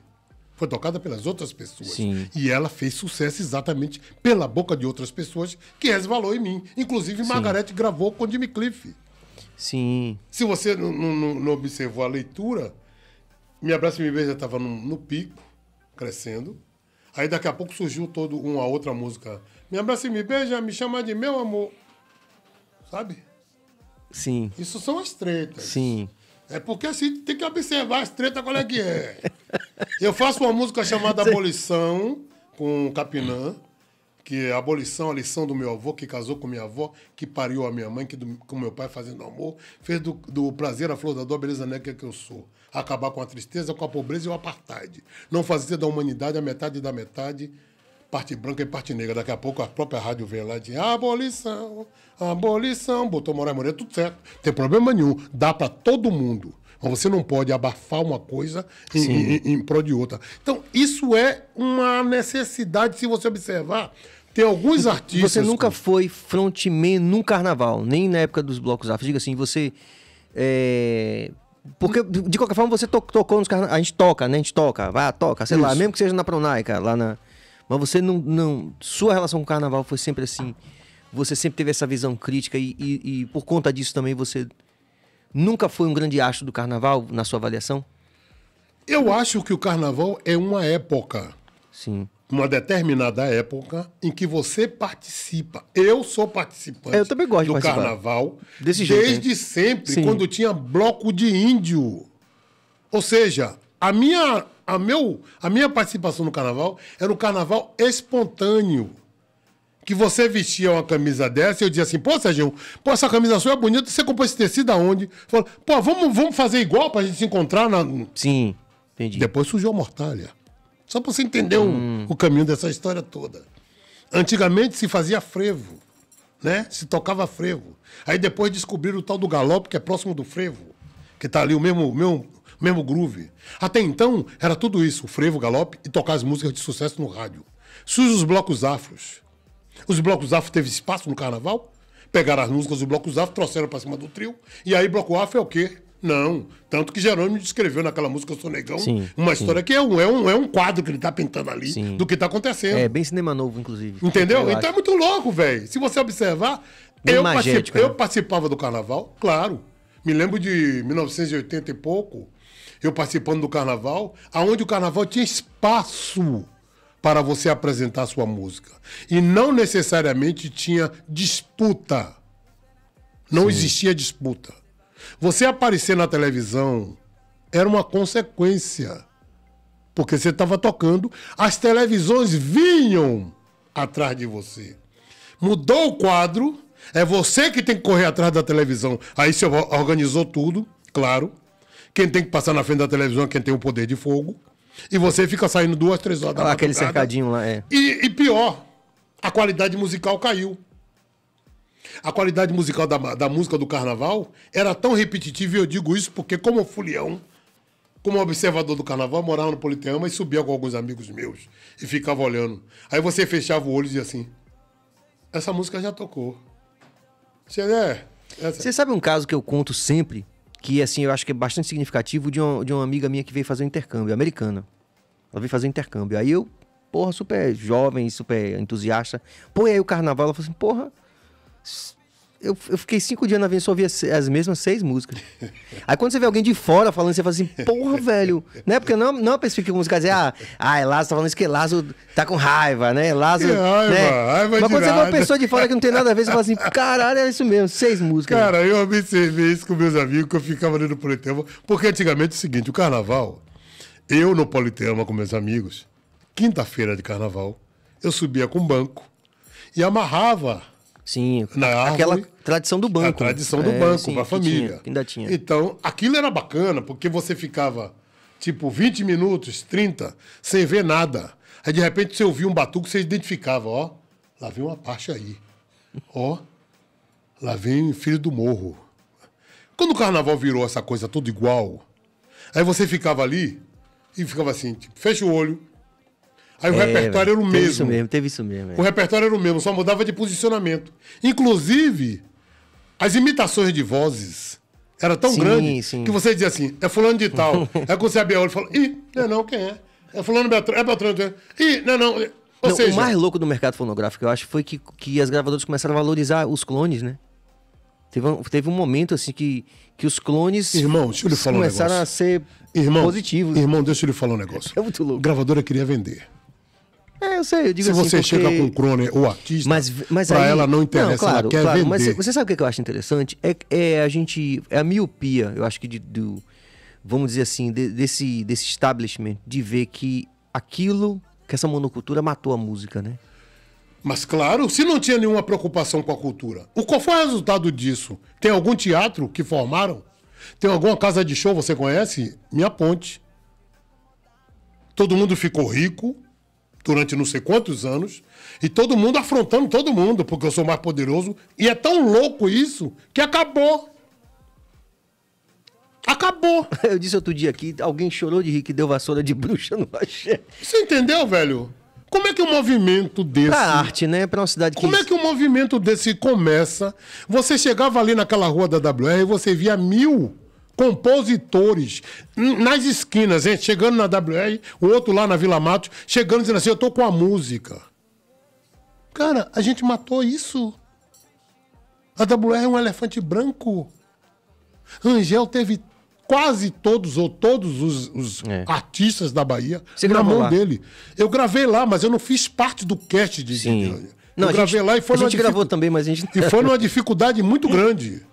Foi tocada pelas outras pessoas. Sim. E ela fez sucesso exatamente pela boca de outras pessoas que resvalou em mim. Inclusive, Margaret gravou com Jimmy Cliff. Sim. Se você não, não, não observou a leitura, Me Abraça e Me Beija estava no, no, pico, crescendo. Aí daqui a pouco surgiu todo uma outra música. Me Abraça e Me Beija, me chama de meu amor. Sabe? Sim. Isso são as tretas. Sim. É porque assim tem que observar as treta qual é que é. Eu faço uma música chamada Abolição com Capinã, que é a abolição, a lição do meu avô, que casou com minha avó, que pariu a minha mãe, que do, com meu pai fazendo amor, fez do, do prazer a flor da dor, a beleza negra né, que eu sou. Acabar com a tristeza, com a pobreza e o apartheid. Não fazer da humanidade a metade da metade parte branca e parte negra. Daqui a pouco a própria rádio vem lá e diz: abolição, abolição, botou Moraes Moreira, tudo certo. Não tem problema nenhum. Dá para todo mundo. Mas você não pode abafar uma coisa em, em, em, em prol de outra. Então, isso é uma necessidade, se você observar. Tem alguns artistas. Você nunca foi frontman num carnaval, nem na época dos blocos afros. Diga assim, você. É... Porque, de qualquer forma, você tocou nos carnavais. A gente toca, né? A gente toca, vai, toca, sei Isso. lá, mesmo que seja na Pronaica, lá na. Mas você não, não. Sua relação com o carnaval foi sempre assim. Você sempre teve essa visão crítica e, e, e por conta disso também você nunca foi um grande astro do carnaval, na sua avaliação? Eu acho que o carnaval é uma época. Sim. Uma determinada época em que você participa. Eu sou participante. É, eu também gosto do de carnaval. Desse desde sempre, Sim. quando tinha bloco de índio. Ou seja, a minha a, meu, a minha participação no carnaval era um carnaval espontâneo. Que você vestia uma camisa dessa e eu dizia assim, pô, Sérgio, pô, essa camisa sua é bonita, você comprou esse tecido aonde? Falou, pô, vamos, vamos fazer igual pra gente se encontrar na. Sim, entendi. Depois surgiu a mortalha. Só pra você entender hum. o, o caminho dessa história toda. Antigamente se fazia frevo, né? Se tocava frevo. Aí depois descobriram o tal do galope, que é próximo do frevo, que tá ali o mesmo, mesmo mesmo groove. Até então, era tudo isso, o frevo, galope e tocar as músicas de sucesso no rádio. Surge os blocos afros. Os blocos afro teve espaço no carnaval? Pegaram as músicas dos blocos afro, trouxeram para cima do trio, e aí bloco afro é o quê? Não. Tanto que Jerônimo descreveu naquela música Sonegão sim, uma história que é um, é, um, é um quadro que ele está pintando ali sim. do que está acontecendo. É, bem cinema novo, inclusive. Entendeu? então é acho. é muito louco, velho. Se você observar, eu, magético, particip... né? eu participava do carnaval, claro. Me lembro de 1980 e pouco, eu participando do carnaval, aonde o carnaval tinha espaço para você apresentar sua música. E não necessariamente tinha disputa. Não Sim. existia disputa. Você aparecer na televisão era uma consequência. Porque você estava tocando, as televisões vinham atrás de você. Mudou o quadro, é você que tem que correr atrás da televisão. Aí você organizou tudo, claro. Quem tem que passar na frente da televisão é quem tem o poder de fogo. E você fica saindo duas, três horas da ah, Aquele cercadinho lá, é. E, e, pior, a qualidade musical caiu. A qualidade musical da, da música do carnaval era tão repetitiva, e eu digo isso porque, como fulião, como observador do carnaval, morava no Politeama e subia com alguns amigos meus e ficava olhando. Aí você fechava o olho e dizia assim: essa música já tocou. Você, é, essa... você sabe um caso que eu conto sempre que assim eu acho que é bastante significativo de, um, de uma amiga minha que veio fazer um intercâmbio, americana. Ela veio fazer um intercâmbio. Aí eu, porra, super jovem, super entusiasta. Pô, e aí o carnaval, ela falou assim, porra, eu, eu fiquei cinco dias na Avenida, só ouvia as mesmas seis músicas. [LAUGHS] Aí quando você vê alguém de fora falando, você fala assim, porra, velho. Né? Porque não, é, não é uma pessoa que música dizer, ah, ah, é Lázaro tá falando isso que Lázaro tá com raiva, né? Lázaro. Raiva, né? raiva Mas quando você vê uma pessoa de fora que não tem nada a ver, você fala assim, caralho, é isso mesmo, seis músicas. Cara, né? eu observei isso com meus amigos, que eu ficava lendo Politeama. Porque antigamente é o seguinte, o carnaval, eu no Politeama com meus amigos, quinta-feira de carnaval, eu subia com banco e amarrava Sim, na aquela árvore, tradição do banco. A tradição do é, banco, para a família. Tinha, ainda tinha. Então, aquilo era bacana, porque você ficava, tipo, 20 minutos, 30, sem ver nada. Aí, de repente, você ouvia um batuque, você identificava, ó, lá vem uma parte aí. Ó, lá vem Filho do Morro. Quando o carnaval virou essa coisa toda igual, aí você ficava ali e ficava assim, tipo, fecha o olho, Aí o é, repertório era o teve mesmo. Isso mesmo. Teve isso mesmo, é. O repertório era o mesmo, só mudava de posicionamento. Inclusive, as imitações de vozes era tão sim, grande sim. que você dizia assim, é fulano de tal. [LAUGHS] Aí quando você abria o olho e falou: ih, não é não, quem é? É fulano Beltrano, é Beltrano. É?". Ih, não é não. Ou não, seja... O mais louco do mercado fonográfico, eu acho, foi que, que as gravadoras começaram a valorizar os clones, né? Teve um, teve um momento assim que, que os clones irmão, deixa eu lhe falar começaram um negócio. a ser irmão, positivos. Irmão, deixa eu lhe falar um negócio. [LAUGHS] É muito louco. A gravadora queria vender. É, eu sei, eu digo Se assim, você porque... chega com o crône ou artista, mas, mas pra aí... ela não interessa, não, claro, ela quer claro, vender. Mas você sabe o que eu acho interessante? É, é a gente. É a miopia, eu acho que, de, do, vamos dizer assim, de, desse, desse establishment, de ver que aquilo, que essa monocultura matou a música, né? Mas claro, se não tinha nenhuma preocupação com a cultura. O qual foi o resultado disso? Tem algum teatro que formaram? Tem alguma casa de show você conhece? Minha ponte. Todo mundo ficou rico, durante não sei quantos anos, e todo mundo afrontando todo mundo, porque eu sou mais poderoso. E é tão louco isso que acabou. Acabou. [LAUGHS] Eu disse outro dia aqui, alguém chorou de rir que deu vassoura de bruxa no axé. Você entendeu, velho? Como é que um movimento desse. Pra arte, né? Pra uma cidade que. Como é que um movimento desse começa? Você chegava ali naquela rua da WR e você via mil compositores nas esquinas, gente chegando na WR, o outro lá na Vila Matos, chegando dizendo assim: Eu tô com a música. Cara, a gente matou isso. A WR é um elefante branco. Rangel teve quase todos ou todos os, os é. artistas da Bahia Você na mão lá. dele. Eu gravei lá, mas eu não fiz parte do cast de Sim. Não, eu gravei gente, lá e foi a gente dific... gravou também, mas a gente... E foi numa dificuldade muito [LAUGHS] grande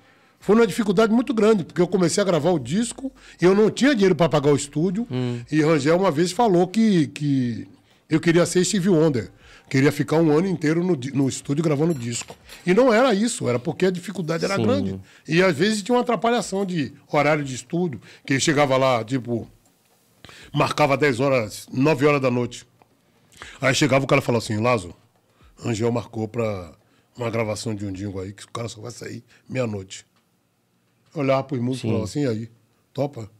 foi uma dificuldade muito grande, porque eu comecei a gravar o disco e eu não tinha dinheiro para pagar o estúdio. Hum. E Rangel uma vez falou que, que eu queria ser Steve Wonder. Queria ficar um ano inteiro no, no estúdio gravando disco. E não era isso, era porque a dificuldade era Sim. grande. E às vezes tinha uma atrapalhação de horário de estúdio, que chegava lá, tipo, marcava 10 horas, 9 horas da noite. Aí chegava o cara falava assim, Lazo, Angel marcou para uma gravação de um dingo aí, que o cara só vai sair meia-noite olhava para os músicos e falava assim, aí, topa?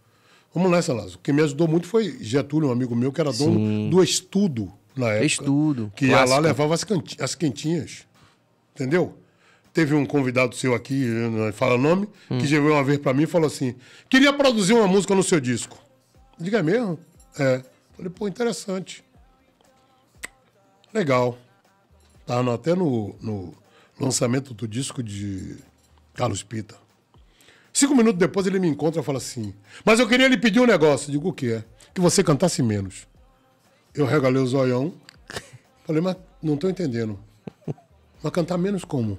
Vamos nessa, Lázaro. Quem me ajudou muito foi Getúlio, um amigo meu, que era dono Sim. do Estudo na época. Estudo. Que ia lá levava as, as quentinhas. Entendeu? Teve um convidado seu aqui, não né, fala nome, hum. que chegou uma vez para mim e falou assim: queria produzir uma música no seu disco. Diga é mesmo? É. Falei, pô, interessante. Legal. Tava até no, no lançamento do disco de Carlos Pita. Cinco minutos depois ele me encontra e fala assim: Mas eu queria lhe pedir um negócio. Eu digo: O que é? Que você cantasse menos. Eu regalei o zoião. [LAUGHS] Falei: Mas não estou entendendo. Mas cantar menos como?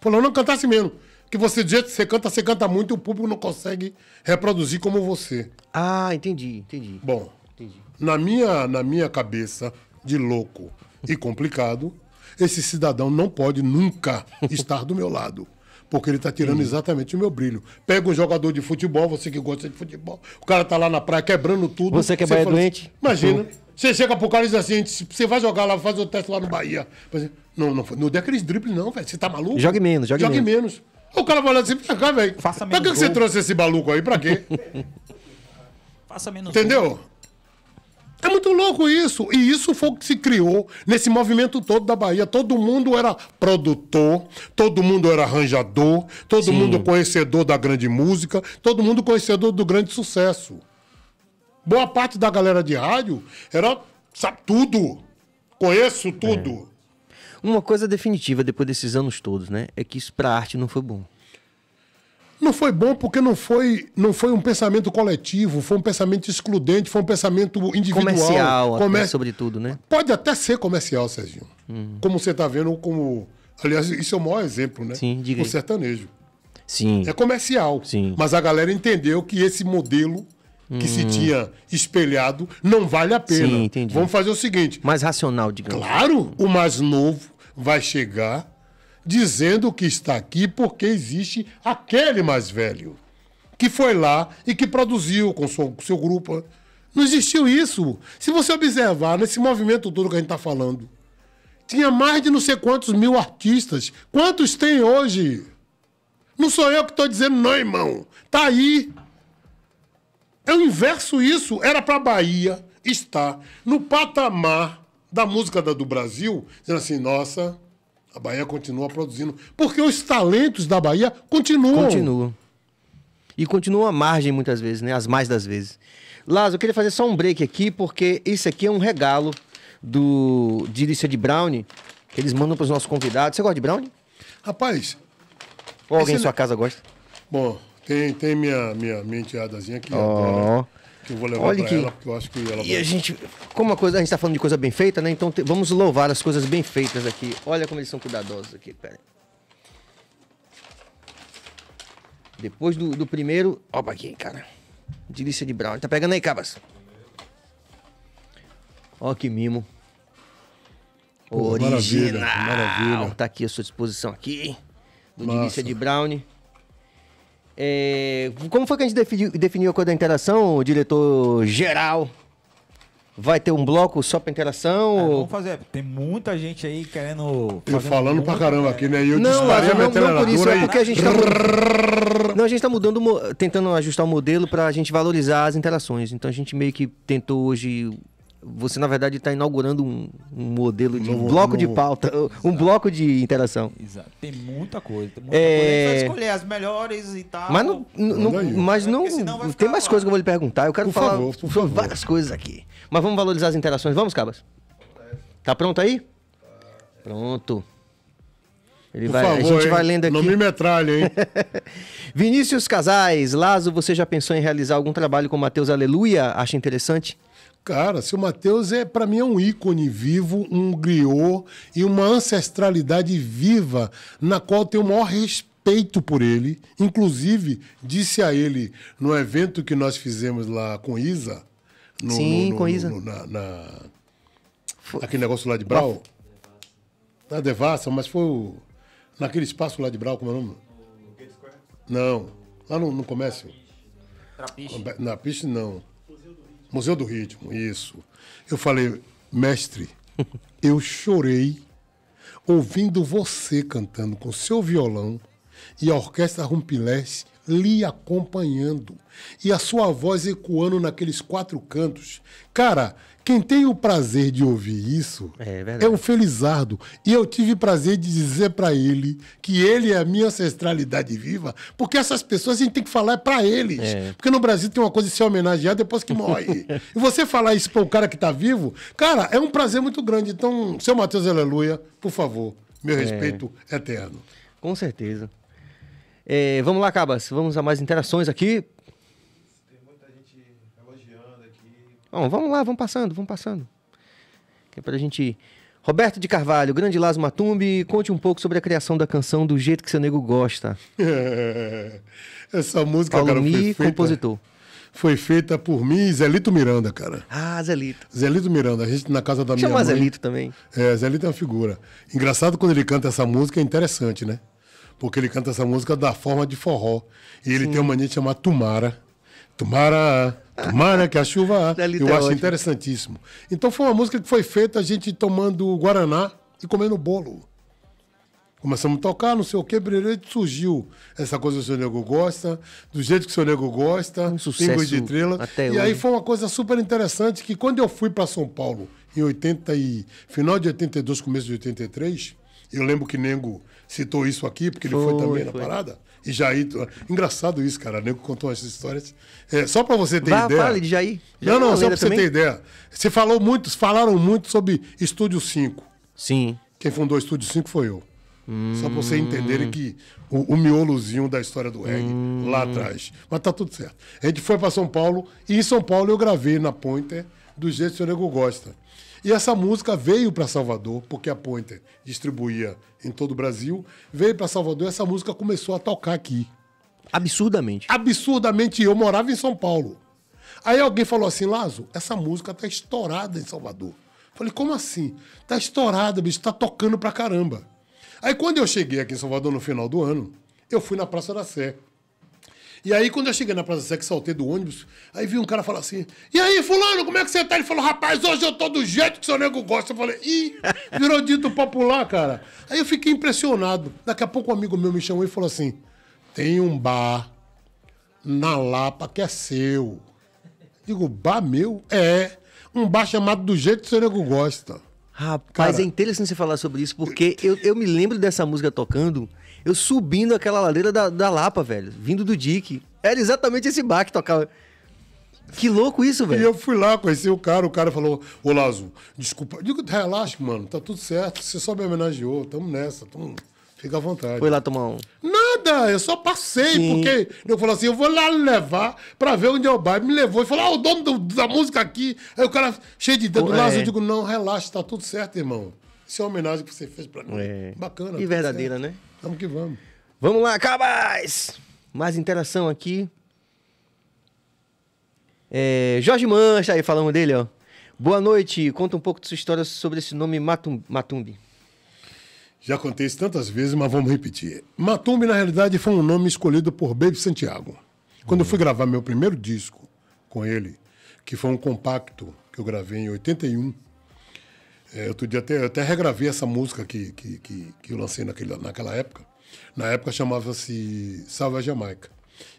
Falou: Não cantasse menos. Que você, do jeito que você canta, você canta muito e o público não consegue reproduzir como você. Ah, entendi, entendi. Bom, entendi. Na, minha, na minha cabeça de louco e complicado, esse cidadão não pode nunca [LAUGHS] estar do meu lado porque ele está tirando Sim. Uhum. exatamente o meu brilho. Pega um jogador de futebol, você que gosta de futebol, o cara está lá na praia quebrando tudo. Você que é Bahia assim, doente? imagina. Uhum. Você chega pro cara e diz assim, você vai jogar lá, fazer o teste lá no Bahia. Assim, não, não, não dê aqueles dribles não, velho. Você tá maluco? Jogue menos, jogue, jogue menos. menos. O cara vai olhar assim, pra cá, velho. Pra que, que você trouxe esse maluco aí? Pra quê? [LAUGHS] Faça menos Entendeu? Gol. É muito louco isso. E isso foi o que se criou nesse movimento todo da Bahia. Todo mundo era produtor, todo mundo era arranjador, todo Sim. mundo conhecedor da grande música, todo mundo conhecedor do grande sucesso. Boa parte da galera de rádio era, sabe, tudo. Conheço tudo. É. Uma coisa definitiva depois desses anos todos, né? É que isso pra arte não foi bom. Não foi bom porque não foi, não foi um pensamento coletivo, foi um pensamento excludente, foi um pensamento individual. Comercial, Comer... sobretudo, né? Pode até ser comercial, Serginho. Hum. Como você está vendo, como. Aliás, isso é o maior exemplo, né? Sim, diga. O sertanejo. Sim. É comercial. Sim. Mas a galera entendeu que esse modelo que hum. se tinha espelhado não vale a pena. Sim, entendi. Vamos fazer o seguinte. Mais racional, digamos. Claro, o mais novo vai chegar dizendo que está aqui porque existe aquele mais velho que foi lá e que produziu com seu, seu grupo. Não existiu isso. Se você observar nesse movimento todo que a gente está falando, tinha mais de não sei quantos mil artistas. Quantos tem hoje? Não sou eu que estou dizendo, não, irmão. Tá aí. É o inverso isso. Era para a Bahia estar no patamar da música do Brasil, dizendo assim, nossa, a Bahia continua produzindo. Porque os talentos da Bahia continuam. Continuam. E continuam à margem muitas vezes, né? As mais das vezes. Lázaro, eu queria fazer só um break aqui, porque isso aqui é um regalo do Dirissa de Brownie, que eles mandam para os nossos convidados. Você gosta de Brownie? Rapaz. Ou alguém em sua casa gosta? Bom, tem, tem minha, minha, minha enteadazinha oh que eu vou levar Olha pra que... ela, porque eu acho que ela E vai... a gente, como a, coisa, a gente tá falando de coisa bem feita, né? Então te... vamos louvar as coisas bem feitas aqui. Olha como eles são cuidadosos aqui, pera Depois do, do primeiro... Opa aqui, cara. Delícia de brown. Tá pegando aí, cabas. Ó que mimo. Original. Maravilha, maravilha. Tá aqui à sua disposição aqui. Do Delícia de Brownie. É, como foi que a gente definiu, definiu a coisa da interação, o diretor geral? Vai ter um bloco só pra interação? É, ou... Vamos fazer. Tem muita gente aí querendo. Eu falando pra caramba aqui, né? E eu não, não, não, não por isso, é aí. é porque a gente tá. não, a gente tá mudando, tentando ajustar o modelo pra gente valorizar as interações. Então a gente meio que tentou hoje você na verdade está inaugurando um, um, modelo de um bloco de pauta, Exato. um bloco de interação. Exato. Tem muita coisa. Tem muita é... coisa. escolher as melhores e tal. Mas não, não, não mas não tem mais coisas que eu vou lhe perguntar. Eu quero por falar favor, por favor. várias coisas aqui. Mas vamos valorizar as interações. Vamos, Cabas? Tá pronto aí? Pronto. Ele Por vai, favor, a gente hein? vai lendo aqui. Não me metralha, hein? [LAUGHS] Vinícius Casais, Lazo, você já pensou em realizar algum trabalho com Mateus Aleluia? Acha interessante? Cara, seu Mateus é para mim é um ícone vivo, um griot e uma ancestralidade viva na qual eu tenho o maior respeito por ele. Inclusive, disse a ele no evento que nós fizemos lá com Isa, no, Sim, no, com no, Isa. na, na... aquele negócio lá de Brau. Na Devassa, mas foi o... naquele espaço lá de Brau, como é o nome? Não, lá no, no comércio. Na piste não. Museu do Ritmo, isso. Eu falei, mestre, [LAUGHS] eu chorei ouvindo você cantando com seu violão e a orquestra Rumpilés lhe acompanhando e a sua voz ecoando naqueles quatro cantos. Cara, quem tem o prazer de ouvir isso é, é o Felizardo. E eu tive prazer de dizer para ele que ele é a minha ancestralidade viva, porque essas pessoas a gente tem que falar para eles. É. Porque no Brasil tem uma coisa de ser homenageado depois que morre. [LAUGHS] e você falar isso para o cara que está vivo, cara, é um prazer muito grande. Então, seu Matheus Aleluia, por favor, meu é. respeito eterno. Com certeza. É, vamos lá, Cabas. Vamos a mais interações aqui. Bom, vamos lá, vamos passando, vamos passando. Que é pra gente ir. Roberto de Carvalho, grande Lazo Matumbi, conte um pouco sobre a criação da canção do jeito que seu nego gosta. [LAUGHS] Essa música, Paulo cara, Mi, foi feita, compositor. Foi feita por mim e Zelito Miranda, cara. Ah, Zelito. Zelito Miranda, a gente na casa da Chama minha mãe. Chama Zelito também. É, Zelito é uma figura. Engraçado quando ele canta essa música, é interessante, né? Porque ele canta essa música da forma de forró. E ele Sim. tem uma mania de chamar Tumara. Tumara, Tomara que a chuva [LAUGHS] Eu tá acho ótimo. interessantíssimo. Então foi uma música que foi feita a gente tomando Guaraná e comendo bolo. Começamos a tocar, não sei o que, brilhante, surgiu essa coisa que o seu nego gosta, do jeito que o seu nego gosta, um sucesso de estrela. Até e hoje. aí foi uma coisa super interessante que quando eu fui para São Paulo, em 80 e, final de 82, começo de 83, eu lembro que Nego citou isso aqui, porque ele foi, foi também na foi. parada. E Jair. Engraçado isso, cara. O nego contou essas histórias. É, só para você ter Vá, ideia. Fale de Jair. Jair não, não, só para você ter ideia. Você falou muito, falaram muito sobre Estúdio 5. Sim. Quem fundou o Estúdio 5 foi eu. Hum. Só para vocês entenderem que o, o miolozinho da história do reggae hum. lá atrás. Mas tá tudo certo. A gente foi para São Paulo e em São Paulo eu gravei na Pointer do jeito que o nego gosta. E essa música veio para Salvador, porque a Pointer distribuía em todo o Brasil, veio para Salvador e essa música começou a tocar aqui. Absurdamente. Absurdamente. Eu morava em São Paulo. Aí alguém falou assim, Lazo, essa música tá estourada em Salvador. Falei, como assim? Tá estourada, bicho, tá tocando pra caramba. Aí quando eu cheguei aqui em Salvador no final do ano, eu fui na Praça da Sé. E aí, quando eu cheguei na Praça Seca, saltei do ônibus, aí vi um cara falar assim: E aí, Fulano, como é que você tá? Ele falou: Rapaz, hoje eu tô do jeito que seu nego gosta. Eu falei: Ih, virou dito popular, cara. Aí eu fiquei impressionado. Daqui a pouco um amigo meu me chamou e falou assim: Tem um bar na Lapa que é seu. Digo, bar meu? É. Um bar chamado do jeito que seu nego gosta. Rapaz, cara, é interessante você falar sobre isso, porque eu, eu me lembro dessa música tocando eu subindo aquela ladeira da, da Lapa, velho, vindo do Dick. Era exatamente esse bar que tocava. Que louco isso, velho. E eu fui lá, conheci o cara, o cara falou, ô Lazo, desculpa. digo, relaxa, mano, tá tudo certo. Você só me homenageou, tamo nessa, tamo... Fica à vontade. Foi lá tomar um. Nada, eu só passei, Sim. porque eu falei assim, eu vou lá levar pra ver onde é o bairro. Me levou e falou, ah, o dono do, da música aqui. Aí o cara cheio de dedo, Lazo, é. eu digo, não, relaxa, tá tudo certo, irmão. Isso é uma homenagem que você fez pra mim. É. Bacana. E verdadeira, certo. né? Vamos que vamos. Vamos lá, Cabais. Mais interação aqui. É, Jorge Mancha aí falando dele, ó. Boa noite, conta um pouco de sua história sobre esse nome Matum Matumbi. Já contei isso tantas vezes, mas vamos repetir. Matumbi, na realidade, foi um nome escolhido por Baby Santiago. Quando eu fui gravar meu primeiro disco com ele, que foi um compacto que eu gravei em 81, é, outro dia até, eu até regravei essa música que, que, que, que eu lancei naquele, naquela época. Na época chamava-se Salve a Jamaica.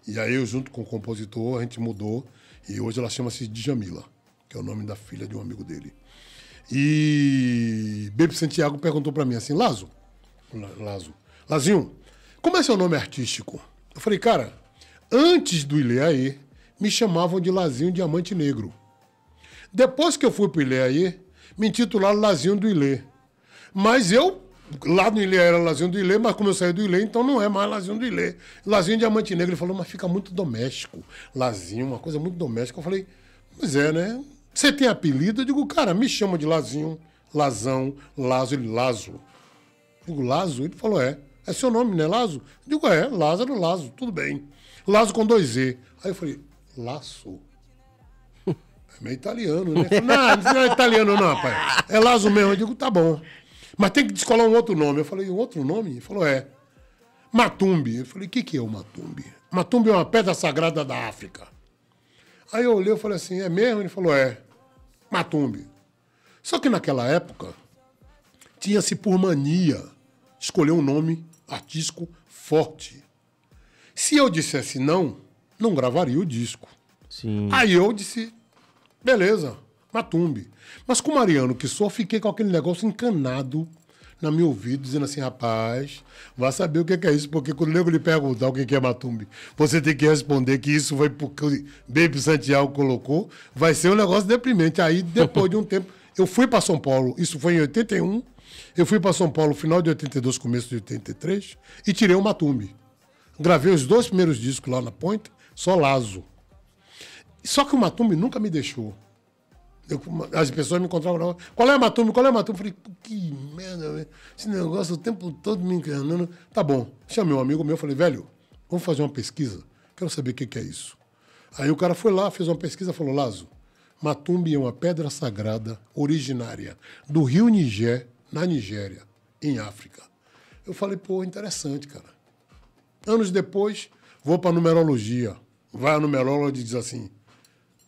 E aí eu, junto com o compositor, a gente mudou. E hoje ela chama-se Djamila, que é o nome da filha de um amigo dele. E Bebe Santiago perguntou para mim assim, Lazo, Lazo, Lazinho, como é seu nome artístico? Eu falei, cara, antes do Ileaê, me chamavam de Lazinho Diamante Negro. Depois que eu fui pro Ileaê, me intitularam Lazinho do Ilê. Mas eu, lá no Ilê era Lazinho do Ilê, mas como eu saí do Ilê, então não é mais Lazinho do Ilê. Lazinho Diamante Negro. Ele falou, mas fica muito doméstico. Lazinho, uma coisa muito doméstica. Eu falei, pois é, né? Você tem apelido? Eu digo, cara, me chama de Lazinho, Lazão, Lazo, ele Lazo. Eu digo, Lazo? Ele falou, é. É seu nome, né, Lazo? Eu digo, é, Lázaro, Lazo, tudo bem. Lazo com dois E. Aí eu falei, laço meio italiano, né? não, não é italiano não, rapaz. É Lazo mesmo. Eu digo, tá bom. Mas tem que descolar um outro nome. Eu falei, um outro nome? Ele falou, é. Matumbi. Eu falei, o que, que é o Matumbi? Matumbi é uma pedra sagrada da África. Aí eu olhei e falei assim, é mesmo? Ele falou, é. Matumbi. Só que naquela época, tinha-se por mania escolher um nome artístico forte. Se eu dissesse não, não gravaria o disco. Sim. Aí eu disse, Beleza, Matumbi. Mas com o Mariano, que só fiquei com aquele negócio encanado na meu ouvido, dizendo assim, rapaz, vai saber o é que é isso, porque quando o nego lhe perguntar o que é, é Matumbi, você tem que responder que isso foi porque Baby Santiago colocou, vai ser um negócio deprimente. Aí, depois de um tempo, eu fui para São Paulo, isso foi em 81, eu fui para São Paulo final de 82, começo de 83, e tirei o Matumbi. Gravei os dois primeiros discos lá na Ponte, só Lazo. Só que o Matumbi nunca me deixou. Eu, as pessoas me encontravam qual é o Matumbi, qual é o Matumbi? Falei, que merda, esse negócio o tempo todo me enganando. Tá bom, chamei um amigo meu, falei, velho, vamos fazer uma pesquisa, quero saber o que, que é isso. Aí o cara foi lá, fez uma pesquisa, falou, Lazo, Matumbi é uma pedra sagrada originária do rio Niger, na Nigéria, em África. Eu falei, pô, interessante, cara. Anos depois, vou para numerologia. Vai a numeróloga e diz assim,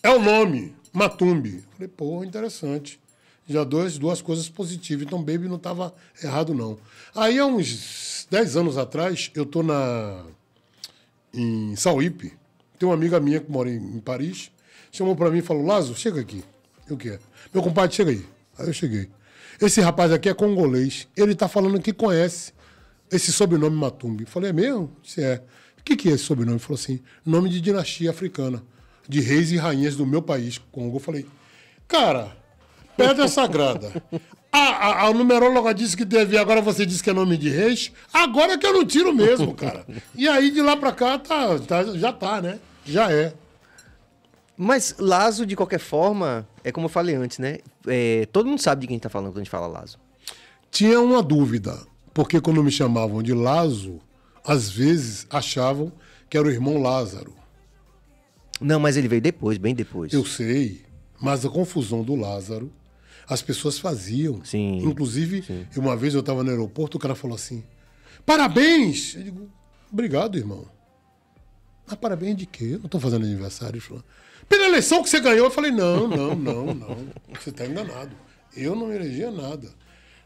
é o nome, Matumbi. Falei, pô, interessante. Já dois, duas coisas positivas. Então, Baby não estava errado, não. Aí, há uns 10 anos atrás, eu estou na em Sauípe. Tem uma amiga minha que mora em, Paris. Chamou para mim e falou, Lazo, chega aqui. Eu que é. Meu compadre, chega aí. Aí eu cheguei. Esse rapaz aqui é congolês. Ele está falando que conhece esse sobrenome Matumbi. Falei, é mesmo? Se é. O que, que é esse sobrenome? Ele falou assim, nome de dinastia africana de reis e rainhas do meu país, Congo. Eu falei, cara, pedra sagrada. [LAUGHS] A, a, a numeróloga disse que devia, agora você disse que é nome de reis. Agora que eu não tiro mesmo, cara. E aí de lá pra cá tá, tá já tá, né? Já é. Mas Lazo, de qualquer forma, é como eu falei antes, né? É, todo mundo sabe de quem tá falando quando a gente fala Lazo. Tinha uma dúvida, porque quando me chamavam de Lazo, às vezes achavam que era o irmão Lázaro. Não, mas ele veio depois, bem depois. Eu sei, mas a confusão do Lázaro, as pessoas faziam. Sim. Inclusive, sim. uma vez eu estava no aeroporto, o cara falou assim: parabéns! Eu digo, obrigado, irmão. Mas parabéns de quê? Eu não estou fazendo aniversário. Ele falou, pela eleição que você ganhou. Eu falei, não, não, não, não. Você está enganado. Eu não elegia nada.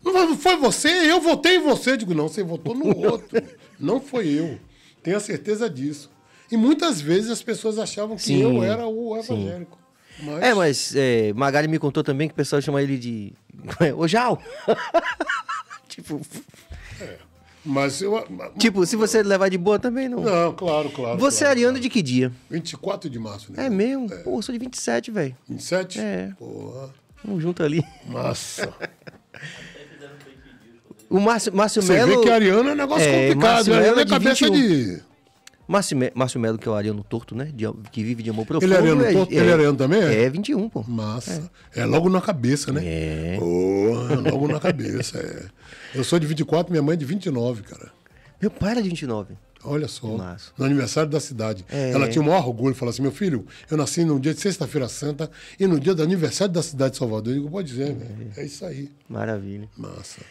Não foi você, eu votei em você. Eu digo, não, você votou no outro. [LAUGHS] Não foi eu. Tenho a certeza disso. E muitas vezes as pessoas achavam que eu era o evangélico. Mas... É, mas é, Magali me contou também que o pessoal chama ele de. ojal [LAUGHS] [LAUGHS] tipo. É, mas eu. Tipo, se você levar de boa também, não. Não, claro, claro. Você claro, é ariano claro. de que dia? 24 de março, né? É mesmo? É. Pô, eu sou de 27, velho. 27? É. Porra. Vamos junto ali. Massa. [LAUGHS] O Márcio, Márcio Melo. Você vê que a Ariana é um negócio é, complicado. Márcio Ariana né? é, é de cabeça 21. É de. Márcio, Melo, que é o Ariano Torto, né? De, que vive de amor profundo. Ele é Ariano é, Torto? É, ele é Ariano também? É, é 21, pô. Massa. É, é logo na cabeça, né? É. Oh, logo na cabeça, é. Eu sou de 24, minha mãe é de 29, cara. Meu pai era de 29. Olha só. Massa. No aniversário da cidade. É. Ela tinha o maior orgulho. Falava assim: meu filho, eu nasci no dia de Sexta-feira Santa e no dia do aniversário da cidade de Salvador. Eu digo: pode dizer, é. Né? é isso aí. Maravilha. Massa.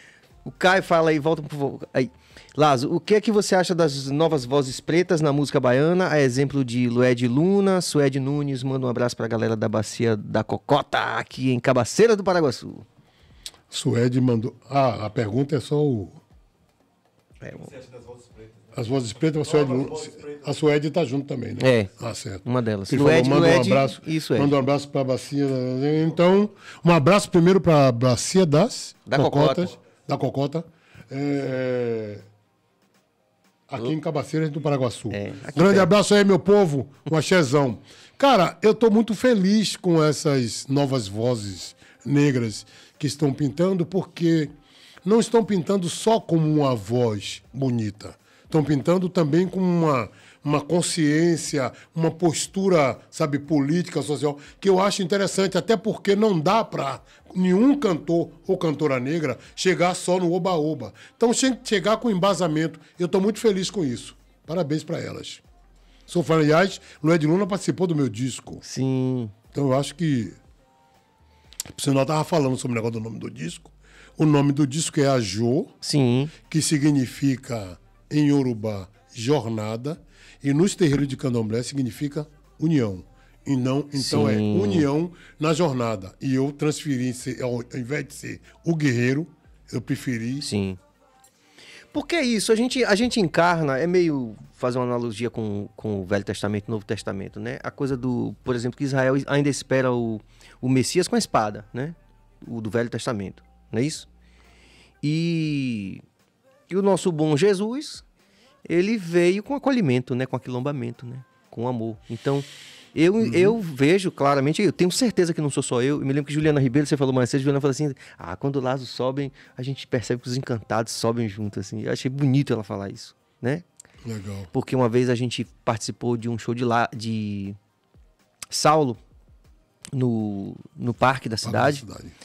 O Caio fala aí, volta por favor. Aí. Lazo, o que é que você acha das novas vozes pretas na música baiana? A exemplo de Lued Luna, Suede Nunes, manda um abraço para a galera da Bacia da Cocota, aqui em Cabaceira do Paraguaçu. Suede mandou. Ah, a pergunta é só o. É, o que você acha das vozes pretas? As vozes pretas, a Suede, a Suede tá junto também, né? É. Ah, certo. Uma delas. Ele Lued, falou, manda Lued, um abraço. Isso é. Manda um abraço para a Bacia. Então, um abraço primeiro para a Bacia das da Cocotas. Cocota. Da Cocota. É, Aqui em Cabaceiras do Paraguaçu. É, Grande tem. abraço aí, meu povo, o Axezão. Cara, eu estou muito feliz com essas novas vozes negras que estão pintando, porque não estão pintando só como uma voz bonita, estão pintando também com uma, uma consciência, uma postura, sabe, política, social, que eu acho interessante, até porque não dá para nenhum cantor ou cantora negra chegar só no oba-oba. Então, chegar com embasamento. Eu estou muito feliz com isso. Parabéns para elas. Sou fã, aliás, Lué de Luna participou do meu disco. Sim. Então, eu acho que. O senhor estava falando sobre o negócio do nome do disco. O nome do disco é Ajô. Sim. Que significa, em urubá jornada. E nos terreiros de candomblé significa união. E não, então é Sim. é união na jornada. E eu transferi, ao invés de ser o guerreiro, eu preferi. Sim. Porque é isso, a gente, a gente encarna, é meio fazer uma analogia com, com o Velho Testamento e o Novo Testamento, né? A coisa do, por exemplo, que Israel ainda espera o, o Messias com a espada, né? O do Velho Testamento, não é isso? E, e o nosso bom Jesus, ele veio com acolhimento, né? Com aquilombamento, né? Com amor. Então, eu, uhum. eu vejo claramente, eu tenho certeza que não sou só eu. Eu me lembro que Juliana Ribeiro, você falou mais cedo, Juliana falou assim: ah, quando o Lazo sobem, a gente percebe que os encantados sobem junto, assim. Eu achei bonito ela falar isso, né? Legal. Porque uma vez a gente participou de um show de lá de Saulo no, no parque da cidade. Parque da cidade.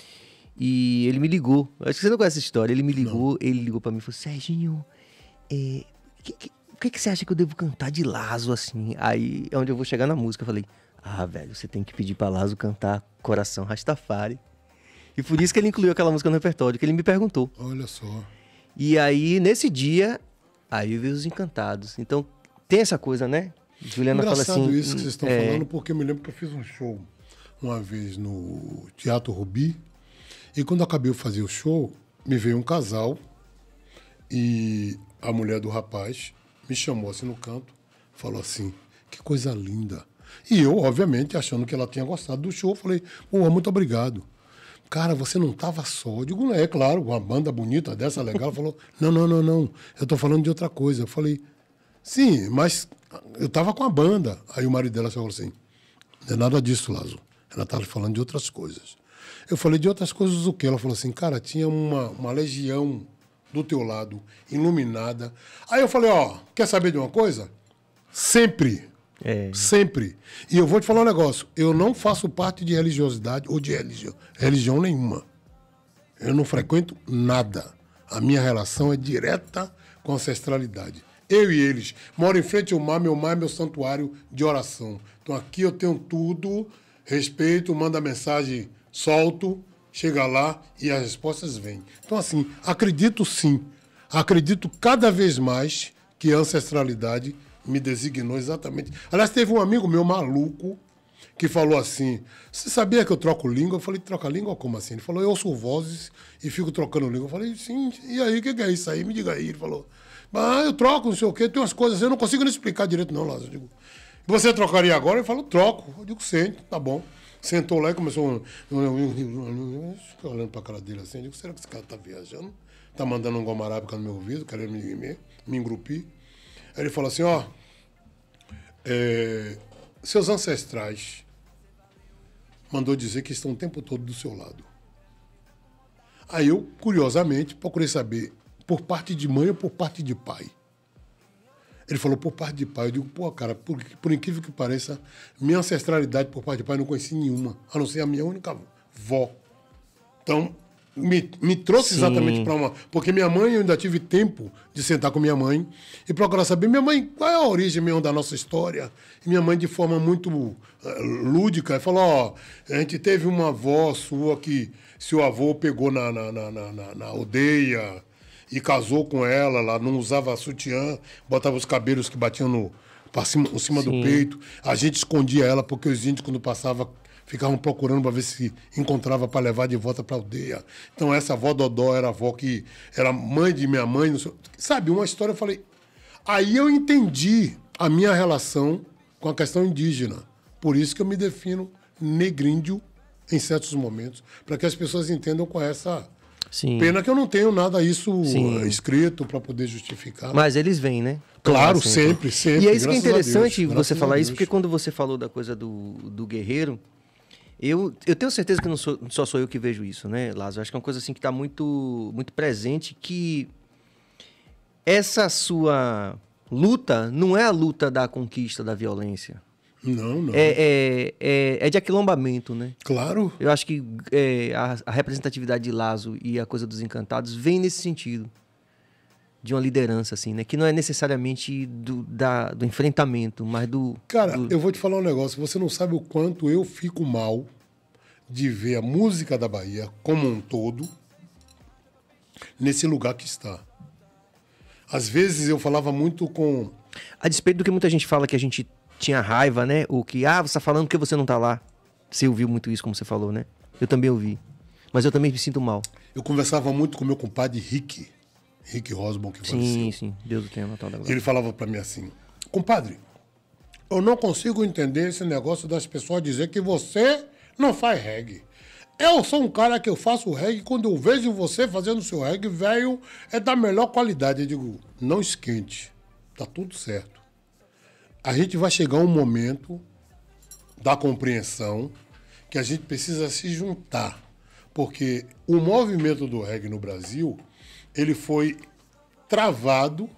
E ele me ligou. Acho que você não conhece essa história. Ele me ligou, não. ele ligou para mim e falou: assim, Serginho, é, que, que, que, que você acha que eu devo cantar de Lazo assim? Aí é onde eu vou chegar na música. Eu falei, ah, velho, você tem que pedir pra Lazo cantar Coração Rastafari. E por isso que ele incluiu aquela música no repertório, que ele me perguntou. Olha só. E aí, nesse dia, aí eu vi os encantados. Então, tem essa coisa, né? Juliana Engraçado fala assim. isso que vocês estão é... falando, porque eu me lembro que eu fiz um show uma vez no Teatro Rubi. E quando acabei de fazer o show, me veio um casal e a mulher do rapaz me chamou assim no canto, falou assim: que coisa linda. E eu, obviamente, achando que ela tinha gostado do show, falei: porra, muito obrigado. Cara, você não estava só. Eu digo, é claro, uma banda bonita dessa, legal. Ela falou: não, não, não, não, eu estou falando de outra coisa. Eu falei: sim, mas eu estava com a banda. Aí o marido dela falou assim: não é nada disso, Lazo. Ela estava tá falando de outras coisas. Eu falei, de outras coisas o quê? Ela falou assim, cara, tinha uma, uma legião do teu lado, iluminada. Aí eu falei, ó, quer saber de uma coisa? Sempre. É. Sempre. E eu vou te falar um negócio. Eu não faço parte de religiosidade ou de religião, religião nenhuma. Eu não frequento nada. A minha relação é direta com a ancestralidade. Eu e eles. Moro em frente ao mar, meu mar é meu santuário de oração. Então aqui eu tenho tudo, respeito, manda mensagem, solto chega lá e as respostas vêm. Então, assim, acredito sim, acredito cada vez mais que a ancestralidade me designou exatamente. Aliás, teve um amigo meu maluco que falou assim: Você sabia que eu troco língua? Eu falei: Troca língua? Como assim? Ele falou: Eu ouço vozes e fico trocando língua. Eu falei: Sim, e aí? O que é isso aí? Me diga aí. Ele falou: Ah, eu troco, não sei o quê, tem umas coisas, eu não consigo nem explicar direito, não, Lázaro. Eu digo: Você trocaria agora? Ele falou: Troco. Eu digo: Sim, tá bom. Sentou lá e começou olhando para a cara dele assim. Eu digo, será que esse cara está viajando? Está mandando um goma arábica no meu ouvido, querendo me, me engrupir. Aí ele falou assim, ó... É, seus ancestrais mandou dizer que estão o tempo todo do seu lado. Aí eu, curiosamente, procurei saber por parte de mãe ou por parte de pai. Ele falou, por parte de pai. Eu digo, pô, cara, por, por incrível que pareça, minha ancestralidade por parte de pai eu não conheci nenhuma, a não ser a minha única vó. Então, me, me trouxe Sim. exatamente para uma. Porque minha mãe, eu ainda tive tempo de sentar com minha mãe e procurar saber, minha mãe, qual é a origem mesmo da nossa história? E minha mãe, de forma muito uh, lúdica, falou: ó, oh, a gente teve uma avó sua que seu avô pegou na, na, na, na, na aldeia e casou com ela, ela não usava sutiã, botava os cabelos que batiam no, pra cima, por cima do peito. A gente escondia ela porque os índios, quando passavam, ficavam procurando para ver se encontrava para levar de volta para aldeia. Então, essa avó Dodó era a avó que era mãe de minha mãe. Sei, sabe, uma história eu falei. Aí eu entendi a minha relação com a questão indígena. Por isso que eu me defino negríndio em certos momentos, para que as pessoas entendam com é essa Sim. Pena que eu não tenho nada isso Sim. Eh, escrito para poder justificar. Mas eles vêm, né? Claro, assim, sempre, sempre. E é isso que é interessante Deus, você falar isso, porque quando você falou da coisa do, do guerreiro, eu, eu tenho certeza que não sou, só sou eu que vejo isso, né, Lázaro? Acho que é uma coisa assim que está muito, muito presente, que essa sua luta não é a luta da conquista da violência. Não, não. É, é, é, é de aquilombamento, né? Claro. Eu acho que é, a, a, representatividade de Lazo e a coisa dos encantados vem nesse sentido. De uma liderança, assim, né? Que não é necessariamente do, da, do enfrentamento, mas do. Cara, do... eu vou te falar um negócio. Você não sabe o quanto eu fico mal de ver a música da Bahia como um todo nesse lugar que está. Às vezes eu falava muito com. A despeito do que muita gente fala que a gente tinha raiva, né? O que, ah, você tá falando que você não tá lá. Você ouviu muito isso, como você falou, né? Eu também ouvi. Mas eu também me sinto mal. Eu conversava muito com meu compadre Rick. Rick Rosbaum, que faleceu. Sim, sim. Deus o tenha na glória. Ele falava para mim assim, compadre, eu não consigo entender esse negócio das pessoas dizer que você não faz reggae. Eu sou um cara que eu faço reggae, quando eu vejo você fazendo seu reggae, velho, é da melhor qualidade. Eu digo, não esquente, tá tudo certo a gente vai chegar um momento da compreensão que a gente precisa se juntar, porque o movimento do reggae no Brasil, ele foi travado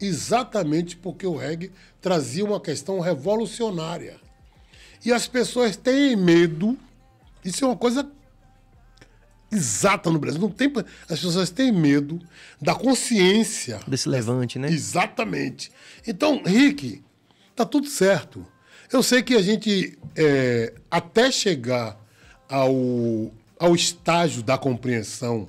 exatamente porque o reggae trazia uma questão revolucionária. E as pessoas têm medo, isso é uma coisa exata no Brasil. Não tem, as pessoas têm medo da consciência. Desse levante, né? Exatamente. Então, Rick, Está tudo certo. Eu sei que a gente, é, até chegar ao, ao estágio da compreensão,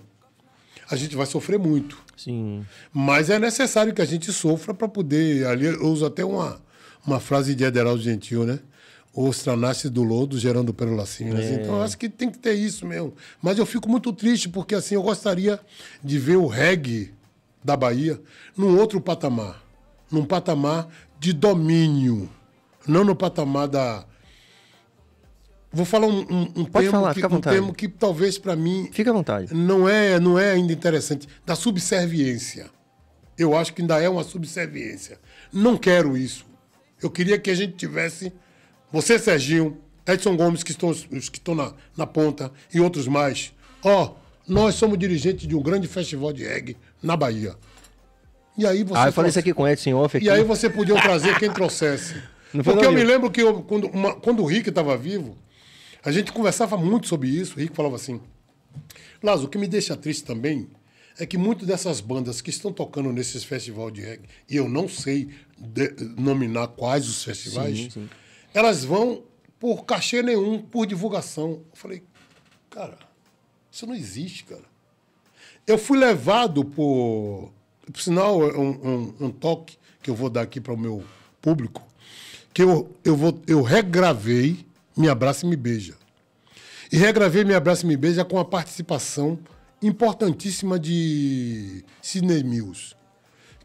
a gente vai sofrer muito. Sim. Mas é necessário que a gente sofra para poder. Ali eu uso até uma, uma frase de Ederaldo Gentil, né? ostra nasce do lodo, gerando perolacinhas. É. Então, acho que tem que ter isso mesmo. Mas eu fico muito triste, porque assim, eu gostaria de ver o reggae da Bahia num outro patamar. Num patamar de domínio, não no patamar da. Vou falar um, um, um termo, falar, que, um termo que talvez para mim. Fica à vontade. Não é, não é ainda interessante. Da subserviência. Eu acho que ainda é uma subserviência. Não quero isso. Eu queria que a gente tivesse. Você, Serginho, Edson Gomes, que estão, que estão na, na ponta, e outros mais. Ó, oh, nós somos dirigentes de um grande festival de reggae na Bahia. E aí você. Ah, eu falei isso aqui com o Edson Off aqui. E aí você podia trazer quem trouxesse. [LAUGHS] Porque não, eu me lembro que eu, quando, uma, quando o Rick estava vivo, a gente conversava muito sobre isso. O Rick falava assim: Lázaro, o que me deixa triste também é que muitas dessas bandas que estão tocando nesses festivais de reggae, e eu não sei nominar quais os festivais, sim, sim. elas vão por cachê nenhum, por divulgação. Eu falei, cara, isso não existe, cara. Eu fui levado por por sinal, é um, um, um toque que eu vou dar aqui para o meu público, que eu, eu, vou, eu regravei Me Abraça e Me Beija. E regravei Me Abraça e Me Beija com a participação importantíssima de Sidney Mills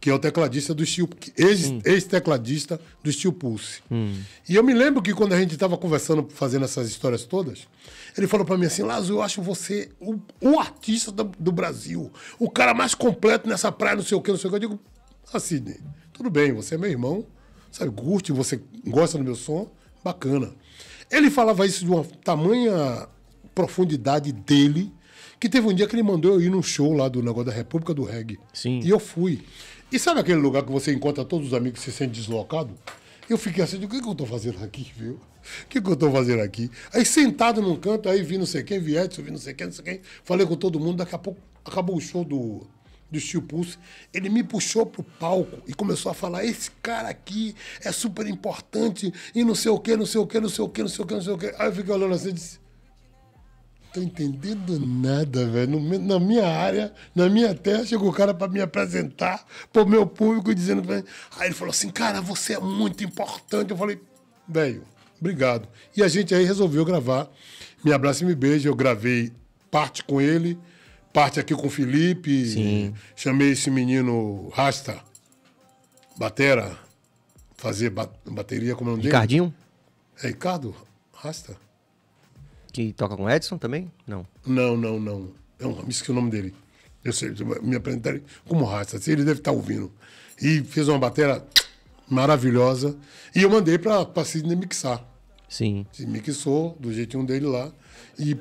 que é o tecladista do Steel, hum. ex-tecladista ex do Steel Pulse. Hum. E eu me lembro que quando a gente estava conversando, fazendo essas histórias todas, ele falou para mim assim, Lázaro, eu acho você o, o artista do, do, Brasil, o cara mais completo nessa praia, não sei o quê, não sei o quê. Eu digo, assim, tudo bem, você é meu irmão, sabe, curte, você gosta do meu som, bacana. Ele falava isso de uma tamanha profundidade dele, que teve um dia que ele mandou eu ir num show lá do negócio da República do Reggae. Sim. E eu fui. E sabe aquele lugar que você encontra todos os amigos e se sente deslocado? Eu fiquei assim, o que, que eu estou fazendo aqui, viu? O que, que eu estou fazendo aqui? Aí sentado num canto, aí vi não sei quem, vi Edson, vi não sei quem, não sei quem. Falei com todo mundo, daqui a pouco acabou o show do, do Steel Pulse. Ele me puxou pro palco e começou a falar: esse cara aqui é super importante e não sei o quê, não sei o quê, não sei o quê, não sei o quê, não sei o quê. Aí eu fiquei olhando assim e disse tô entendendo nada, velho. Na minha área, na minha terra, chegou o cara para me apresentar pro meu público dizendo pra Aí ele falou assim, cara, você é muito importante. Eu falei, velho, obrigado. E a gente aí resolveu gravar. Me abraça e me beija. Eu gravei parte com ele, parte aqui com o Felipe. Sim. Chamei esse menino Rasta, Batera, fazer bateria, como é o nome dele? Ricardinho? É Ricardo Rasta. Que toca com Edson também? Não. Não, não, não. É eu não esqueci o nome dele. Eu sei, me apresentaram como raça. Assim, ele deve estar tá ouvindo. E fez uma bateria maravilhosa. E eu mandei para Sidney mixar. Sim. Se mixou do jeitinho dele lá. E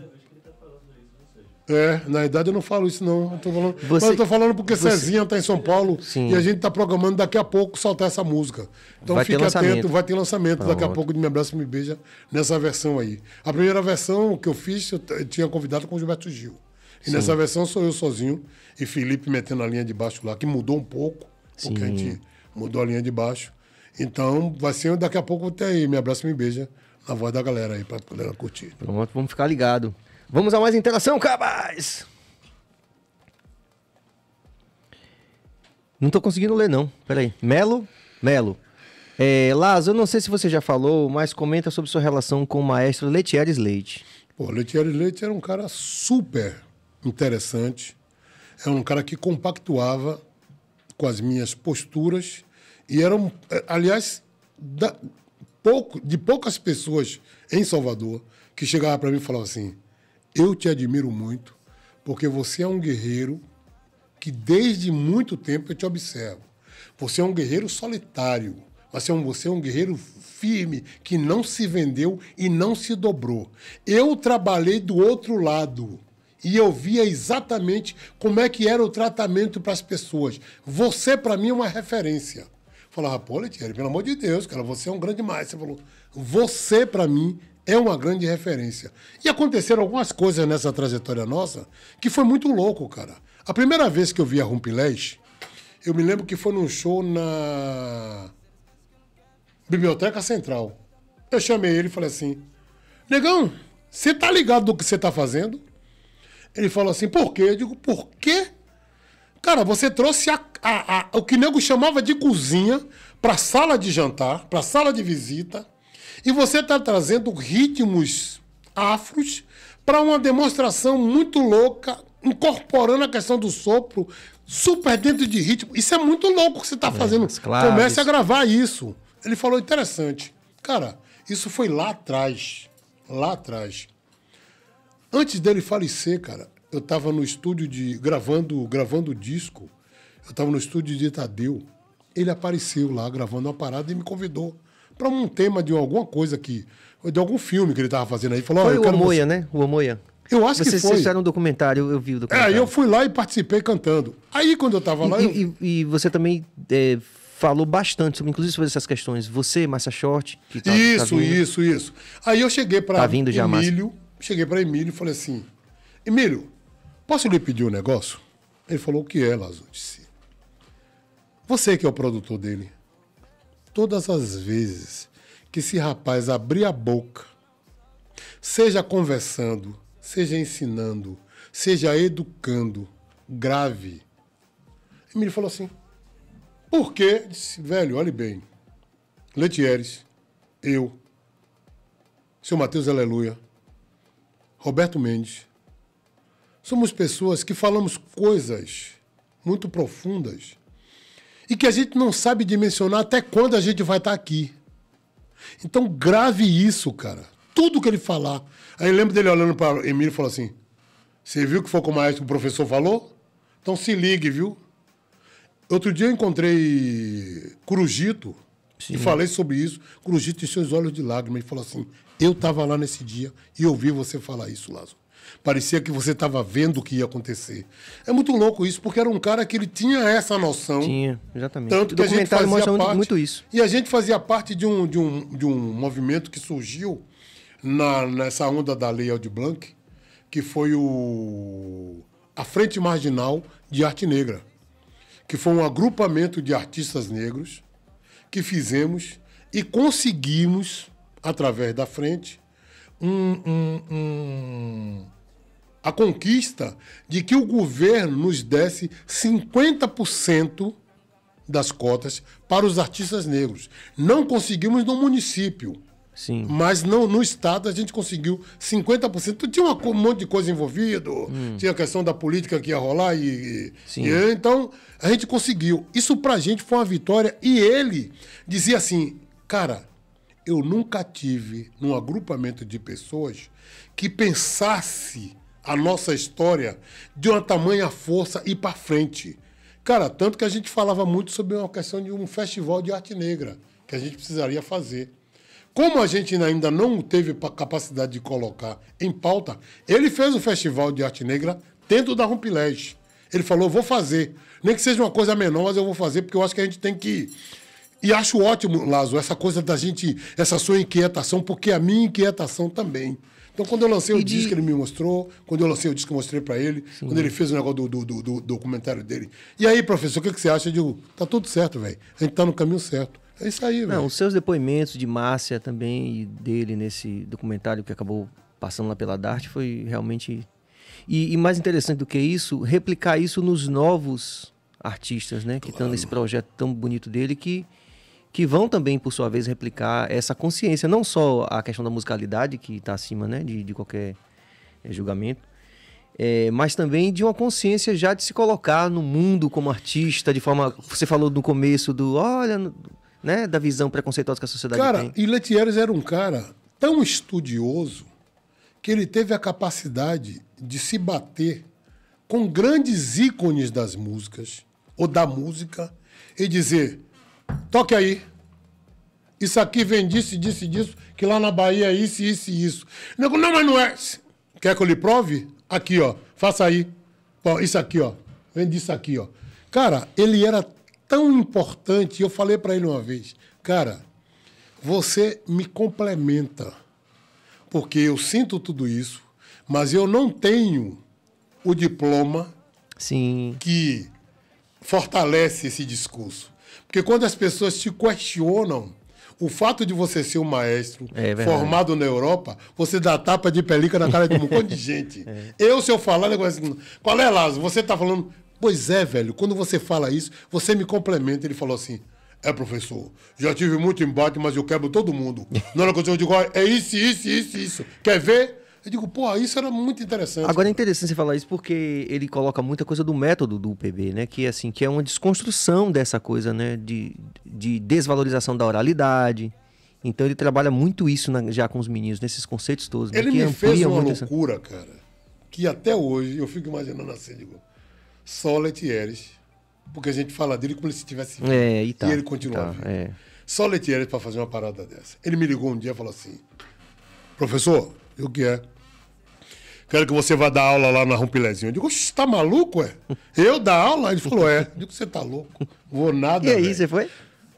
é, na idade eu não falo isso, não. Eu tô falando, você, mas eu tô falando porque você, Cezinha tá em São Paulo sim. e a gente tá programando daqui a pouco soltar essa música. Então vai fique atento, vai ter lançamento Pronto. daqui a pouco de Me Abraça Me Beija nessa versão aí. A primeira versão que eu fiz, eu, eu tinha convidado com o Gilberto Gil. E sim. nessa versão sou eu sozinho e Felipe metendo a linha de baixo lá, que mudou um pouco, sim. porque a gente mudou a linha de baixo. Então, vai ser daqui a pouco até aí. Me abraça, me beija na voz da galera aí, pra galera curtir. Pronto, vamos ficar ligado. Vamos a mais interação, Cabais. Não tô conseguindo ler, não. Peraí. Melo? Melo. É, eu não sei se você já falou, mas comenta sobre sua relação com o maestro Letieres Leite. Pô, Letieres Leite era um cara super interessante. Era um cara que compactuava com as minhas posturas. E era, um, é, aliás, da, pouco, de poucas pessoas em Salvador que chegava para mim e falava assim: eu te admiro muito, porque você é um guerreiro que desde muito tempo eu te observo. Você é um guerreiro solitário, mas você é um, você é um guerreiro firme, que não se vendeu e não se dobrou. Eu trabalhei do outro lado e eu via exatamente como é que era o tratamento para as pessoas. Você, para mim, é uma referência. falava, pô, Letieri, pelo amor de Deus, cara, você é um grande maestro. Você falou, você, para mim, é uma grande referência. E aconteceram algumas coisas nessa trajetória nossa que foi muito louco, cara. A primeira vez que eu vi a Rumpilés, eu me lembro que foi num show na Biblioteca Central. Eu chamei ele e falei assim: Negão, você tá ligado do que você tá fazendo? Ele falou assim: por quê? Eu digo: por quê? Cara, você trouxe a, a, a, o que nego chamava de cozinha para sala de jantar, para sala de visita e você está trazendo ritmos afros para uma demonstração muito louca, incorporando a questão do sopro super dentro de ritmo. Isso é muito louco que você está é, fazendo. É, Comece a gravar isso. Ele falou interessante. Cara, isso foi lá atrás. Lá atrás. Antes dele falecer, cara, eu estava no estúdio de gravando, gravando disco. Eu estava no estúdio de Tadeu. Ele apareceu lá gravando uma parada e me convidou para um tema de alguma coisa que. De algum filme que ele estava fazendo aí. Falou, Foi oh, o Omoia, você... né? O Omoia. Eu acho que foi. Vocês fizeram um documentário, eu vi o é, documentário. É, eu fui lá e participei cantando. Aí quando eu estava lá... E, eu... e, e, você também é, falou bastante, sobre, inclusive sobre essas questões. Você, Massa Short... Tá, tá, isso, tá isso, isso. Aí eu cheguei para tá vindo já, Emílio, cheguei para Emílio e falei assim, Emílio, posso lhe pedir um negócio? Ele falou, o que é, Lazo? Disse, você que é o produtor dele todas as vezes que esse rapaz abrir a boca, seja conversando, seja ensinando, seja educando, grave. Emílio falou assim: por quê? Disse, velho, olhe bem. Letieres, eu, seu Mateus Aleluia, Roberto Mendes, somos pessoas que falamos coisas muito profundas e que a gente não sabe dimensionar até quando a gente vai estar tá aqui. Então grave isso, cara. Tudo que ele falar. Aí eu lembro dele olhando para o Emílio e falou assim: Você viu que foi que o professor falou? Então se ligue, viu? Outro dia eu encontrei Crujito e falei sobre isso. Crujito encheu os olhos de lágrimas e falou assim: Eu estava lá nesse dia e ouvi você falar isso, Lázaro. Parecia que você estava vendo o que ia acontecer. É muito louco isso, porque era um cara que ele tinha essa noção. Tinha, exatamente. Tanto que a gente fazia parte, muito isso. E a gente fazia parte de um, de um, de um movimento que surgiu na, nessa onda da Lei Aldir Blanc, que foi o a Frente Marginal de Arte Negra, que foi um agrupamento de artistas negros que fizemos e conseguimos, através da frente, um, um, um, a conquista de que o governo nos desse 50% das cotas para os artistas negros. Não conseguimos no município. Sim. Mas não, no Estado a gente conseguiu 50%. Então, tinha um monte de coisa envolvido, hum. tinha a questão da política que ia rolar e, e, Então, a gente conseguiu. Isso pra gente foi uma vitória. E ele dizia assim, cara, eu nunca tive num agrupamento de pessoas que pensasse a nossa história de uma tamanha força e para frente. Cara, tanto que a gente falava muito sobre uma questão de um festival de arte negra que a gente precisaria fazer. Como a gente ainda não teve capacidade de colocar em pauta, ele fez o festival de arte negra dentro da Rumpilés. Ele falou: vou fazer. Nem que seja uma coisa menor, mas eu vou fazer, porque eu acho que a gente tem que e acho ótimo, Lazo, essa coisa da gente, essa sua inquietação, porque a minha inquietação também. Então, quando eu lancei o de... disco, ele me mostrou. Quando eu lancei o disco, eu mostrei para ele. Sim. Quando ele fez o negócio do, do, do, do, documentário dele. E aí, professor, o que, que você acha? Eu digo, tá tudo certo, velho. A gente tá no caminho certo. É isso aí, velho. Não, os seus depoimentos de Márcia também e dele nesse documentário que acabou passando lá pela Dart foi realmente. E, e mais interessante do que isso, replicar isso nos novos artistas, né? Que estão nesse projeto tão bonito dele que que vão também, por sua vez, replicar essa consciência, não só a questão da musicalidade, que está acima né, de, de qualquer eh, julgamento, é, mas também de uma consciência já de se colocar no mundo como artista, de forma. Você falou no começo do. Olha, né? Da visão preconceituosa que a sociedade cara, tem. Cara, e Letieres era um cara tão estudioso que ele teve a capacidade de se bater com grandes ícones das músicas, ou da música, e dizer: Toque aí. Isso aqui vem disso, disso, disso, que lá na Bahia é isso, isso e isso. Nego, não, mas não é. Quer que eu lhe prove? Aqui, ó. Faça aí. Ó, isso aqui, ó. Vem disso aqui, ó. Cara, ele era tão importante. Eu falei para ele uma vez, cara, você me complementa, porque eu sinto tudo isso, mas eu não tenho o diploma Sim. que fortalece esse discurso. Porque quando as pessoas te questionam, o fato de você ser um maestro é formado na Europa, você dá tapa de pelica na cara de um monte de [LAUGHS] gente. É. Eu, se eu falar, negócio assim, qual é, Lázaro? Você está falando. Pois é, velho, quando você fala isso, você me complementa. Ele falou assim: é, professor, já tive muito embate, mas eu quebro todo mundo. Na é hora que eu digo, ah, é isso, isso, isso, isso. Quer ver? Eu digo, pô, isso era muito interessante. Agora é interessante você falar isso porque ele coloca muita coisa do método do PB né? Que é, assim, que é uma desconstrução dessa coisa, né? De, de desvalorização da oralidade. Então ele trabalha muito isso na, já com os meninos, nesses conceitos todos. Né? Ele me fez uma loucura, essa... cara. Que até hoje eu fico imaginando assim, digo, só Letieres, porque a gente fala dele como se estivesse vivo. É, e, tá, e ele continua tá, é. Só Letieres para fazer uma parada dessa. Ele me ligou um dia e falou assim: professor, o que é? Quero que você vá dar aula lá na Rumpilezinho Eu digo, você tá maluco, é? Eu dar aula? Ele falou, é. Eu digo, você tá louco. Vou nada. E aí, véio. você foi?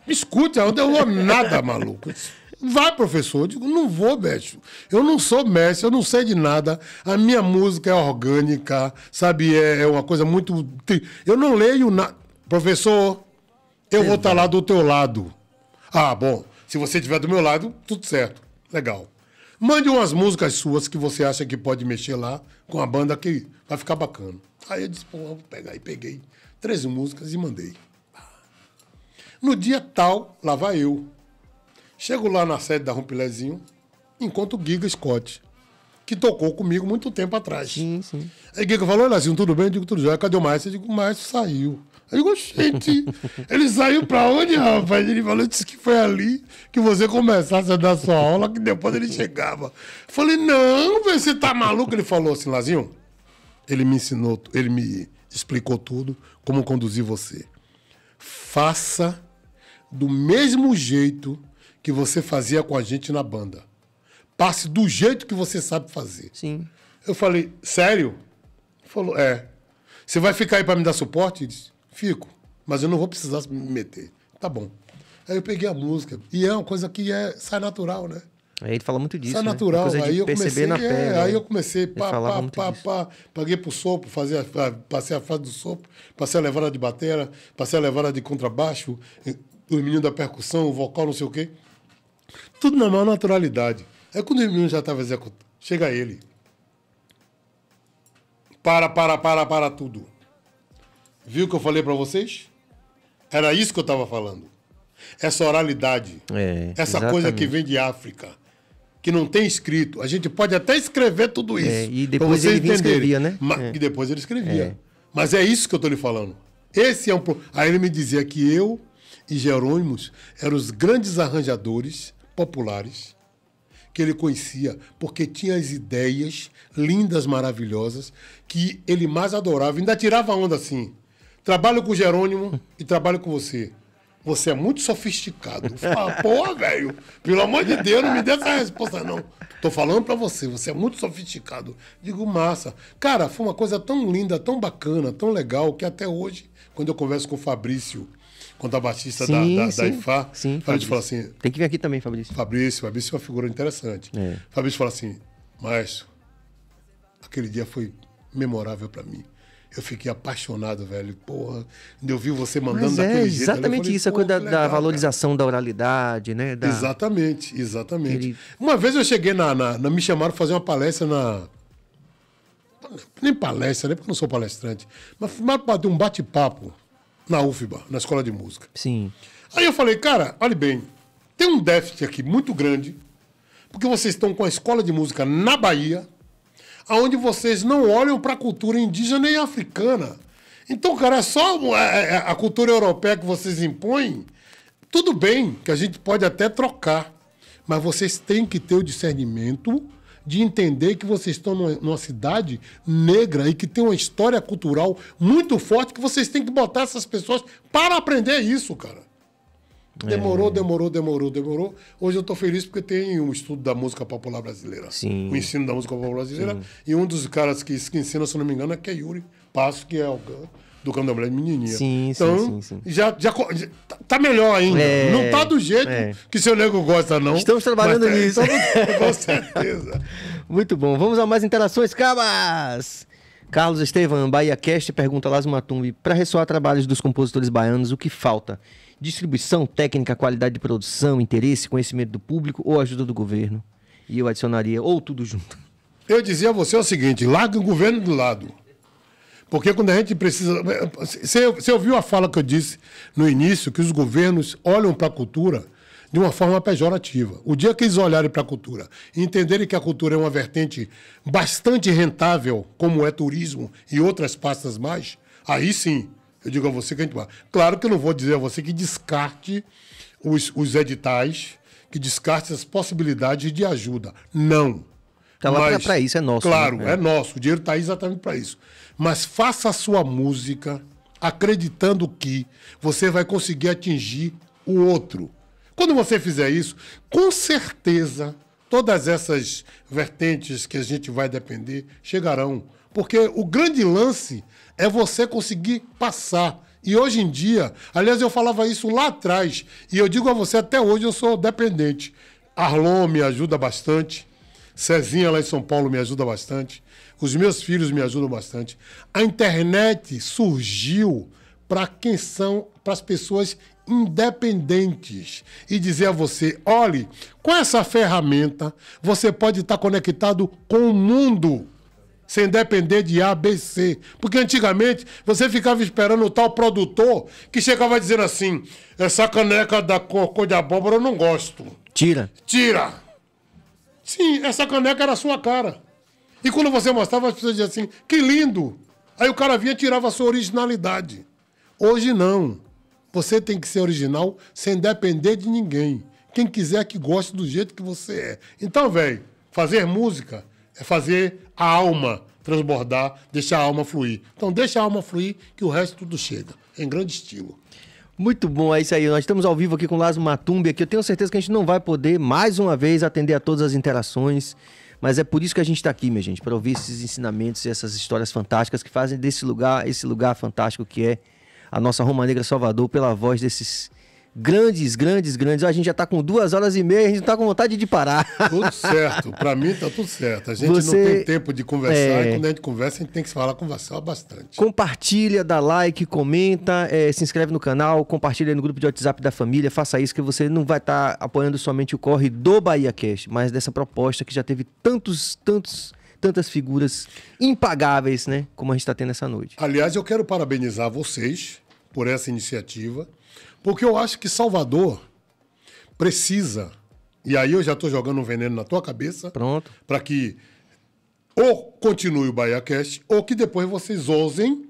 Me escute, eu não vou nada, maluco. Vai, professor. Eu digo, não vou, bicho. Eu não sou mestre, eu não sei de nada. A minha música é orgânica, sabe? É, é uma coisa muito. Eu não leio nada. Professor, eu vou estar tá lá do teu lado. Ah, bom. Se você estiver do meu lado, tudo certo. Legal. Mande umas músicas suas que você acha que pode mexer lá com a banda que vai ficar bacana. Aí eu disse, pô, vou pegar. Aí peguei três músicas e mandei. No dia tal, lá vai eu. Chego lá na sede da Rompilezinho, encontro o Giga Scott, que tocou comigo muito tempo atrás. Sim, sim. Aí Giga falou, Lazinho, tudo bem? Eu digo, tudo jóia. Cadê o Maestro? Eu digo, o saiu. Eu digo, gente, ele saiu pra onde, rapaz? Ele falou, disse que foi ali que você começasse a dar sua aula, que depois ele chegava. Eu falei, não, você tá maluco? Ele falou assim, Lazinho, ele me ensinou, ele me explicou tudo, como conduzir você. Faça do mesmo jeito que você fazia com a gente na banda. Passe do jeito que você sabe fazer. Sim. Eu falei, sério? Ele falou, é. Você vai ficar aí para me dar suporte? Ele disse, Fico, mas eu não vou precisar me meter. Tá bom. Aí eu peguei a música. E é uma coisa que é, sai natural, né? Aí ele fala muito disso. Sai né? natural. É, né? Aí, eu comecei, na é, pele, aí eu comecei. Pá, pá, pá, pá, Paguei pro sopro, a, passei a fase do sopro, passei a levada de batera, passei a levada de contrabaixo, eh, o menino da percussão, o vocal, não sei o quê. Tudo na maior naturalidade. Aí é quando o menino já estava executando, chega ele. Para, para, para, para tudo. Viu o que eu falei para vocês? Era isso que eu estava falando. Essa oralidade, é, essa exatamente. coisa que vem de África, que não tem escrito. A gente pode até escrever tudo é, isso. Né? É, e depois ele escrevia, né? é. E depois ele escrevia. Mas é isso que eu estou lhe falando. Esse é um. Aí ele me dizia que eu e Jerônimos eram os grandes arranjadores populares que ele conhecia, porque tinha as ideias lindas, maravilhosas, que ele mais adorava. Ainda tirava onda assim. Trabalho com o Jerônimo e trabalho com você. Você é muito sofisticado. [LAUGHS] pô, velho, pelo amor de Deus, não me dê essa resposta, não. Tô falando para você, você é muito sofisticado. Digo, massa. Cara, foi uma coisa tão linda, tão bacana, tão legal, que até hoje, quando eu converso com o Fabrício, quando a Batista sim, da, da, sim. da IFA, sim, Fabrício fala assim. Tem que vir aqui também, Fabrício. Fabrício, Fabrício é uma figura interessante. É. Fabrício fala assim, mas aquele dia foi memorável para mim. Eu fiquei apaixonado, velho. Porra, eu vi você mandando Mas é, daquele jeito. Né? Exatamente falei, isso, a coisa da, legal, da valorização cara. da oralidade, né? Da... Exatamente, exatamente. Ele... Uma vez eu cheguei na, na, na Me chamaram para fazer uma palestra na. Nem palestra, né? Porque eu não sou palestrante. Mas para ter um bate-papo na UFBA, na Escola de Música. Sim. Aí eu falei, cara, olhe bem, tem um déficit aqui muito grande, porque vocês estão com a Escola de Música na Bahia onde vocês não olham para a cultura indígena e africana. Então, cara, é só é, é, a cultura europeia que vocês impõem. Tudo bem, que a gente pode até trocar, mas vocês têm que ter o discernimento de entender que vocês estão numa cidade negra e que tem uma história cultural muito forte que vocês têm que botar essas pessoas para aprender isso, cara. É. Demorou, é. demorou, demorou, demorou. Hoje eu estou feliz porque tem um estudo da música popular brasileira. Sim. O ensino da música popular brasileira. Sim. E um dos caras que, que ensina, se não me engano, é que é Yuri Passo, que é o do Candomblé Menininha. Sim, então, sim, sim, Já, já, tá, tá melhor ainda. É, não tá do jeito é. que seu nego gosta, não. Estamos trabalhando mas, tá, nisso. Então, [LAUGHS] com certeza. [LAUGHS] Muito bom. Vamos a mais interações, cabas! Carlos Estevam, Bahia Cast, pergunta Lázaro Matumbi. Para ressoar trabalhos dos compositores baianos, o que falta? distribuição, técnica, qualidade de produção, interesse, conhecimento do público ou ajuda do governo. E eu adicionaria ou tudo junto. Eu dizia a você o seguinte: larga o governo do lado. Porque quando a gente precisa. Você ouviu a fala que eu disse no início, que os governos olham para a cultura de uma forma pejorativa. O dia que eles olharem para a cultura e entenderem que a cultura é uma vertente bastante rentável, como é turismo e outras pastas mais, aí sim eu digo a você que a gente vai. Claro que eu não vou dizer a você que descarte os, os editais, que descarte as possibilidades de ajuda. Não. Tá lá para isso, é nosso. Né? Claro, né? é. é nosso. O dinheiro está exatamente para isso. Mas faça a sua música acreditando que você vai conseguir atingir o outro. Quando você fizer isso, com certeza todas essas vertentes que a gente vai depender chegarão. Porque o grande lance é você conseguir passar. E hoje em dia, aliás, eu falava isso lá atrás, e eu digo a você, até hoje eu sou dependente. Arlon me ajuda bastante, Cezinha lá em São Paulo me ajuda bastante, os meus filhos me ajudam bastante. A internet surgiu para quem são, para as pessoas independentes e dizer a você: olhe, com essa ferramenta você pode estar tá conectado com o mundo sem depender de A, B, C, Porque antigamente você ficava esperando o tal produtor que chegava dizendo assim: essa caneca da cocô de abóbora eu não gosto. Tira. Tira! Sim, essa caneca era a sua cara. E quando você mostrava, as pessoas diziam assim: que lindo! Aí o cara vinha e tirava a sua originalidade. Hoje não. Você tem que ser original sem depender de ninguém. Quem quiser que goste do jeito que você é. Então, velho, fazer música é fazer a alma transbordar, deixar a alma fluir. Então, deixa a alma fluir que o resto tudo chega, em grande estilo. Muito bom, é isso aí. Nós estamos ao vivo aqui com o Lázaro Matumbi aqui. Eu tenho certeza que a gente não vai poder, mais uma vez, atender a todas as interações. Mas é por isso que a gente está aqui, minha gente, para ouvir esses ensinamentos e essas histórias fantásticas que fazem desse lugar, esse lugar fantástico que é a nossa Roma Negra Salvador, pela voz desses grandes, grandes, grandes. A gente já tá com duas horas e meia, a gente está tá com vontade de parar. Tudo [LAUGHS] certo, para mim tá tudo certo. A gente Você... não tem tempo de conversar é... e quando a gente conversa, a gente tem que falar, conversar bastante. Compartilha, dá like, comenta, é, se inscreve no canal, compartilha no grupo de WhatsApp da família, faça isso que você não vai estar tá apoiando somente o corre do Bahia Cash, mas dessa proposta que já teve tantos, tantos tantas figuras impagáveis, né? Como a gente está tendo essa noite. Aliás, eu quero parabenizar vocês por essa iniciativa. Porque eu acho que Salvador precisa, e aí eu já estou jogando um veneno na tua cabeça. Pronto. Para que ou continue o BahiaCast, ou que depois vocês ousem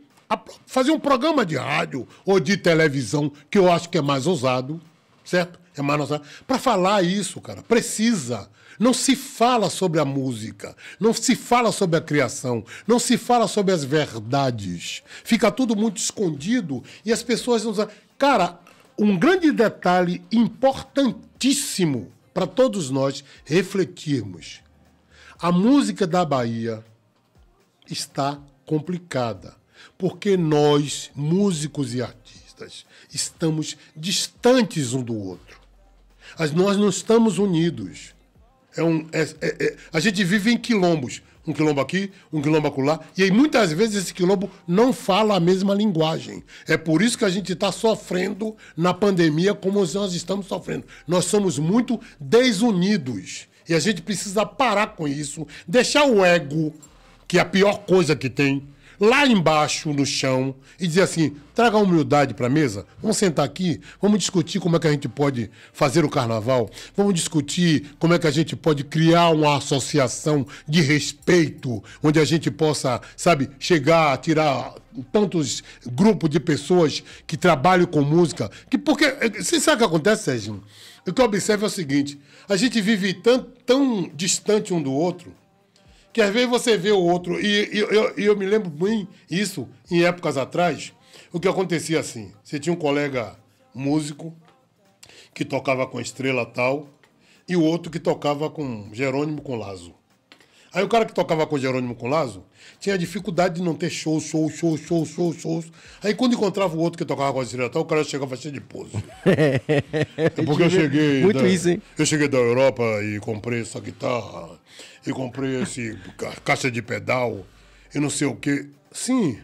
fazer um programa de rádio ou de televisão, que eu acho que é mais ousado, certo? É mais ousado. Para falar isso, cara, precisa. Não se fala sobre a música, não se fala sobre a criação, não se fala sobre as verdades. Fica tudo muito escondido e as pessoas não. Cara, um grande detalhe importantíssimo para todos nós refletirmos. A música da Bahia está complicada, porque nós, músicos e artistas, estamos distantes um do outro. nós não estamos unidos. É um, é, é, é a gente vive em quilombos um quilombo aqui, um quilombo acolá. E aí, muitas vezes, esse quilombo não fala a mesma linguagem. É por isso que a gente está sofrendo na pandemia como nós estamos sofrendo. Nós somos muito desunidos. E a gente precisa parar com isso, deixar o ego, que é a pior coisa que tem, lá embaixo no chão e dizer assim: traga a humildade para a mesa, vamos sentar aqui, vamos discutir como é que a gente pode fazer o carnaval, vamos discutir como é que a gente pode criar uma associação de respeito, onde a gente possa, sabe, chegar, tirar tantos grupos de pessoas que trabalham com música. Que porque. É, você sabe o que acontece, Sérgio? O que eu observo é o seguinte: a gente vive tão, tão distante um do outro Quer ver? você vê o outro, e, e eu, eu, me lembro bem isso em épocas atrás, o que acontecia assim. Você tinha um colega músico que tocava com a estrela tal, e o outro que tocava com Jerônimo com Lazo. Aí o cara que tocava com Jerônimo com Lazo tinha dificuldade de não ter show, show, show, show, show, show. Aí quando encontrava o outro que tocava com a estrela tal, o cara chegava cheio de pouso. [LAUGHS] é porque eu cheguei. Muito da, isso, hein? Eu cheguei da Europa e comprei essa guitarra e comprei esse ca caixa de pedal e não sei o quê. Sim.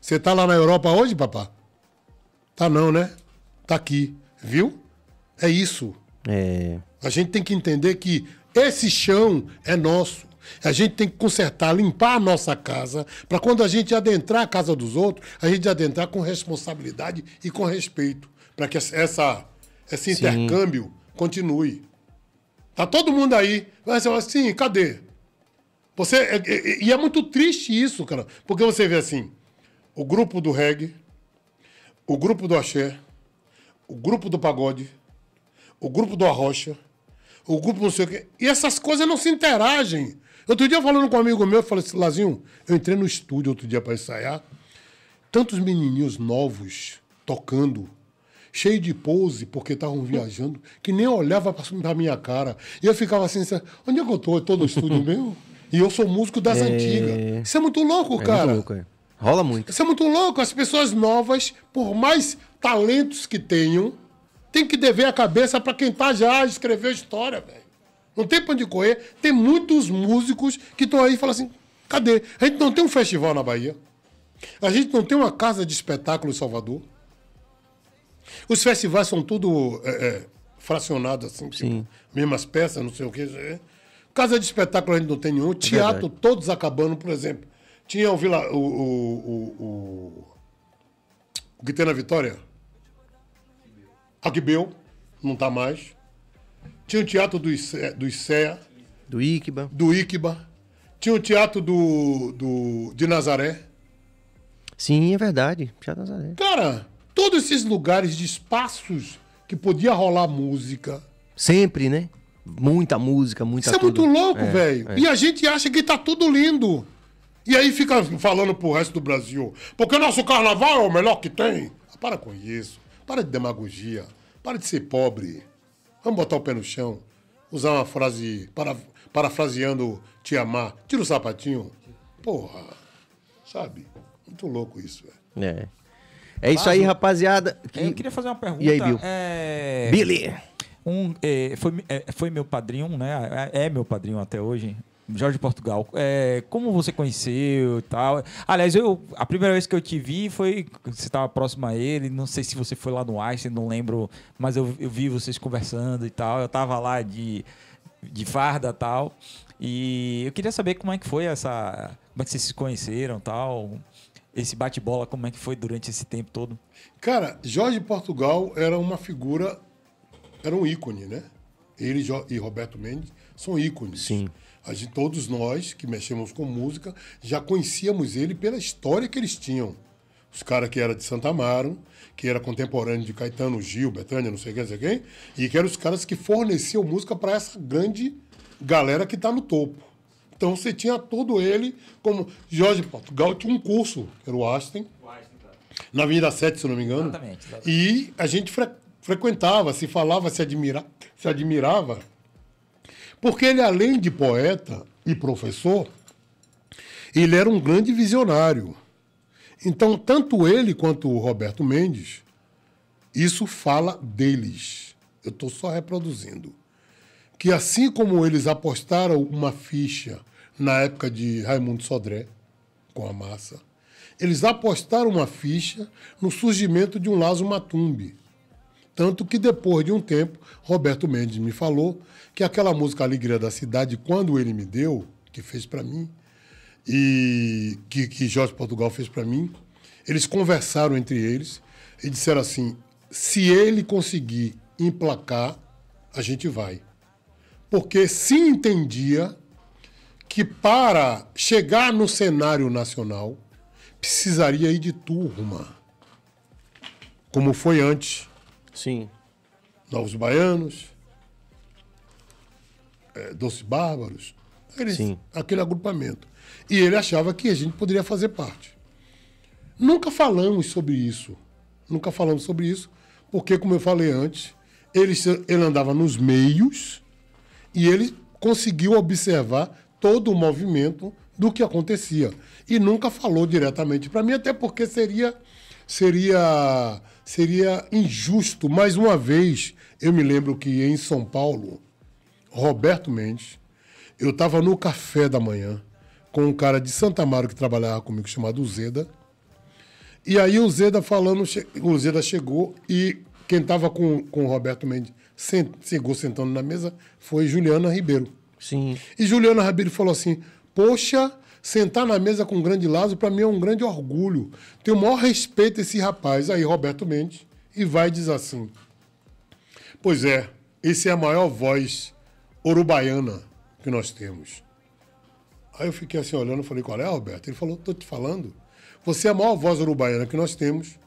Você tá lá na Europa hoje, papá? Tá não, né? Tá aqui, viu? É isso. É. A gente tem que entender que esse chão é nosso. A gente tem que consertar, limpar a nossa casa, para quando a gente adentrar a casa dos outros, a gente adentrar com responsabilidade e com respeito, para que essa, esse Sim. intercâmbio continue. Tá todo mundo aí. Mas você fala assim, cadê? Você, é, é, é, e é muito triste isso, cara. Porque você vê assim, o grupo do reggae, o grupo do axé, o grupo do pagode, o grupo do arrocha, o grupo não sei o quê. E essas coisas não se interagem. Outro dia, falando com um amigo meu, eu falei assim, Lazinho, eu entrei no estúdio outro dia para ensaiar. Tantos menininhos novos tocando cheio de pose, porque estavam viajando, que nem olhava para a minha cara. E eu ficava assim, onde é que eu tô? Eu tô no estúdio [LAUGHS] meu? E eu sou músico das é... antigas. Isso é muito louco, é cara. Muito louco, é. Rola muito. Isso é muito louco. As pessoas novas, por mais talentos que tenham, tem que dever a cabeça para quem tá já escreveu história, velho. Não tem pão de correr. Tem muitos músicos que estão aí e falam assim: cadê? A gente não tem um festival na Bahia. A gente não tem uma casa de espetáculo em Salvador. Os festivais são tudo é, é, fracionados, assim, tipo, mesmas peças, não sei o quê. Casa de espetáculo a gente não tem nenhum. É teatro, verdade. todos acabando, por exemplo. Tinha o Vila. O, o, o, o, que tem na Vitória? Aquibeu, não está mais. Tinha o teatro do, Ice, do ICEA. Do Iquiba. Do Iquiba. Tinha o teatro do, do, de Nazaré. Sim, é verdade. Teatro Nazaré. Cara, todos esses lugares de espaços que podia rolar música. Sempre, né? Muita música, muita Isso é muito louco, é, velho. É. E a gente acha que tá tudo lindo. E aí fica falando pro resto do Brasil. Porque o nosso carnaval é o melhor que tem. Ah, para com isso. Para de demagogia. Para de ser pobre. Vamos botar o pé no chão. Usar uma frase. Para, parafraseando te amar. Tira o sapatinho. Porra. Sabe? Muito louco isso, velho. É. É isso aí, rapaziada. Que... Eu queria fazer uma pergunta. E aí, Bill? É... Billy! Um, é, foi, é, foi meu padrinho, né? É, é, meu padrinho até hoje. Jorge Portugal, é, como você conheceu e tal? Aliás, eu, a primeira vez que eu te vi foi. Você estava próximo a ele, não sei se você foi lá no Einstein, não lembro, mas eu, eu vi vocês conversando e tal. Eu estava lá de, de farda e tal. E eu queria saber como é que foi essa. Como é que vocês se conheceram e tal? esse bate-bola, como é que foi durante esse tempo todo? Cara, Jorge Portugal era uma figura, era um ícone, né? Ele e Roberto Mendes são ícones. Sim. A gente, todos nós que mexemos com música já conhecíamos ele pela história que eles tinham. Os caras que era de Santa Amaro, que era contemporâneo de Caetano, Gil, Betânia, não sei quem, não sei quem, e que eram os caras que forneciam música para essa grande galera que está no topo. Então você tinha todo ele, como Jorge Portugal tinha um curso, que era o Aston, tá. na Avenida 7, se não me engano. Exatamente. exatamente. E a gente fre frequentava, se falava, se, admira se admirava, porque ele, além de poeta e professor, ele era um grande visionário. Então, tanto ele quanto o Roberto Mendes, isso fala deles. Eu estou só reproduzindo que assim como eles apostaram uma ficha na época de Raimundo Sodré, com a massa, eles apostaram uma ficha no surgimento de um Lazo Matumbi. Tanto que depois de um tempo, Roberto Mendes me falou que aquela música Alegria da Cidade, quando ele me deu, que fez para mim, e que, que Jorge Portugal fez para mim, eles conversaram entre eles e disseram assim: se ele conseguir emplacar, a gente vai porque se entendia que para chegar no cenário nacional precisaria ir de turma, como foi antes. Sim. Novos Baianos, é, Doces Bárbaros, Sim. aquele agrupamento. E ele achava que a gente poderia fazer parte. Nunca falamos sobre isso. Nunca falamos sobre isso, porque, como eu falei antes, ele, ele andava nos meios e ele conseguiu observar todo o movimento do que acontecia. E nunca falou diretamente para mim, até porque seria seria seria injusto. Mais uma vez, eu me lembro que em São Paulo, Roberto Mendes, eu estava no café da manhã com um cara de Santa Maria que trabalhava comigo chamado Zeda. E aí o Zeda falando, o Zeda chegou e quem estava com, com o Roberto Mendes chegou sentando na mesa foi Juliana Ribeiro. Sim. E Juliana Ribeiro falou assim: Poxa, sentar na mesa com o grande Lázaro, para mim é um grande orgulho. Tenho o maior respeito a esse rapaz. Aí Roberto Mendes e vai diz assim: Pois é, esse é a maior voz urubaiana que nós temos. Aí eu fiquei assim olhando e falei: Qual é, Roberto? Ele falou: Tô te falando. Você é a maior voz urubaiana que nós temos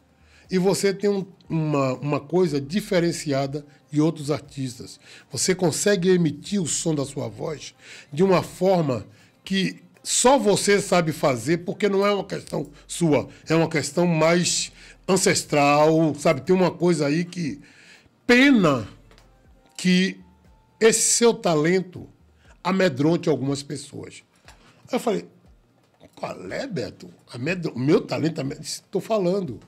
e você tem um, uma, uma coisa diferenciada e outros artistas. Você consegue emitir o som da sua voz de uma forma que só você sabe fazer, porque não é uma questão sua, é uma questão mais ancestral, sabe? Tem uma coisa aí que pena que esse seu talento amedronte algumas pessoas. eu falei, qual é, Beto? Amedro... Meu talento, estou falando.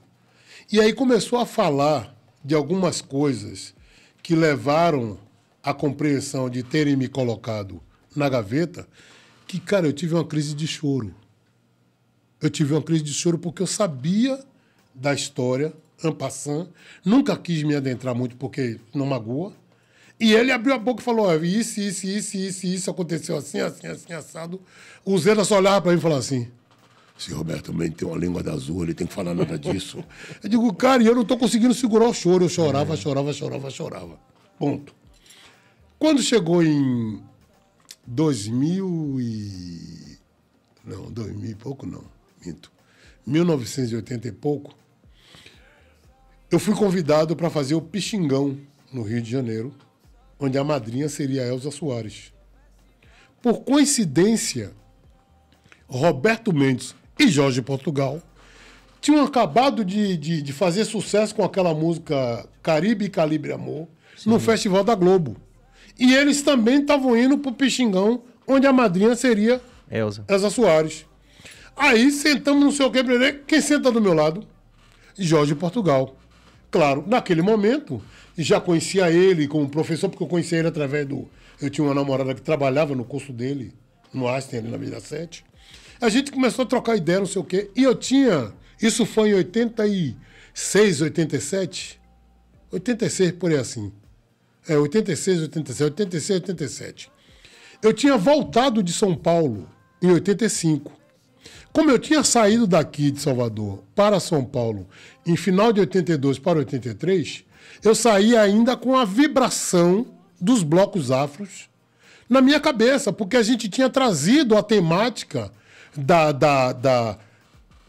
E aí começou a falar de algumas coisas que levaram à compreensão de terem me colocado na gaveta, que, cara, eu tive uma crise de choro. Eu tive uma crise de choro porque eu sabia da história, Ampassan, nunca quis me adentrar muito porque não magoa. E ele abriu a boca e falou: oh, isso, isso, isso, isso, isso aconteceu assim, assim, assim, assado. O Zena só olhava para mim e falava assim: se Roberto Mendes tem uma língua da azul, ele tem que falar nada disso. Eu digo, cara, eu não estou conseguindo segurar o choro. Eu chorava, é. chorava, chorava, chorava. Ponto. Quando chegou em 2000 e... Não, 2000 e pouco não, minto. 1980 e pouco, eu fui convidado para fazer o Pixingão, no Rio de Janeiro, onde a madrinha seria Elza Soares. Por coincidência, Roberto Mendes, e Jorge Portugal tinham acabado de, de, de, fazer sucesso com aquela música Caribe e Calibre Amor Sim. no Festival da Globo. E eles também estavam indo pro Pixingão, onde a madrinha seria Elza, Elza Soares. Aí sentamos no seu quebrerê, quem senta do meu lado? Jorge Portugal. Claro, naquele momento, já conhecia ele como professor, porque eu conhecia ele através do. Eu tinha uma namorada que trabalhava no curso dele, no Einstein, ali na Vida 7. A gente começou a trocar ideia, não sei o quê. E eu tinha. Isso foi em 86, 87. 86, por aí assim. É, 86, 87. 86, 87. Eu tinha voltado de São Paulo em 85. Como eu tinha saído daqui de Salvador para São Paulo em final de 82 para 83, eu saí ainda com a vibração dos blocos afros na minha cabeça, porque a gente tinha trazido a temática da, da, da,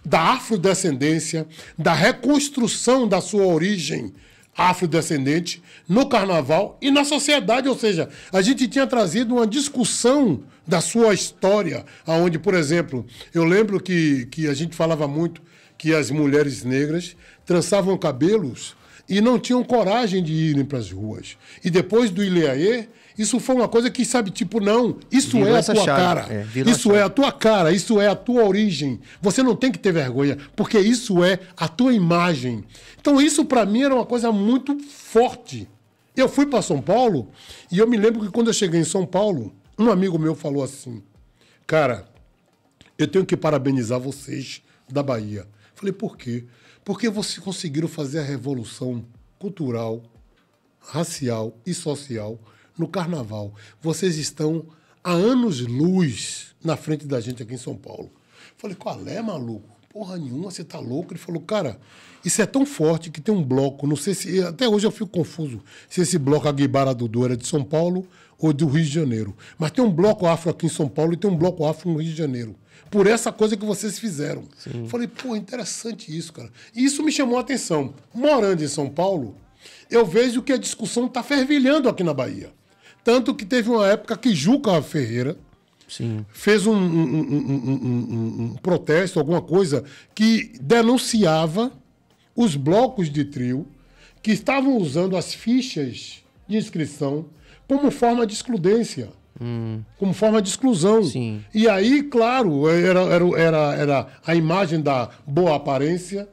da afrodescendência, da reconstrução da sua origem afrodescendente no carnaval e na sociedade, ou seja, a gente tinha trazido uma discussão da sua história, aonde, por exemplo, eu lembro que, que a gente falava muito que as mulheres negras trançavam cabelos e não tinham coragem de irem para as ruas. E depois do Ileaê, isso foi uma coisa que, sabe, tipo, não, isso virou é a tua chave. cara. É, isso é a tua cara, isso é a tua origem. Você não tem que ter vergonha, porque isso é a tua imagem. Então, isso para mim era uma coisa muito forte. Eu fui para São Paulo e eu me lembro que quando eu cheguei em São Paulo, um amigo meu falou assim: Cara, eu tenho que parabenizar vocês da Bahia. Falei, por quê? Porque vocês conseguiram fazer a revolução cultural, racial e social no carnaval. Vocês estão há anos-luz na frente da gente aqui em São Paulo. Falei, qual é, maluco? Porra nenhuma, você tá louco? Ele falou, cara, isso é tão forte que tem um bloco, não sei se. Até hoje eu fico confuso se esse bloco Aguibara Dudu era de São Paulo ou do Rio de Janeiro. Mas tem um bloco afro aqui em São Paulo e tem um bloco afro no Rio de Janeiro. Por essa coisa que vocês fizeram. Sim. Falei, pô, interessante isso, cara. E isso me chamou a atenção. Morando em São Paulo, eu vejo que a discussão tá fervilhando aqui na Bahia. Tanto que teve uma época que Juca Ferreira Sim. fez um, um, um, um, protesto, alguma coisa, que denunciava os blocos de trio que estavam usando as fichas de inscrição como forma de excludência. Hum. Como forma de exclusão. Sim. E aí, claro, era, era, era a imagem da boa aparência,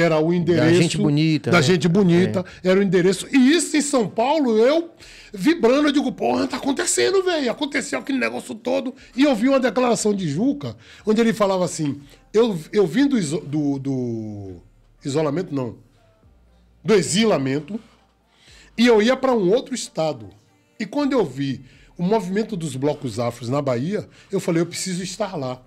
era o endereço. Da gente bonita. Da né? gente bonita, é. era o endereço. E isso em São Paulo, eu vibrando, eu digo, porra, tá acontecendo, velho. Aconteceu aquele negócio todo. E eu vi uma declaração de Juca, onde ele falava assim: eu, eu vim do, iso do, do isolamento, não, do exilamento, e eu ia para um outro estado. E quando eu vi o movimento dos blocos afros na Bahia, eu falei, eu preciso estar lá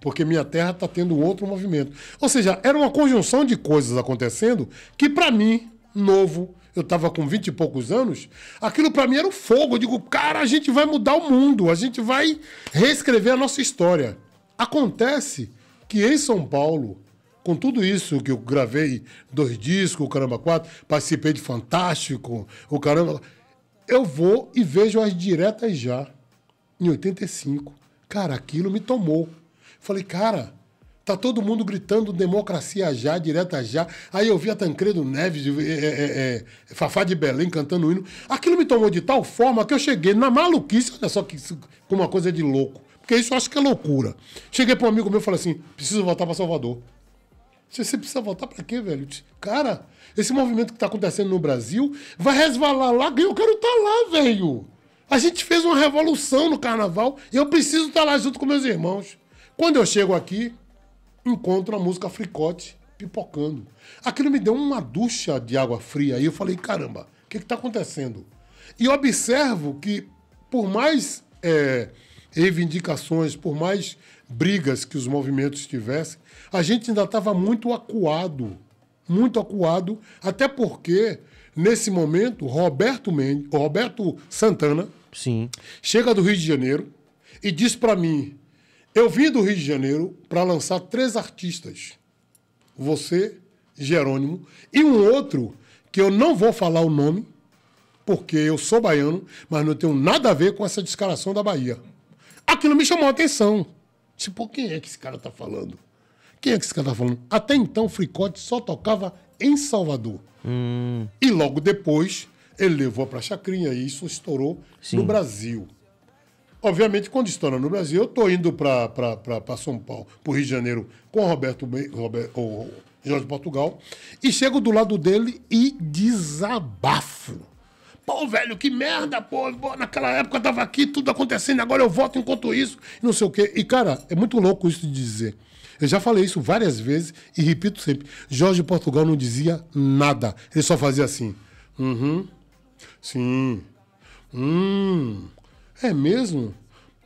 porque minha terra está tendo outro movimento. Ou seja, era uma conjunção de coisas acontecendo que, para mim, novo, eu estava com 20 e poucos anos, aquilo para mim era o um fogo. Eu digo, cara, a gente vai mudar o mundo, a gente vai reescrever a nossa história. Acontece que em São Paulo, com tudo isso que eu gravei, dois discos, o Caramba 4, participei de Fantástico, o Caramba. Eu vou e vejo as diretas já, em 85. Cara, aquilo me tomou. Falei, cara, tá todo mundo gritando democracia já, direta já. Aí eu vi a Tancredo Neves, é, é, é, é, Fafá de Belém cantando o hino. Aquilo me tomou de tal forma que eu cheguei na maluquice, olha só que com uma coisa de louco. Porque isso eu acho que é loucura. Cheguei para um amigo meu e falei assim: preciso voltar para Salvador. Você precisa voltar para quê, velho? Cara, esse movimento que está acontecendo no Brasil vai resvalar lá, eu quero estar tá lá, velho. A gente fez uma revolução no carnaval e eu preciso estar tá lá junto com meus irmãos. Quando eu chego aqui, encontro a música Fricote pipocando. Aquilo me deu uma ducha de água fria e eu falei, caramba, o que está acontecendo? E observo que, por mais é, reivindicações, por mais brigas que os movimentos tivessem, a gente ainda estava muito acuado, muito acuado, até porque, nesse momento, Roberto, Mendes, Roberto Santana Sim. chega do Rio de Janeiro e diz para mim eu vim do Rio de Janeiro para lançar três artistas. Você, Jerônimo, e um outro que eu não vou falar o nome, porque eu sou baiano, mas não tenho nada a ver com essa descaração da Bahia. Aquilo me chamou a atenção. Tipo, quem é que esse cara está falando? Quem é que esse cara está falando? Até então, o Fricote só tocava em Salvador. Hum. E logo depois, ele levou para Chacrinha e isso estourou Sim. no Brasil. Obviamente, quando estou no Brasil, eu estou indo para São Paulo, para o Rio de Janeiro, com o Roberto, Roberto o Jorge Portugal, e chego do lado dele e desabafo. Pô, velho, que merda, pô. Naquela época eu aqui, tudo acontecendo, agora eu voto enquanto isso, não sei o quê. E, cara, é muito louco isso de dizer. Eu já falei isso várias vezes e repito sempre. Jorge Portugal não dizia nada. Ele só fazia assim. Uhum. Sim. Hum. É mesmo?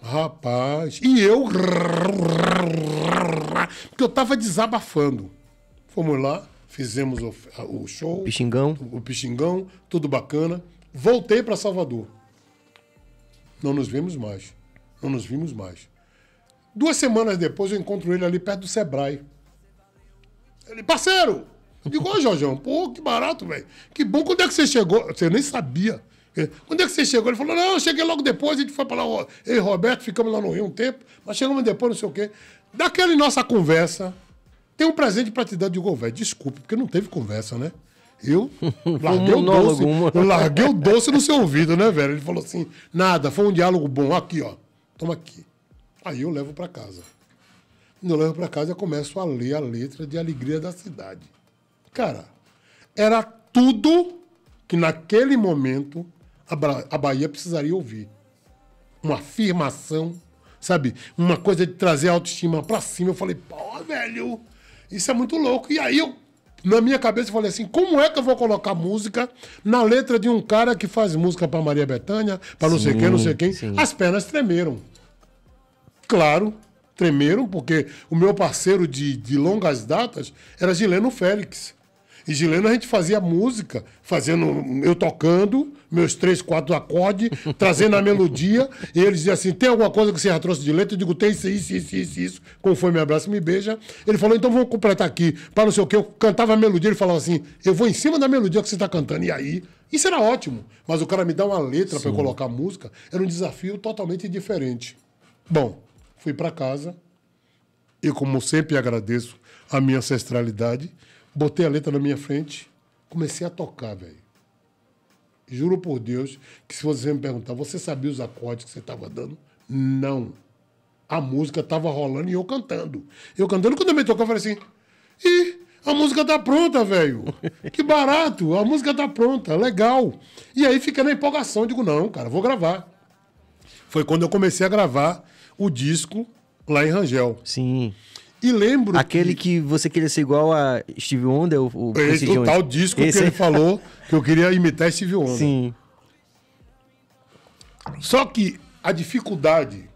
Rapaz. E eu. Porque eu tava desabafando. Fomos lá, fizemos o, o show. Pixingão. O Pixingão, tudo bacana. Voltei para Salvador. Não nos vimos mais. Não nos vimos mais. Duas semanas depois eu encontro ele ali perto do Sebrae. Ele, parceiro! Eu digo, ô pô, que barato, velho. Que bom, quando é que você chegou? Você nem sabia. Quando é que você chegou? Ele falou, não, eu cheguei logo depois, a gente foi para lá, eu e Roberto, ficamos lá no Rio um tempo, mas chegamos depois, não sei o quê. Daquela nossa conversa, tem um presente para te dar de velho, Desculpe, porque não teve conversa, né? Eu [LAUGHS] larguei um o doce. Eu larguei o doce no seu ouvido, né, velho? Ele falou assim: nada, foi um diálogo bom. Aqui, ó. Toma aqui. Aí eu levo para casa. Quando eu levo para casa, eu começo a ler a letra de Alegria da Cidade. Cara, era tudo que naquele momento a Bahia precisaria ouvir. Uma afirmação, sabe? Uma coisa de trazer a autoestima pra cima. Eu falei, pô, velho, isso é muito louco. E aí eu, na minha cabeça, eu falei assim: como é que eu vou colocar música na letra de um cara que faz música pra Maria Bethânia, pra não sei quem, não sei quem? Sim. As pernas tremeram. Claro, tremeram, porque o meu parceiro de, de longas datas era Gileno Félix. E Gileno a gente fazia música, fazendo eu tocando, meus três, quatro acordes, [LAUGHS] trazendo a melodia, e eles diziam assim: tem alguma coisa que você já trouxe de letra? Eu digo, tem isso, isso, isso, isso, isso. Como foi me abraça, me beija. Ele falou, então vamos completar aqui, para não sei o quê. Eu cantava a melodia, ele falava assim: eu vou em cima da melodia que você está cantando, e aí. Isso era ótimo, mas o cara me dá uma letra para colocar música, era um desafio totalmente diferente. Bom, fui para casa, e como sempre agradeço a minha ancestralidade, botei a letra na minha frente, comecei a tocar, velho. Juro por Deus que se você me perguntar, você sabia os acordes que você estava dando? Não. A música estava rolando e eu cantando. Eu cantando, quando eu me tocava, eu falei assim, ih, a música tá pronta, velho. Que barato, a música tá pronta, legal. E aí fica na empolgação, eu digo, não, cara, vou gravar. Foi quando eu comecei a gravar o disco lá em Rangel. Sim. E lembro. Aquele que... que, você queria ser igual a Steve Wonder? O, esse, o é, tal disco esse... que ele falou [LAUGHS] que eu queria imitar Steve Wonder. Sim. Só que a dificuldade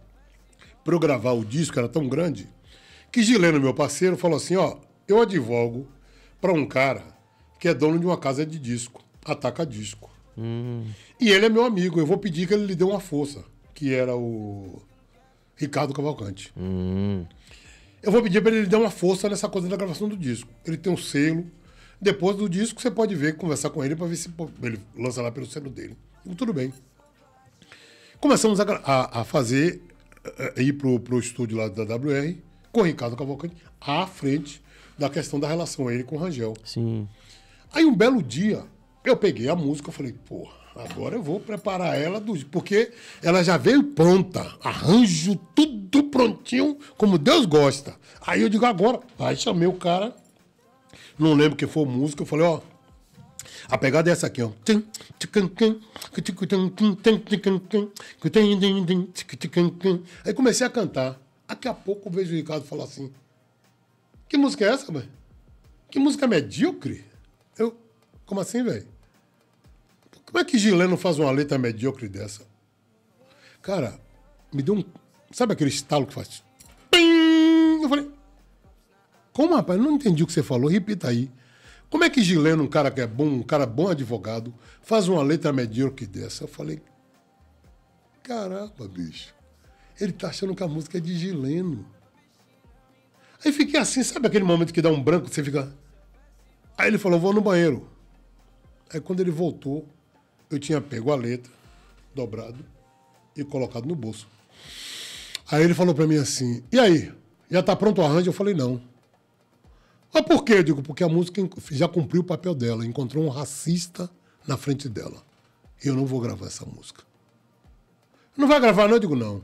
para eu gravar o disco era tão grande que Gileno, meu parceiro, falou assim: ó, eu advogo para um cara que é dono de uma casa de disco, ataca disco. Hum. E ele é meu amigo, eu vou pedir que ele lhe dê uma força, que era o Ricardo Cavalcante. Hum. Eu vou pedir para ele dar uma força nessa coisa da gravação do disco. Ele tem um selo. Depois do disco, você pode ver, conversar com ele para ver se ele lança lá pelo selo dele. Então, tudo bem. Começamos a, a, a fazer, a eh, eh, ir pro, pro estúdio lá da WR, com o Ricardo Cavalcante, à frente da questão da relação ele com o Rangel. Sim. Aí um belo dia, eu peguei a música e falei, porra, Agora eu vou preparar ela, do, porque ela já veio pronta. Arranjo tudo prontinho, como Deus gosta. Aí eu digo agora. Aí chamei o cara, não lembro que foi música, eu falei, ó. A pegada é essa aqui, ó. Aí comecei a cantar. Daqui a pouco eu vejo o Ricardo falar assim: Que música é essa, velho? Que música medíocre? Eu, como assim, velho? Como é que Gileno faz uma letra medíocre dessa? Cara, me deu um. Sabe aquele estalo que faz? Pim! Eu falei. Como, rapaz? Não entendi o que você falou, repita aí. Como é que Gileno, um cara que é bom, um cara bom advogado, faz uma letra medíocre dessa? Eu falei. Caramba, bicho. Ele tá achando que a música é de Gileno. Aí fiquei assim, sabe aquele momento que dá um branco, você fica. Aí ele falou, vou no banheiro. Aí quando ele voltou, eu tinha pego a letra, dobrado e colocado no bolso. Aí ele falou para mim assim: E aí? Já tá pronto o arranjo? Eu falei: Não. Mas ah, por quê? Eu digo: Porque a música já cumpriu o papel dela, encontrou um racista na frente dela. E eu não vou gravar essa música. Não vai gravar, não? Eu digo: Não.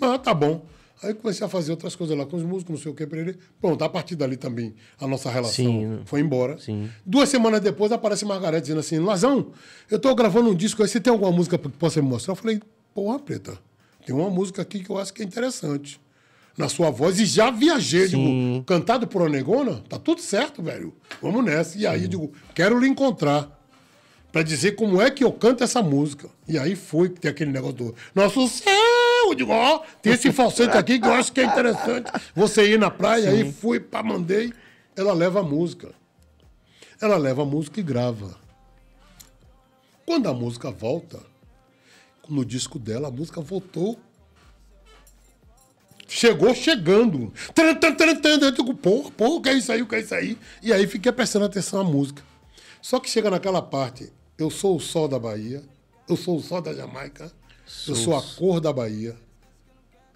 Ah, tá bom. Aí comecei a fazer outras coisas lá com os músicos, não sei o que, ele. Pronto, a partir dali também a nossa relação Sim. Né? foi embora. Sim. Duas semanas depois aparece Margareth dizendo assim: Lazão, eu tô gravando um disco aí, você tem alguma música que possa me mostrar? Eu falei: Porra, preta, tem uma música aqui que eu acho que é interessante. Na sua voz, e já viajei, digo, cantado por Onegona, tá tudo certo, velho. Vamos nessa. E aí, digo, quero lhe encontrar para dizer como é que eu canto essa música. E aí foi que tem aquele negócio do Nosso céu! Eu digo, ó, oh, tem esse falsete aqui que eu acho que é interessante. Você ir na praia, Sim. aí fui, pá, mandei. Ela leva a música. Ela leva a música e grava. Quando a música volta, no disco dela, a música voltou. Chegou chegando. Eu digo, porra, porra, que é isso aí, o que é isso aí? E aí fiquei prestando atenção à música. Só que chega naquela parte, eu sou o sol da Bahia, eu sou o sol da Jamaica, Sou. Eu sou a cor da Bahia.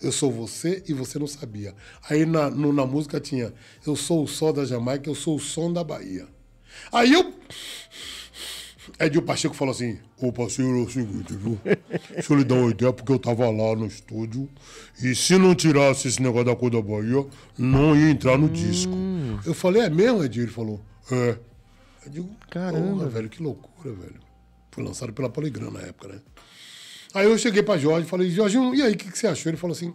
Eu sou você e você não sabia. Aí na, no, na música tinha Eu sou o sol da Jamaica, eu sou o som da Bahia. Aí eu. Edil Pacheco falou assim: Ô parceiro, é o seguinte, viu? [LAUGHS] Deixa eu lhe dar uma ideia, porque eu tava lá no estúdio. E se não tirasse esse negócio da cor da Bahia, não ia entrar no hum. disco. Eu falei: É mesmo, Edil? Ele falou: É. Eu digo: Caramba, velho, que loucura, velho. Foi lançado pela PolyGram na época, né? Aí eu cheguei para Jorge e falei, Jorge, e aí, o que, que você achou? Ele falou assim,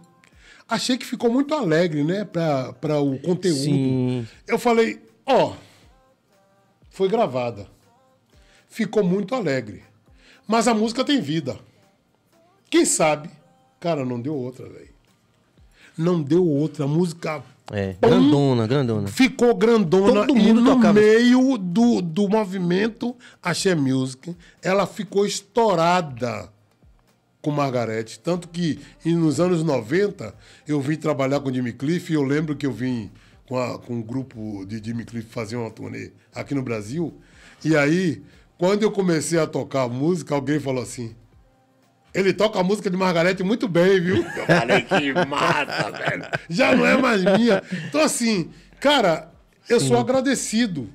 achei que ficou muito alegre, né, para o conteúdo. Sim. Eu falei, ó, oh, foi gravada. Ficou muito alegre. Mas a música tem vida. Quem sabe? Cara, não deu outra, velho. Não deu outra. A música. É, grandona, grandona. Ficou grandona Todo mundo e no tocava. meio do, do movimento Axé Music, ela ficou estourada com Margarete. Tanto que nos anos 90 eu vim trabalhar com Jimmy Cliff e eu lembro que eu vim com, a, com um grupo de Jimmy Cliff fazer uma turnê aqui no Brasil. E aí, quando eu comecei a tocar música, alguém falou assim. Ele toca a música de Margarete muito bem, viu? Eu falei que mata, velho. Já não é mais minha. Então, assim, cara, eu Sim. sou agradecido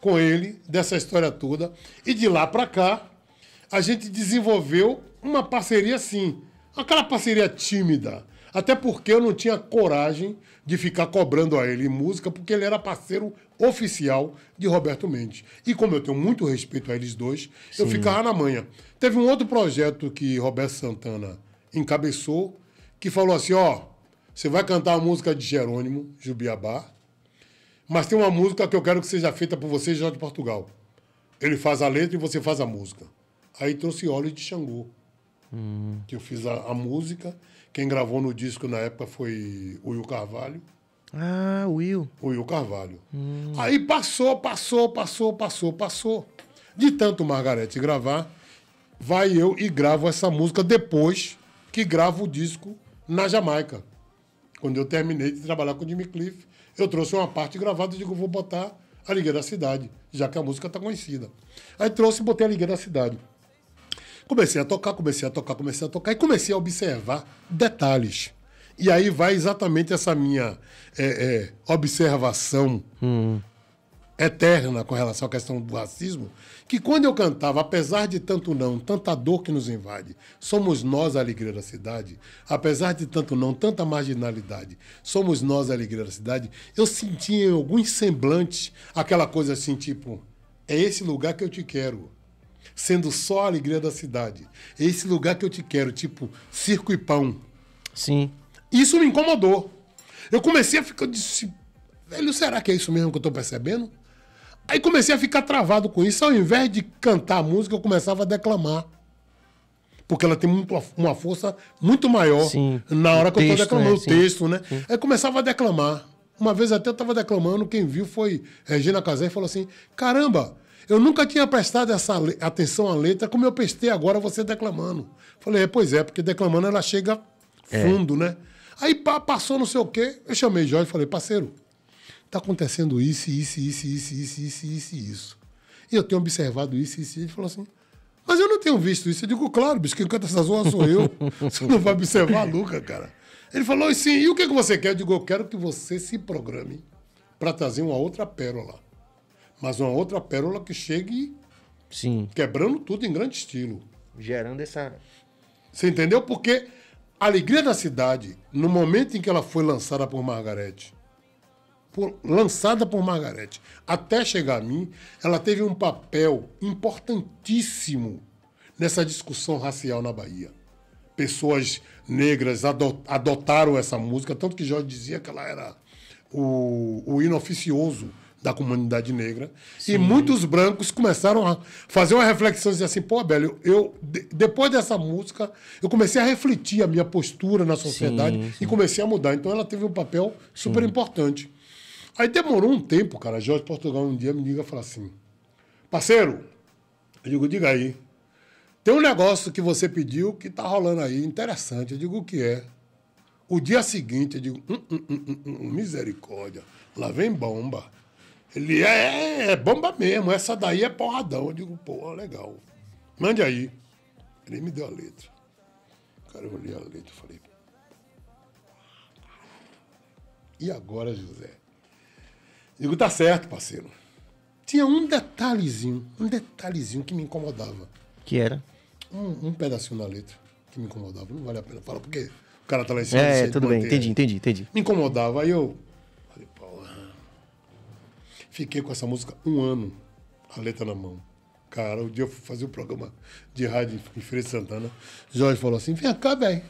com ele dessa história toda. E de lá para cá, a gente desenvolveu uma parceria sim. Aquela parceria tímida. Até porque eu não tinha coragem de ficar cobrando a ele música, porque ele era parceiro oficial de Roberto Mendes. E como eu tenho muito respeito a eles dois, Sim. eu ficava na manha. Teve um outro projeto que Roberto Santana encabeçou, que falou assim: ó, você vai cantar a música de Jerônimo Jubiabá, mas tem uma música que eu quero que seja feita por você, Jorge Portugal. Ele faz a letra e você faz a música. Aí trouxe óleo de Xangô. Hum. Que eu fiz a, a, música. Quem gravou no disco na época foi o Will Carvalho. Ah, Will. O Will Carvalho. Hum. Aí passou, passou, passou, passou, passou. De tanto Margarete gravar, vai eu e gravo essa música depois que gravo o disco na Jamaica. Quando eu terminei de trabalhar com o Jimmy Cliff, eu trouxe uma parte gravada e digo, vou botar a Liga da Cidade, já que a música está conhecida. Aí trouxe e botei a Liga da Cidade. Comecei a tocar, comecei a tocar, comecei a tocar e comecei a observar detalhes. E aí vai exatamente essa minha é, é, observação hum. eterna com relação à questão do racismo, que quando eu cantava, apesar de tanto não, tanta dor que nos invade, somos nós a alegria da cidade, apesar de tanto não, tanta marginalidade, somos nós a alegria da cidade, eu sentia em alguns semblantes aquela coisa assim, tipo, é esse lugar que eu te quero sendo só a alegria da cidade. É esse lugar que eu te quero, tipo circo e pão. Sim. Isso me incomodou. Eu comecei a ficar. disse, velho, será que é isso mesmo que eu tô percebendo? Aí comecei a ficar travado com isso. Ao invés de cantar a música, eu começava a declamar. Porque ela tem muito, uma força muito maior Sim. na hora o que texto, eu tô né? declamando, né? o texto, né? Sim. Aí começava a declamar. Uma vez até eu tava declamando, quem viu foi Regina Casé e falou assim: caramba, eu nunca tinha prestado essa atenção à letra como eu prestei agora você declamando. Falei, é, pois é, porque declamando ela chega é. fundo, é. né? Aí pá, passou não sei o quê. Eu chamei Jorge e falei, parceiro, tá acontecendo isso, isso, isso, isso, isso, isso, isso, isso. E eu tenho observado isso, isso, isso. Ele falou assim, mas eu não tenho visto isso. Eu digo, claro, bicho, quem canta essa zona sou eu. [LAUGHS] Você não vai observar nunca, cara. Ele falou assim, e o que, que você quer? Eu digo, eu quero que você se programe para trazer uma outra pérola mas uma outra pérola que chegue Sim. quebrando tudo em grande estilo. Gerando essa. Você entendeu? Porque a alegria da cidade, no momento em que ela foi lançada por Margarete, por, lançada por Margarete, até chegar a mim, ela teve um papel importantíssimo nessa discussão racial na Bahia. Pessoas negras adotaram essa música, tanto que Jorge dizia que ela era o, o inoficioso da comunidade negra. Sim. E muitos brancos começaram a fazer uma reflexão e assim, pô, Abel, eu, de, depois dessa música, eu comecei a refletir a minha postura na sociedade sim, sim. e comecei a mudar. Então ela teve um papel super importante. Aí demorou um tempo, cara. Jorge Portugal um dia me liga e fala assim: parceiro, eu digo, diga aí. Tem um negócio que você pediu que tá rolando aí, interessante. Eu digo, o que é? O dia seguinte, eu digo, hum, hum, hum, misericórdia, lá vem bomba. Ele é, é, bomba mesmo, essa daí é porradão. Eu digo, pô, legal. Mande aí. Ele me deu a letra. Cara, eu olhei a letra e falei. E agora, José? digo, tá certo, parceiro. Tinha um detalhezinho, um detalhezinho que me incomodava. Que era? Um, um pedacinho da letra que me incomodava. Não vale a pena falar, porque o cara tá lá em cima. É, tudo bem, é. entendi, entendi, entendi. Me incomodava. Aí eu Fiquei com essa música um ano, a letra na mão. Cara, o um dia eu fui fazer o um programa de rádio em Feira Santana. Jorge falou assim: vem cá, velho.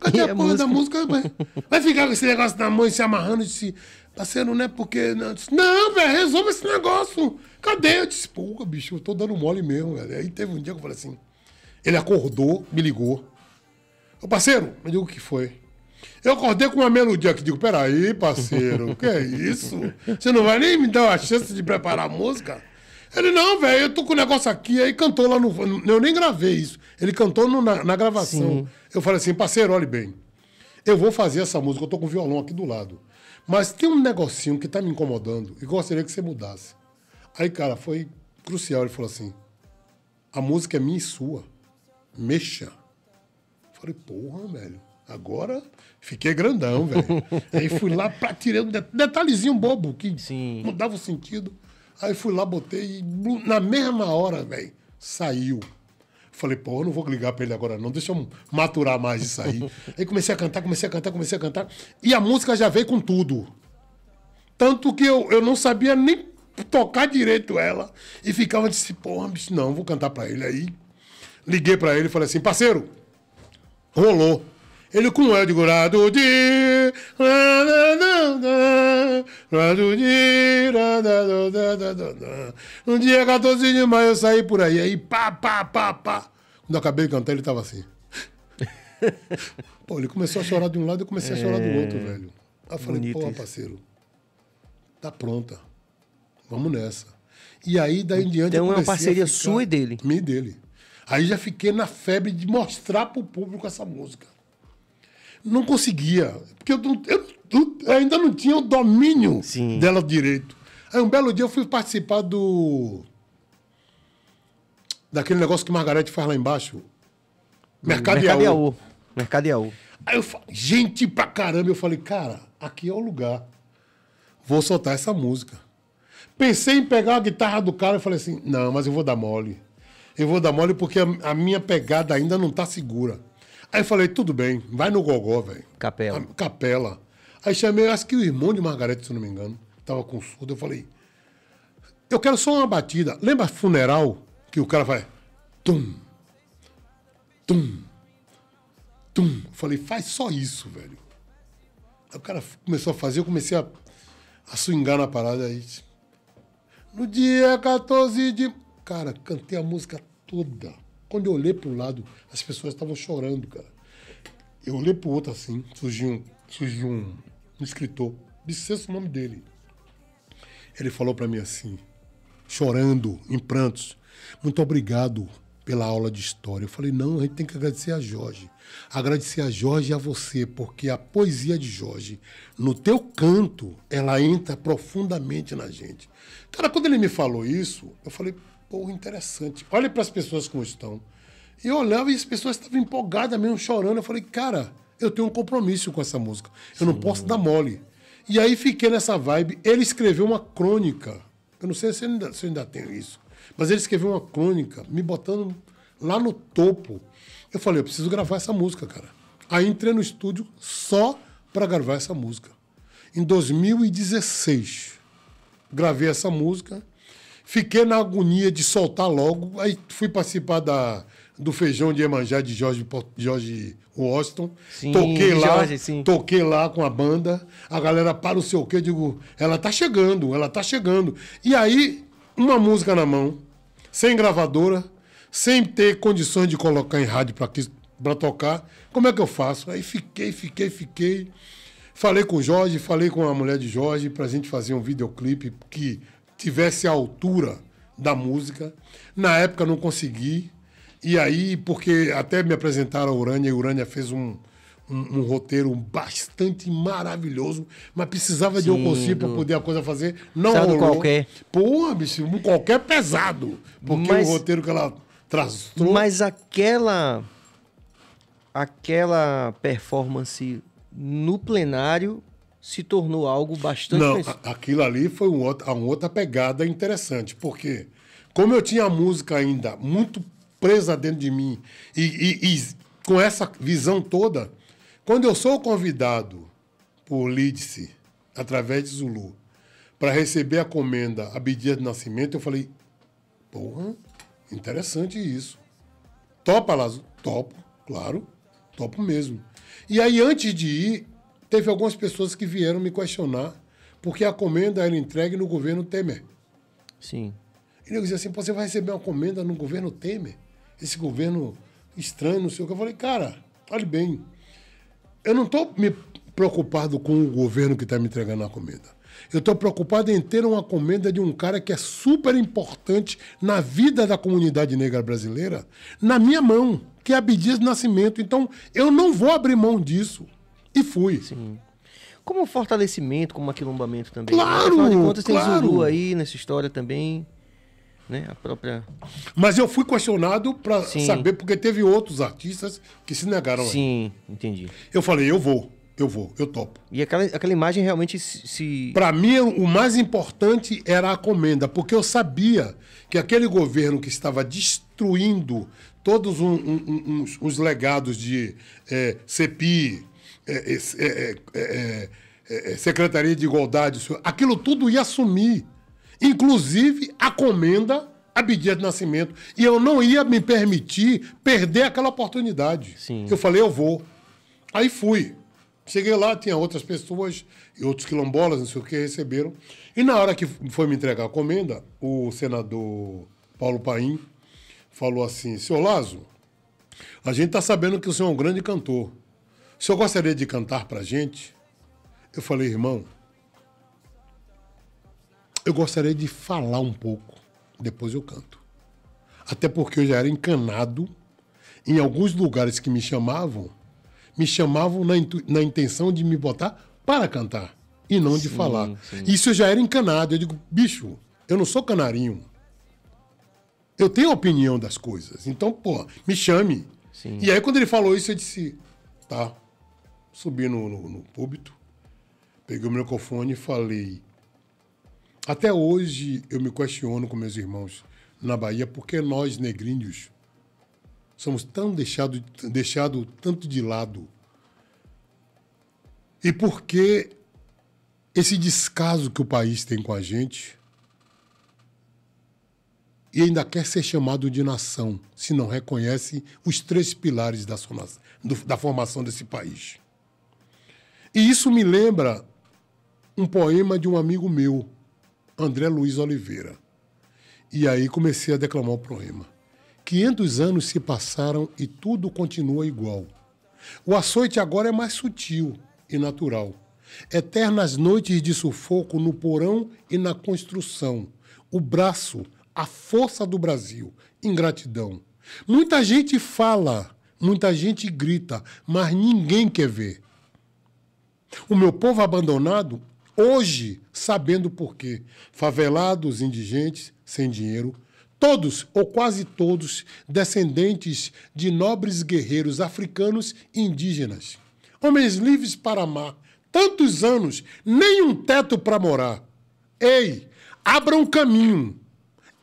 Cadê e a, é porra da música? Vai ficar com esse negócio na mão e se amarrando e disse, parceiro, não é porque. Não, não velho, resolve esse negócio. Cadê? Eu disse, porra, bicho, eu tô dando mole mesmo, velho. Aí teve um dia que eu falei assim. Ele acordou, me ligou. Ô, parceiro, me diga o que foi. Eu acordei com uma melodia que digo, peraí, parceiro, o que é isso? Você não vai nem me dar a chance de preparar a música? Ele, não, velho, eu tô com o negócio aqui, aí cantou lá no. Eu nem gravei isso. Ele cantou no, na, na, gravação. Sim. Eu falei assim, parceiro, olhe bem. Eu vou fazer essa música, eu tô com o violão aqui do lado. Mas tem um negocinho que tá me incomodando e gostaria que você mudasse. Aí, cara, foi crucial. Ele falou assim: a música é minha e sua. Mexa. Eu falei, porra, velho. Agora fiquei grandão, velho. Aí fui lá pra tirar um detalhezinho bobo que Sim. mudava o sentido. Aí fui lá, botei e na mesma hora, velho, saiu. Falei, pô, eu não vou ligar pra ele agora não, deixa eu maturar mais isso aí. [LAUGHS] aí comecei a cantar, comecei a cantar, comecei a cantar. E a música já veio com tudo. Tanto que eu, eu não sabia nem tocar direito ela. E ficava disse, pô, bicho, não, vou cantar pra ele. Aí liguei pra ele e falei assim, parceiro, rolou. Ele com é, eu digo, lado de. Lado de. Um dia, 14 de maio, eu saí por aí, aí pá, pá, pá, pá. Quando eu acabei de cantar, ele tava assim. [LAUGHS] Pô, ele começou a chorar de um lado, eu comecei a chorar do é. outro, velho. Aí eu falei, Bonito pô, isso. parceiro, tá pronta. Vamos nessa. E aí, daí em então diante. Então é uma parceria sua e dele. Me e dele. Aí já fiquei na febre de mostrar pro público essa música não conseguia. Porque eu, eu, eu ainda não tinha o domínio Sim. dela direito. Aí um belo dia eu fui participar do. Daquele negócio que Margarete faz lá embaixo. Mercado, Mercado Iaú. Mercado Iaú. Aí eu falei, gente pra caramba, eu falei, cara, aqui é o lugar. Vou soltar essa música. Pensei em pegar a guitarra do cara e falei assim, não, mas eu vou dar mole. Eu vou dar mole porque a, a minha pegada ainda não tá segura. Aí falei, tudo bem, vai no gogó, velho. Capela. A, capela. Aí chamei, acho que o irmão de Margarete, se não me engano, tava com surdo. Eu falei, eu quero só uma batida. Lembra funeral? Que o cara vai, tum, tum, tum. Eu falei, faz só isso, velho. Aí o cara começou a fazer, eu comecei a, a swingar na parada. Aí, no dia 14 de... Cara, cantei a música toda. Quando eu olhei para um lado, as pessoas estavam chorando, cara. Eu olhei para o outro assim, surgiu um, surgiu um, um escritor, disse o nome dele. Ele falou para mim assim, chorando, em prantos, muito obrigado pela aula de história. Eu falei, não, a gente tem que agradecer a Jorge. Agradecer a Jorge e a você, porque a poesia de Jorge, no teu canto, ela entra profundamente na gente. Cara, quando ele me falou isso, eu falei, porra, interessante. Olha para as pessoas como estão. E eu olhava e as pessoas estavam empolgadas mesmo, chorando. Eu falei, cara, eu tenho um compromisso com essa música. Eu Sim. não posso dar mole. E aí fiquei nessa vibe. Ele escreveu uma crônica. Eu não sei se eu ainda, se eu ainda tenho isso. Mas ele escreveu uma crônica, me botando lá no topo. Eu falei, eu preciso gravar essa música, cara. Aí entrei no estúdio só para gravar essa música. Em 2016, gravei essa música Fiquei na agonia de soltar logo, aí fui participar da, do feijão de Emanjá de Jorge, Jorge Washington. Sim, toquei lá, Jorge, sim. toquei lá com a banda. A galera para o seu quê, digo, ela tá chegando, ela tá chegando. E aí, uma música na mão, sem gravadora, sem ter condições de colocar em rádio para tocar. Como é que eu faço? Aí fiquei, fiquei, fiquei. Falei com o Jorge, falei com a mulher de Jorge pra gente fazer um videoclipe que tivesse a altura da música. Na época não consegui. E aí, porque até me apresentaram a Urânia, e Urânia fez um, um, um, roteiro bastante maravilhoso, mas precisava de um eu conseguir para poder a coisa fazer. Não Sabe rolou. qualquer. Pô, bicho, qualquer pesado. Porque mas, o roteiro que ela traz Mas aquela... Aquela performance no plenário se tornou algo bastante. Não, aquilo ali foi um outro, uma outra pegada interessante, porque como eu tinha a música ainda muito presa dentro de mim e, e, e com essa visão toda, quando eu sou convidado por Lídice, através de Zulu, para receber a comenda Abidia de Nascimento, eu falei: porra, interessante isso. Topa, Lazo? Topo, claro, topo mesmo. E aí, antes de ir, Teve algumas pessoas que vieram me questionar porque a comenda era entregue no governo Temer. Sim. E eu dizia assim, você vai receber uma comenda no governo Temer? Esse governo estranho, não sei o que. Eu falei, cara, olhe bem, eu não estou me preocupado com o governo que está me entregando a comenda. Eu estou preocupado em ter uma comenda de um cara que é super importante na vida da comunidade negra brasileira, na minha mão, que é Abdias Nascimento. Então, eu não vou abrir mão disso. E fui. Sim. Como um fortalecimento, como um aquilombamento também. Né? Claro! Né? Afinal de contas, tem claro. Zulu aí nessa história também. Né? A própria. Mas eu fui questionado para saber, porque teve outros artistas que se negaram. Sim, aí. entendi. Eu falei, eu vou, eu vou, eu topo. E aquela, aquela imagem realmente se. Para mim, o mais importante era a comenda, porque eu sabia que aquele governo que estava destruindo todos um, um, um, os legados de é, é, é, é, Secretaria de Igualdade, aquilo tudo ia assumir. Inclusive a comenda Abdias de Nascimento. E eu não ia me permitir perder aquela oportunidade. Sim. Eu falei, eu vou. Aí fui. Cheguei lá, tinha outras pessoas e outros quilombolas, não sei o que, receberam. E na hora que foi me entregar a comenda, o senador Paulo Paim falou assim: Senhor Lazo, a gente está sabendo que o senhor é um grande cantor. O senhor gostaria de cantar para a gente? Eu falei, irmão, eu gostaria de falar um pouco, depois eu canto. Até porque eu já era encanado. Em alguns lugares que me chamavam, me chamavam na, na intenção de me botar para cantar e não sim, de falar. Sim. Isso eu já era encanado. Eu digo, bicho, eu não sou canarinho. Eu tenho opinião das coisas. Então, pô, me chame. Sim. E aí, quando ele falou isso, eu disse, tá, subi no, no, no púlpito, peguei o microfone e falei. Até hoje eu me questiono com meus irmãos na Bahia porque nós, negrinhos, somos tão deixados deixado tanto de lado. E por que esse descaso que o país tem com a gente e ainda quer ser chamado de nação, se não reconhece os três pilares da, sua, da formação desse país? E isso me lembra um poema de um amigo meu, André Luiz Oliveira. E aí comecei a declamar o poema. 500 anos se passaram e tudo continua igual. O açoite agora é mais sutil e natural. Eternas noites de sufoco no porão e na construção. O braço, a força do Brasil, ingratidão. Muita gente fala, muita gente grita, mas ninguém quer ver. O meu povo abandonado, hoje, sabendo por quê, favelados, indigentes, sem dinheiro, todos ou quase todos descendentes de nobres guerreiros africanos e indígenas. Homens livres para amar, tantos anos, nem um teto para morar. Ei, abra um caminho.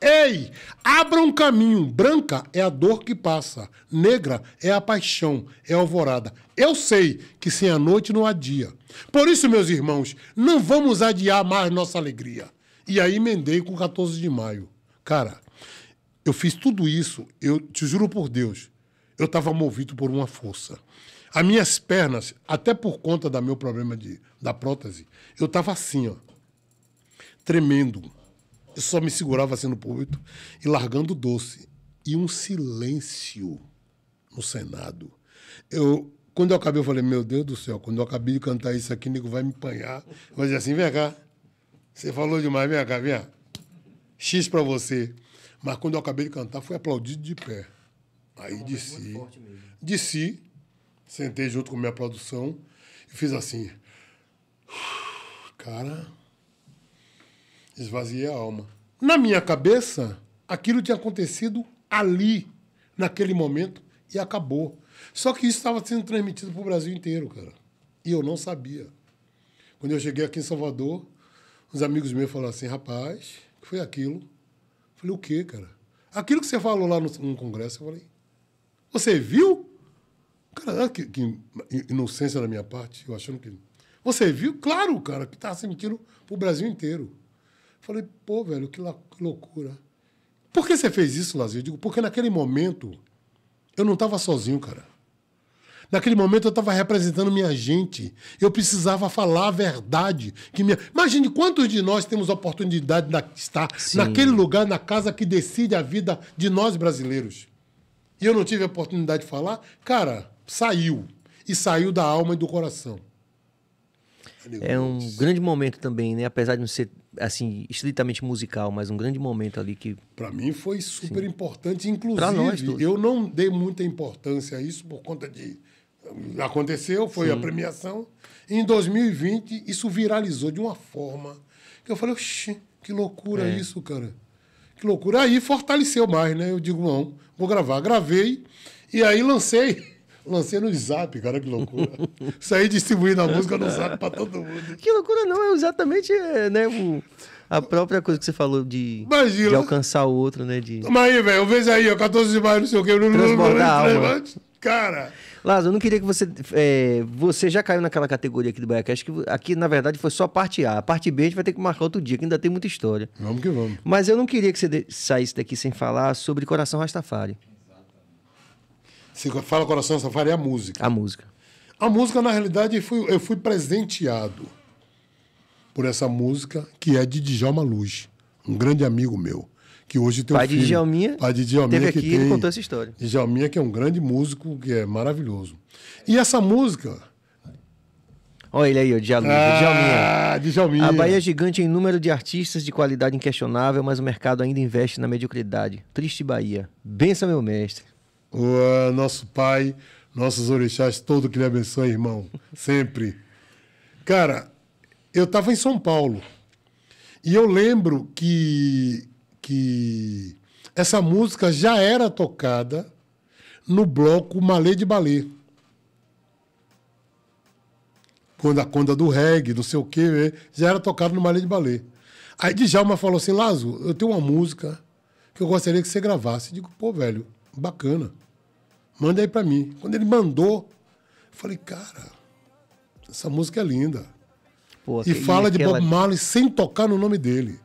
Ei, abra um caminho. Branca é a dor que passa, negra é a paixão, é a alvorada. Eu sei que sem a noite não há dia. Por isso, meus irmãos, não vamos adiar mais nossa alegria. E aí emendei com 14 de maio. Cara, eu fiz tudo isso, eu te juro por Deus, eu estava movido por uma força. As minhas pernas, até por conta do meu problema de, da prótese, eu estava assim, ó, tremendo. Eu só me segurava assim no púlpito e largando doce. E um silêncio no Senado. Eu, quando eu acabei, eu falei, meu Deus do céu, quando eu acabei de cantar isso aqui, o nego vai me apanhar. Eu dizer assim, vem cá. Você falou demais, vem cá, vem. X para você. Mas quando eu acabei de cantar, fui aplaudido de pé. Aí é desci. Desci, sentei junto com minha produção e fiz assim. Cara, esvaziei a alma. Na minha cabeça, aquilo tinha acontecido ali, naquele momento, e acabou. Só que isso estava sendo transmitido para o Brasil inteiro, cara. E eu não sabia. Quando eu cheguei aqui em Salvador, uns amigos meus falaram assim, rapaz, o que foi aquilo? Eu falei, o quê, cara? Aquilo que você falou lá no, no congresso, eu falei, você viu? Cara, que, que, inocência da minha parte, eu achando que. Você viu? Claro, cara, que estava se mentindo pro Brasil inteiro. Falei, pô, velho, que, que loucura. Por que você fez isso, Lazio? Eu digo, porque naquele momento eu não estava sozinho, cara. Naquele momento eu estava representando minha gente. Eu precisava falar a verdade. Que minha... Imagine quantos de nós temos a oportunidade de estar Sim. naquele lugar, na casa que decide a vida de nós brasileiros. E eu não tive a oportunidade de falar. Cara, saiu. E saiu da alma e do coração. É um grande momento também, né? Apesar de não ser assim estritamente musical, mas um grande momento ali que para mim foi super Sim. importante, inclusive nós, eu não dei muita importância a isso por conta de aconteceu, foi Sim. a premiação. em 2020, isso viralizou de uma forma que eu falei, oxi, que loucura é. isso, cara. Que loucura. Aí fortaleceu mais, né? Eu digo, não, vou gravar. Gravei e aí lancei. [LAUGHS] Lancei no zap, cara, que loucura. Saí [LAUGHS] distribuindo a música no zap pra todo mundo. Que loucura não, é exatamente é, né, o, a própria coisa que você falou de, Imagina. de alcançar o outro, né? De... Mas aí, velho, vejo aí, 14 de maio, não sei o quê. Transbordar a alma. Cara. Lázaro, eu não queria que você. É, você já caiu naquela categoria aqui do Baiacast, que aqui, na verdade, foi só a parte A. A parte B a gente vai ter que marcar outro dia, que ainda tem muita história. Vamos que vamos. Mas eu não queria que você de, saísse daqui sem falar sobre Coração Rastafari. Você fala Coração Rastafari é a música. A música. A música, na realidade, eu fui, eu fui presenteado por essa música, que é de Djalma Luz, um grande amigo meu que hoje tem pai um filho. De Djalminha, pai de Djalminha. Teve que aqui tem, contou essa história. Djalminha, que é um grande músico, que é maravilhoso. E essa música... Olha ele aí, o Djalminha. Ah, Djalminha. A Bahia é gigante em número de artistas de qualidade inquestionável, mas o mercado ainda investe na mediocridade. Triste Bahia. Bença, meu mestre. O, ah, nosso pai, nossos orixás, todo que lhe abençoe, irmão. [LAUGHS] Sempre. Cara, eu estava em São Paulo. E eu lembro que que essa música já era tocada no bloco Malê de Balê. Quando a conda do reggae, não sei o quê, né, já era tocada no Malê de Balê. Aí Djalma falou assim, Lazo, eu tenho uma música que eu gostaria que você gravasse. Eu digo, pô, velho, bacana. Manda aí para mim. Quando ele mandou, eu falei, cara, essa música é linda. Pô, e fala de aquela... Bob Marley sem tocar no nome dele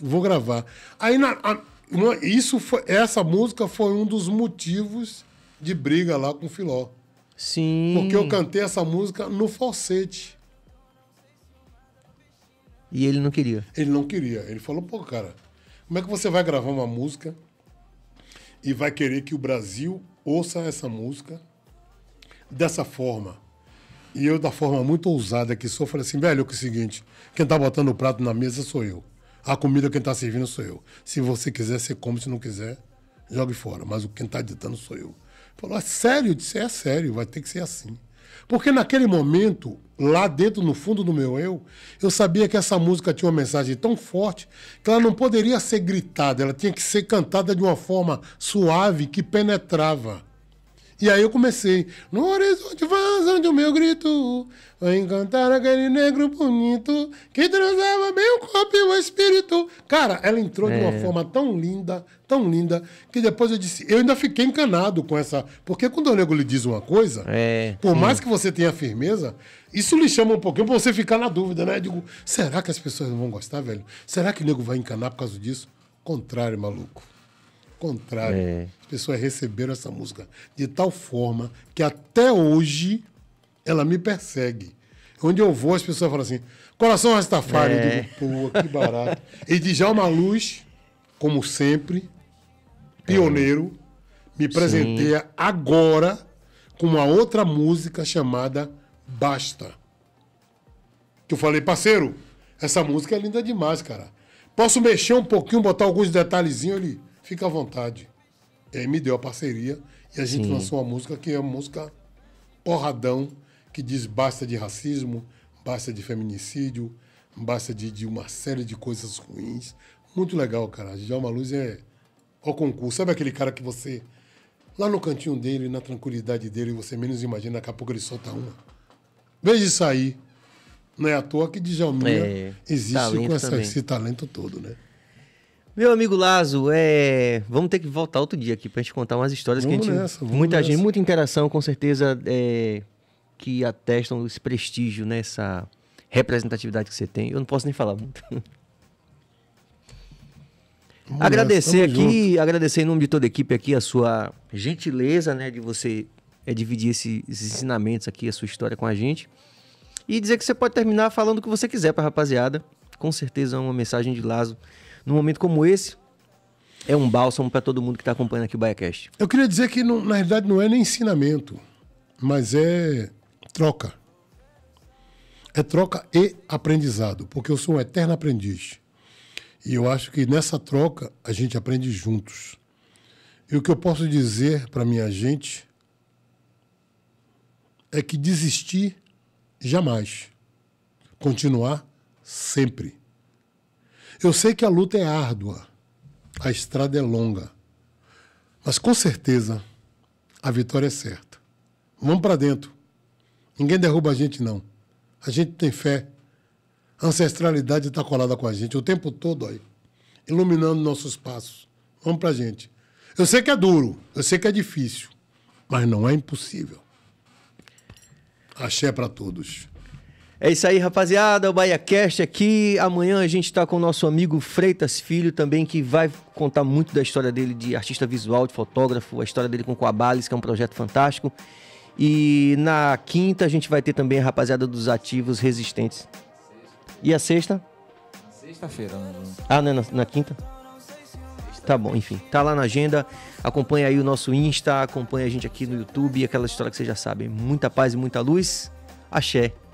vou gravar. Aí na, a, isso foi, essa música foi um dos motivos de briga lá com o Filó. Sim. Porque eu cantei essa música no falsete. E ele não queria. Ele não queria. Ele falou, pô, cara, como é que você vai gravar uma música e vai querer que o Brasil ouça essa música dessa forma? E eu, da forma muito ousada que sou, falei assim, velho, é o é seguinte, quem tá botando o prato na mesa sou eu. A comida quem está servindo sou eu. Se você quiser, você come. Se não quiser, jogue fora. Mas o quem está ditando sou eu. Falou, é sério? Eu disse, é sério, vai ter que ser assim. Porque naquele momento, lá dentro, no fundo do meu eu, eu sabia que essa música tinha uma mensagem tão forte que ela não poderia ser gritada, ela tinha que ser cantada de uma forma suave que penetrava. E aí eu comecei. No horizonte vazando onde o meu grito vai encantar aquele negro bonito que transava bem o corpo e o espírito. Cara, ela entrou é. de uma é. forma tão linda, tão linda, que depois eu disse. Eu ainda fiquei encanado com essa. Porque quando o nego lhe diz uma coisa, é, por sim. mais que você tenha firmeza, isso lhe chama um pouquinho pra você ficar na dúvida, né? Eu digo, será que as pessoas vão gostar, velho? Será que o nego vai encanar por causa disso? Contrário, maluco contrário. É. As pessoas receberam essa música de tal forma que até hoje ela me persegue. Onde eu vou, as pessoas falam assim: Coração Rastafari. É. Eu pô, que barato. e de Jalma Luz, como sempre, pioneiro, é. me presenteia Sim. agora com uma outra música chamada Basta. Que eu falei, parceiro, essa música é linda demais, cara. Posso mexer um pouquinho, botar alguns detalhezinhos ali? fica à vontade. E é, aí me deu a parceria e a gente Sim. lançou uma música que é uma música porradão, que diz basta de racismo, basta de feminicídio, basta de, de uma série de coisas ruins. Muito legal, cara. Djalma Luz é o concurso. Sabe aquele cara que você, lá no cantinho dele, na tranquilidade dele, você menos imagina, daqui a pouco ele solta uma. Veja isso aí. Não é à toa que Djalminha é, existe com essa, esse talento todo, né? Meu amigo Lazo, é... vamos ter que voltar outro dia aqui pra gente contar umas histórias vamos que a gente. Nessa, muita nessa. gente, muita interação, com certeza, é... que atestam esse prestígio, nessa né? representatividade que você tem. Eu não posso nem falar muito. Vamos agradecer aqui, junto. agradecer em nome de toda a equipe aqui a sua gentileza, né, de você é, dividir esses ensinamentos aqui, a sua história com a gente. E dizer que você pode terminar falando o que você quiser a rapaziada. Com certeza é uma mensagem de Lazo num momento como esse, é um bálsamo para todo mundo que está acompanhando aqui o BaiaCast. Eu queria dizer que, não, na verdade, não é nem ensinamento, mas é troca. É troca e aprendizado, porque eu sou um eterno aprendiz. E eu acho que nessa troca a gente aprende juntos. E o que eu posso dizer para minha gente é que desistir jamais. Continuar sempre. Eu sei que a luta é árdua, a estrada é longa, mas com certeza a vitória é certa. Vamos para dentro. Ninguém derruba a gente, não. A gente tem fé. A ancestralidade está colada com a gente o tempo todo aí, iluminando nossos passos. Vamos para a gente. Eu sei que é duro, eu sei que é difícil, mas não é impossível. Axé para todos. É isso aí, rapaziada. O BahiaCast aqui. Amanhã a gente está com o nosso amigo Freitas Filho também, que vai contar muito da história dele de artista visual, de fotógrafo, a história dele com o Coabales, que é um projeto fantástico. E na quinta a gente vai ter também a rapaziada dos ativos resistentes. E a sexta? Sexta-feira. Né? Ah, não é na, na quinta? Tá bom, enfim. Tá lá na agenda. Acompanha aí o nosso Insta, acompanha a gente aqui no YouTube, aquela história que vocês já sabem. Muita paz e muita luz. Axé.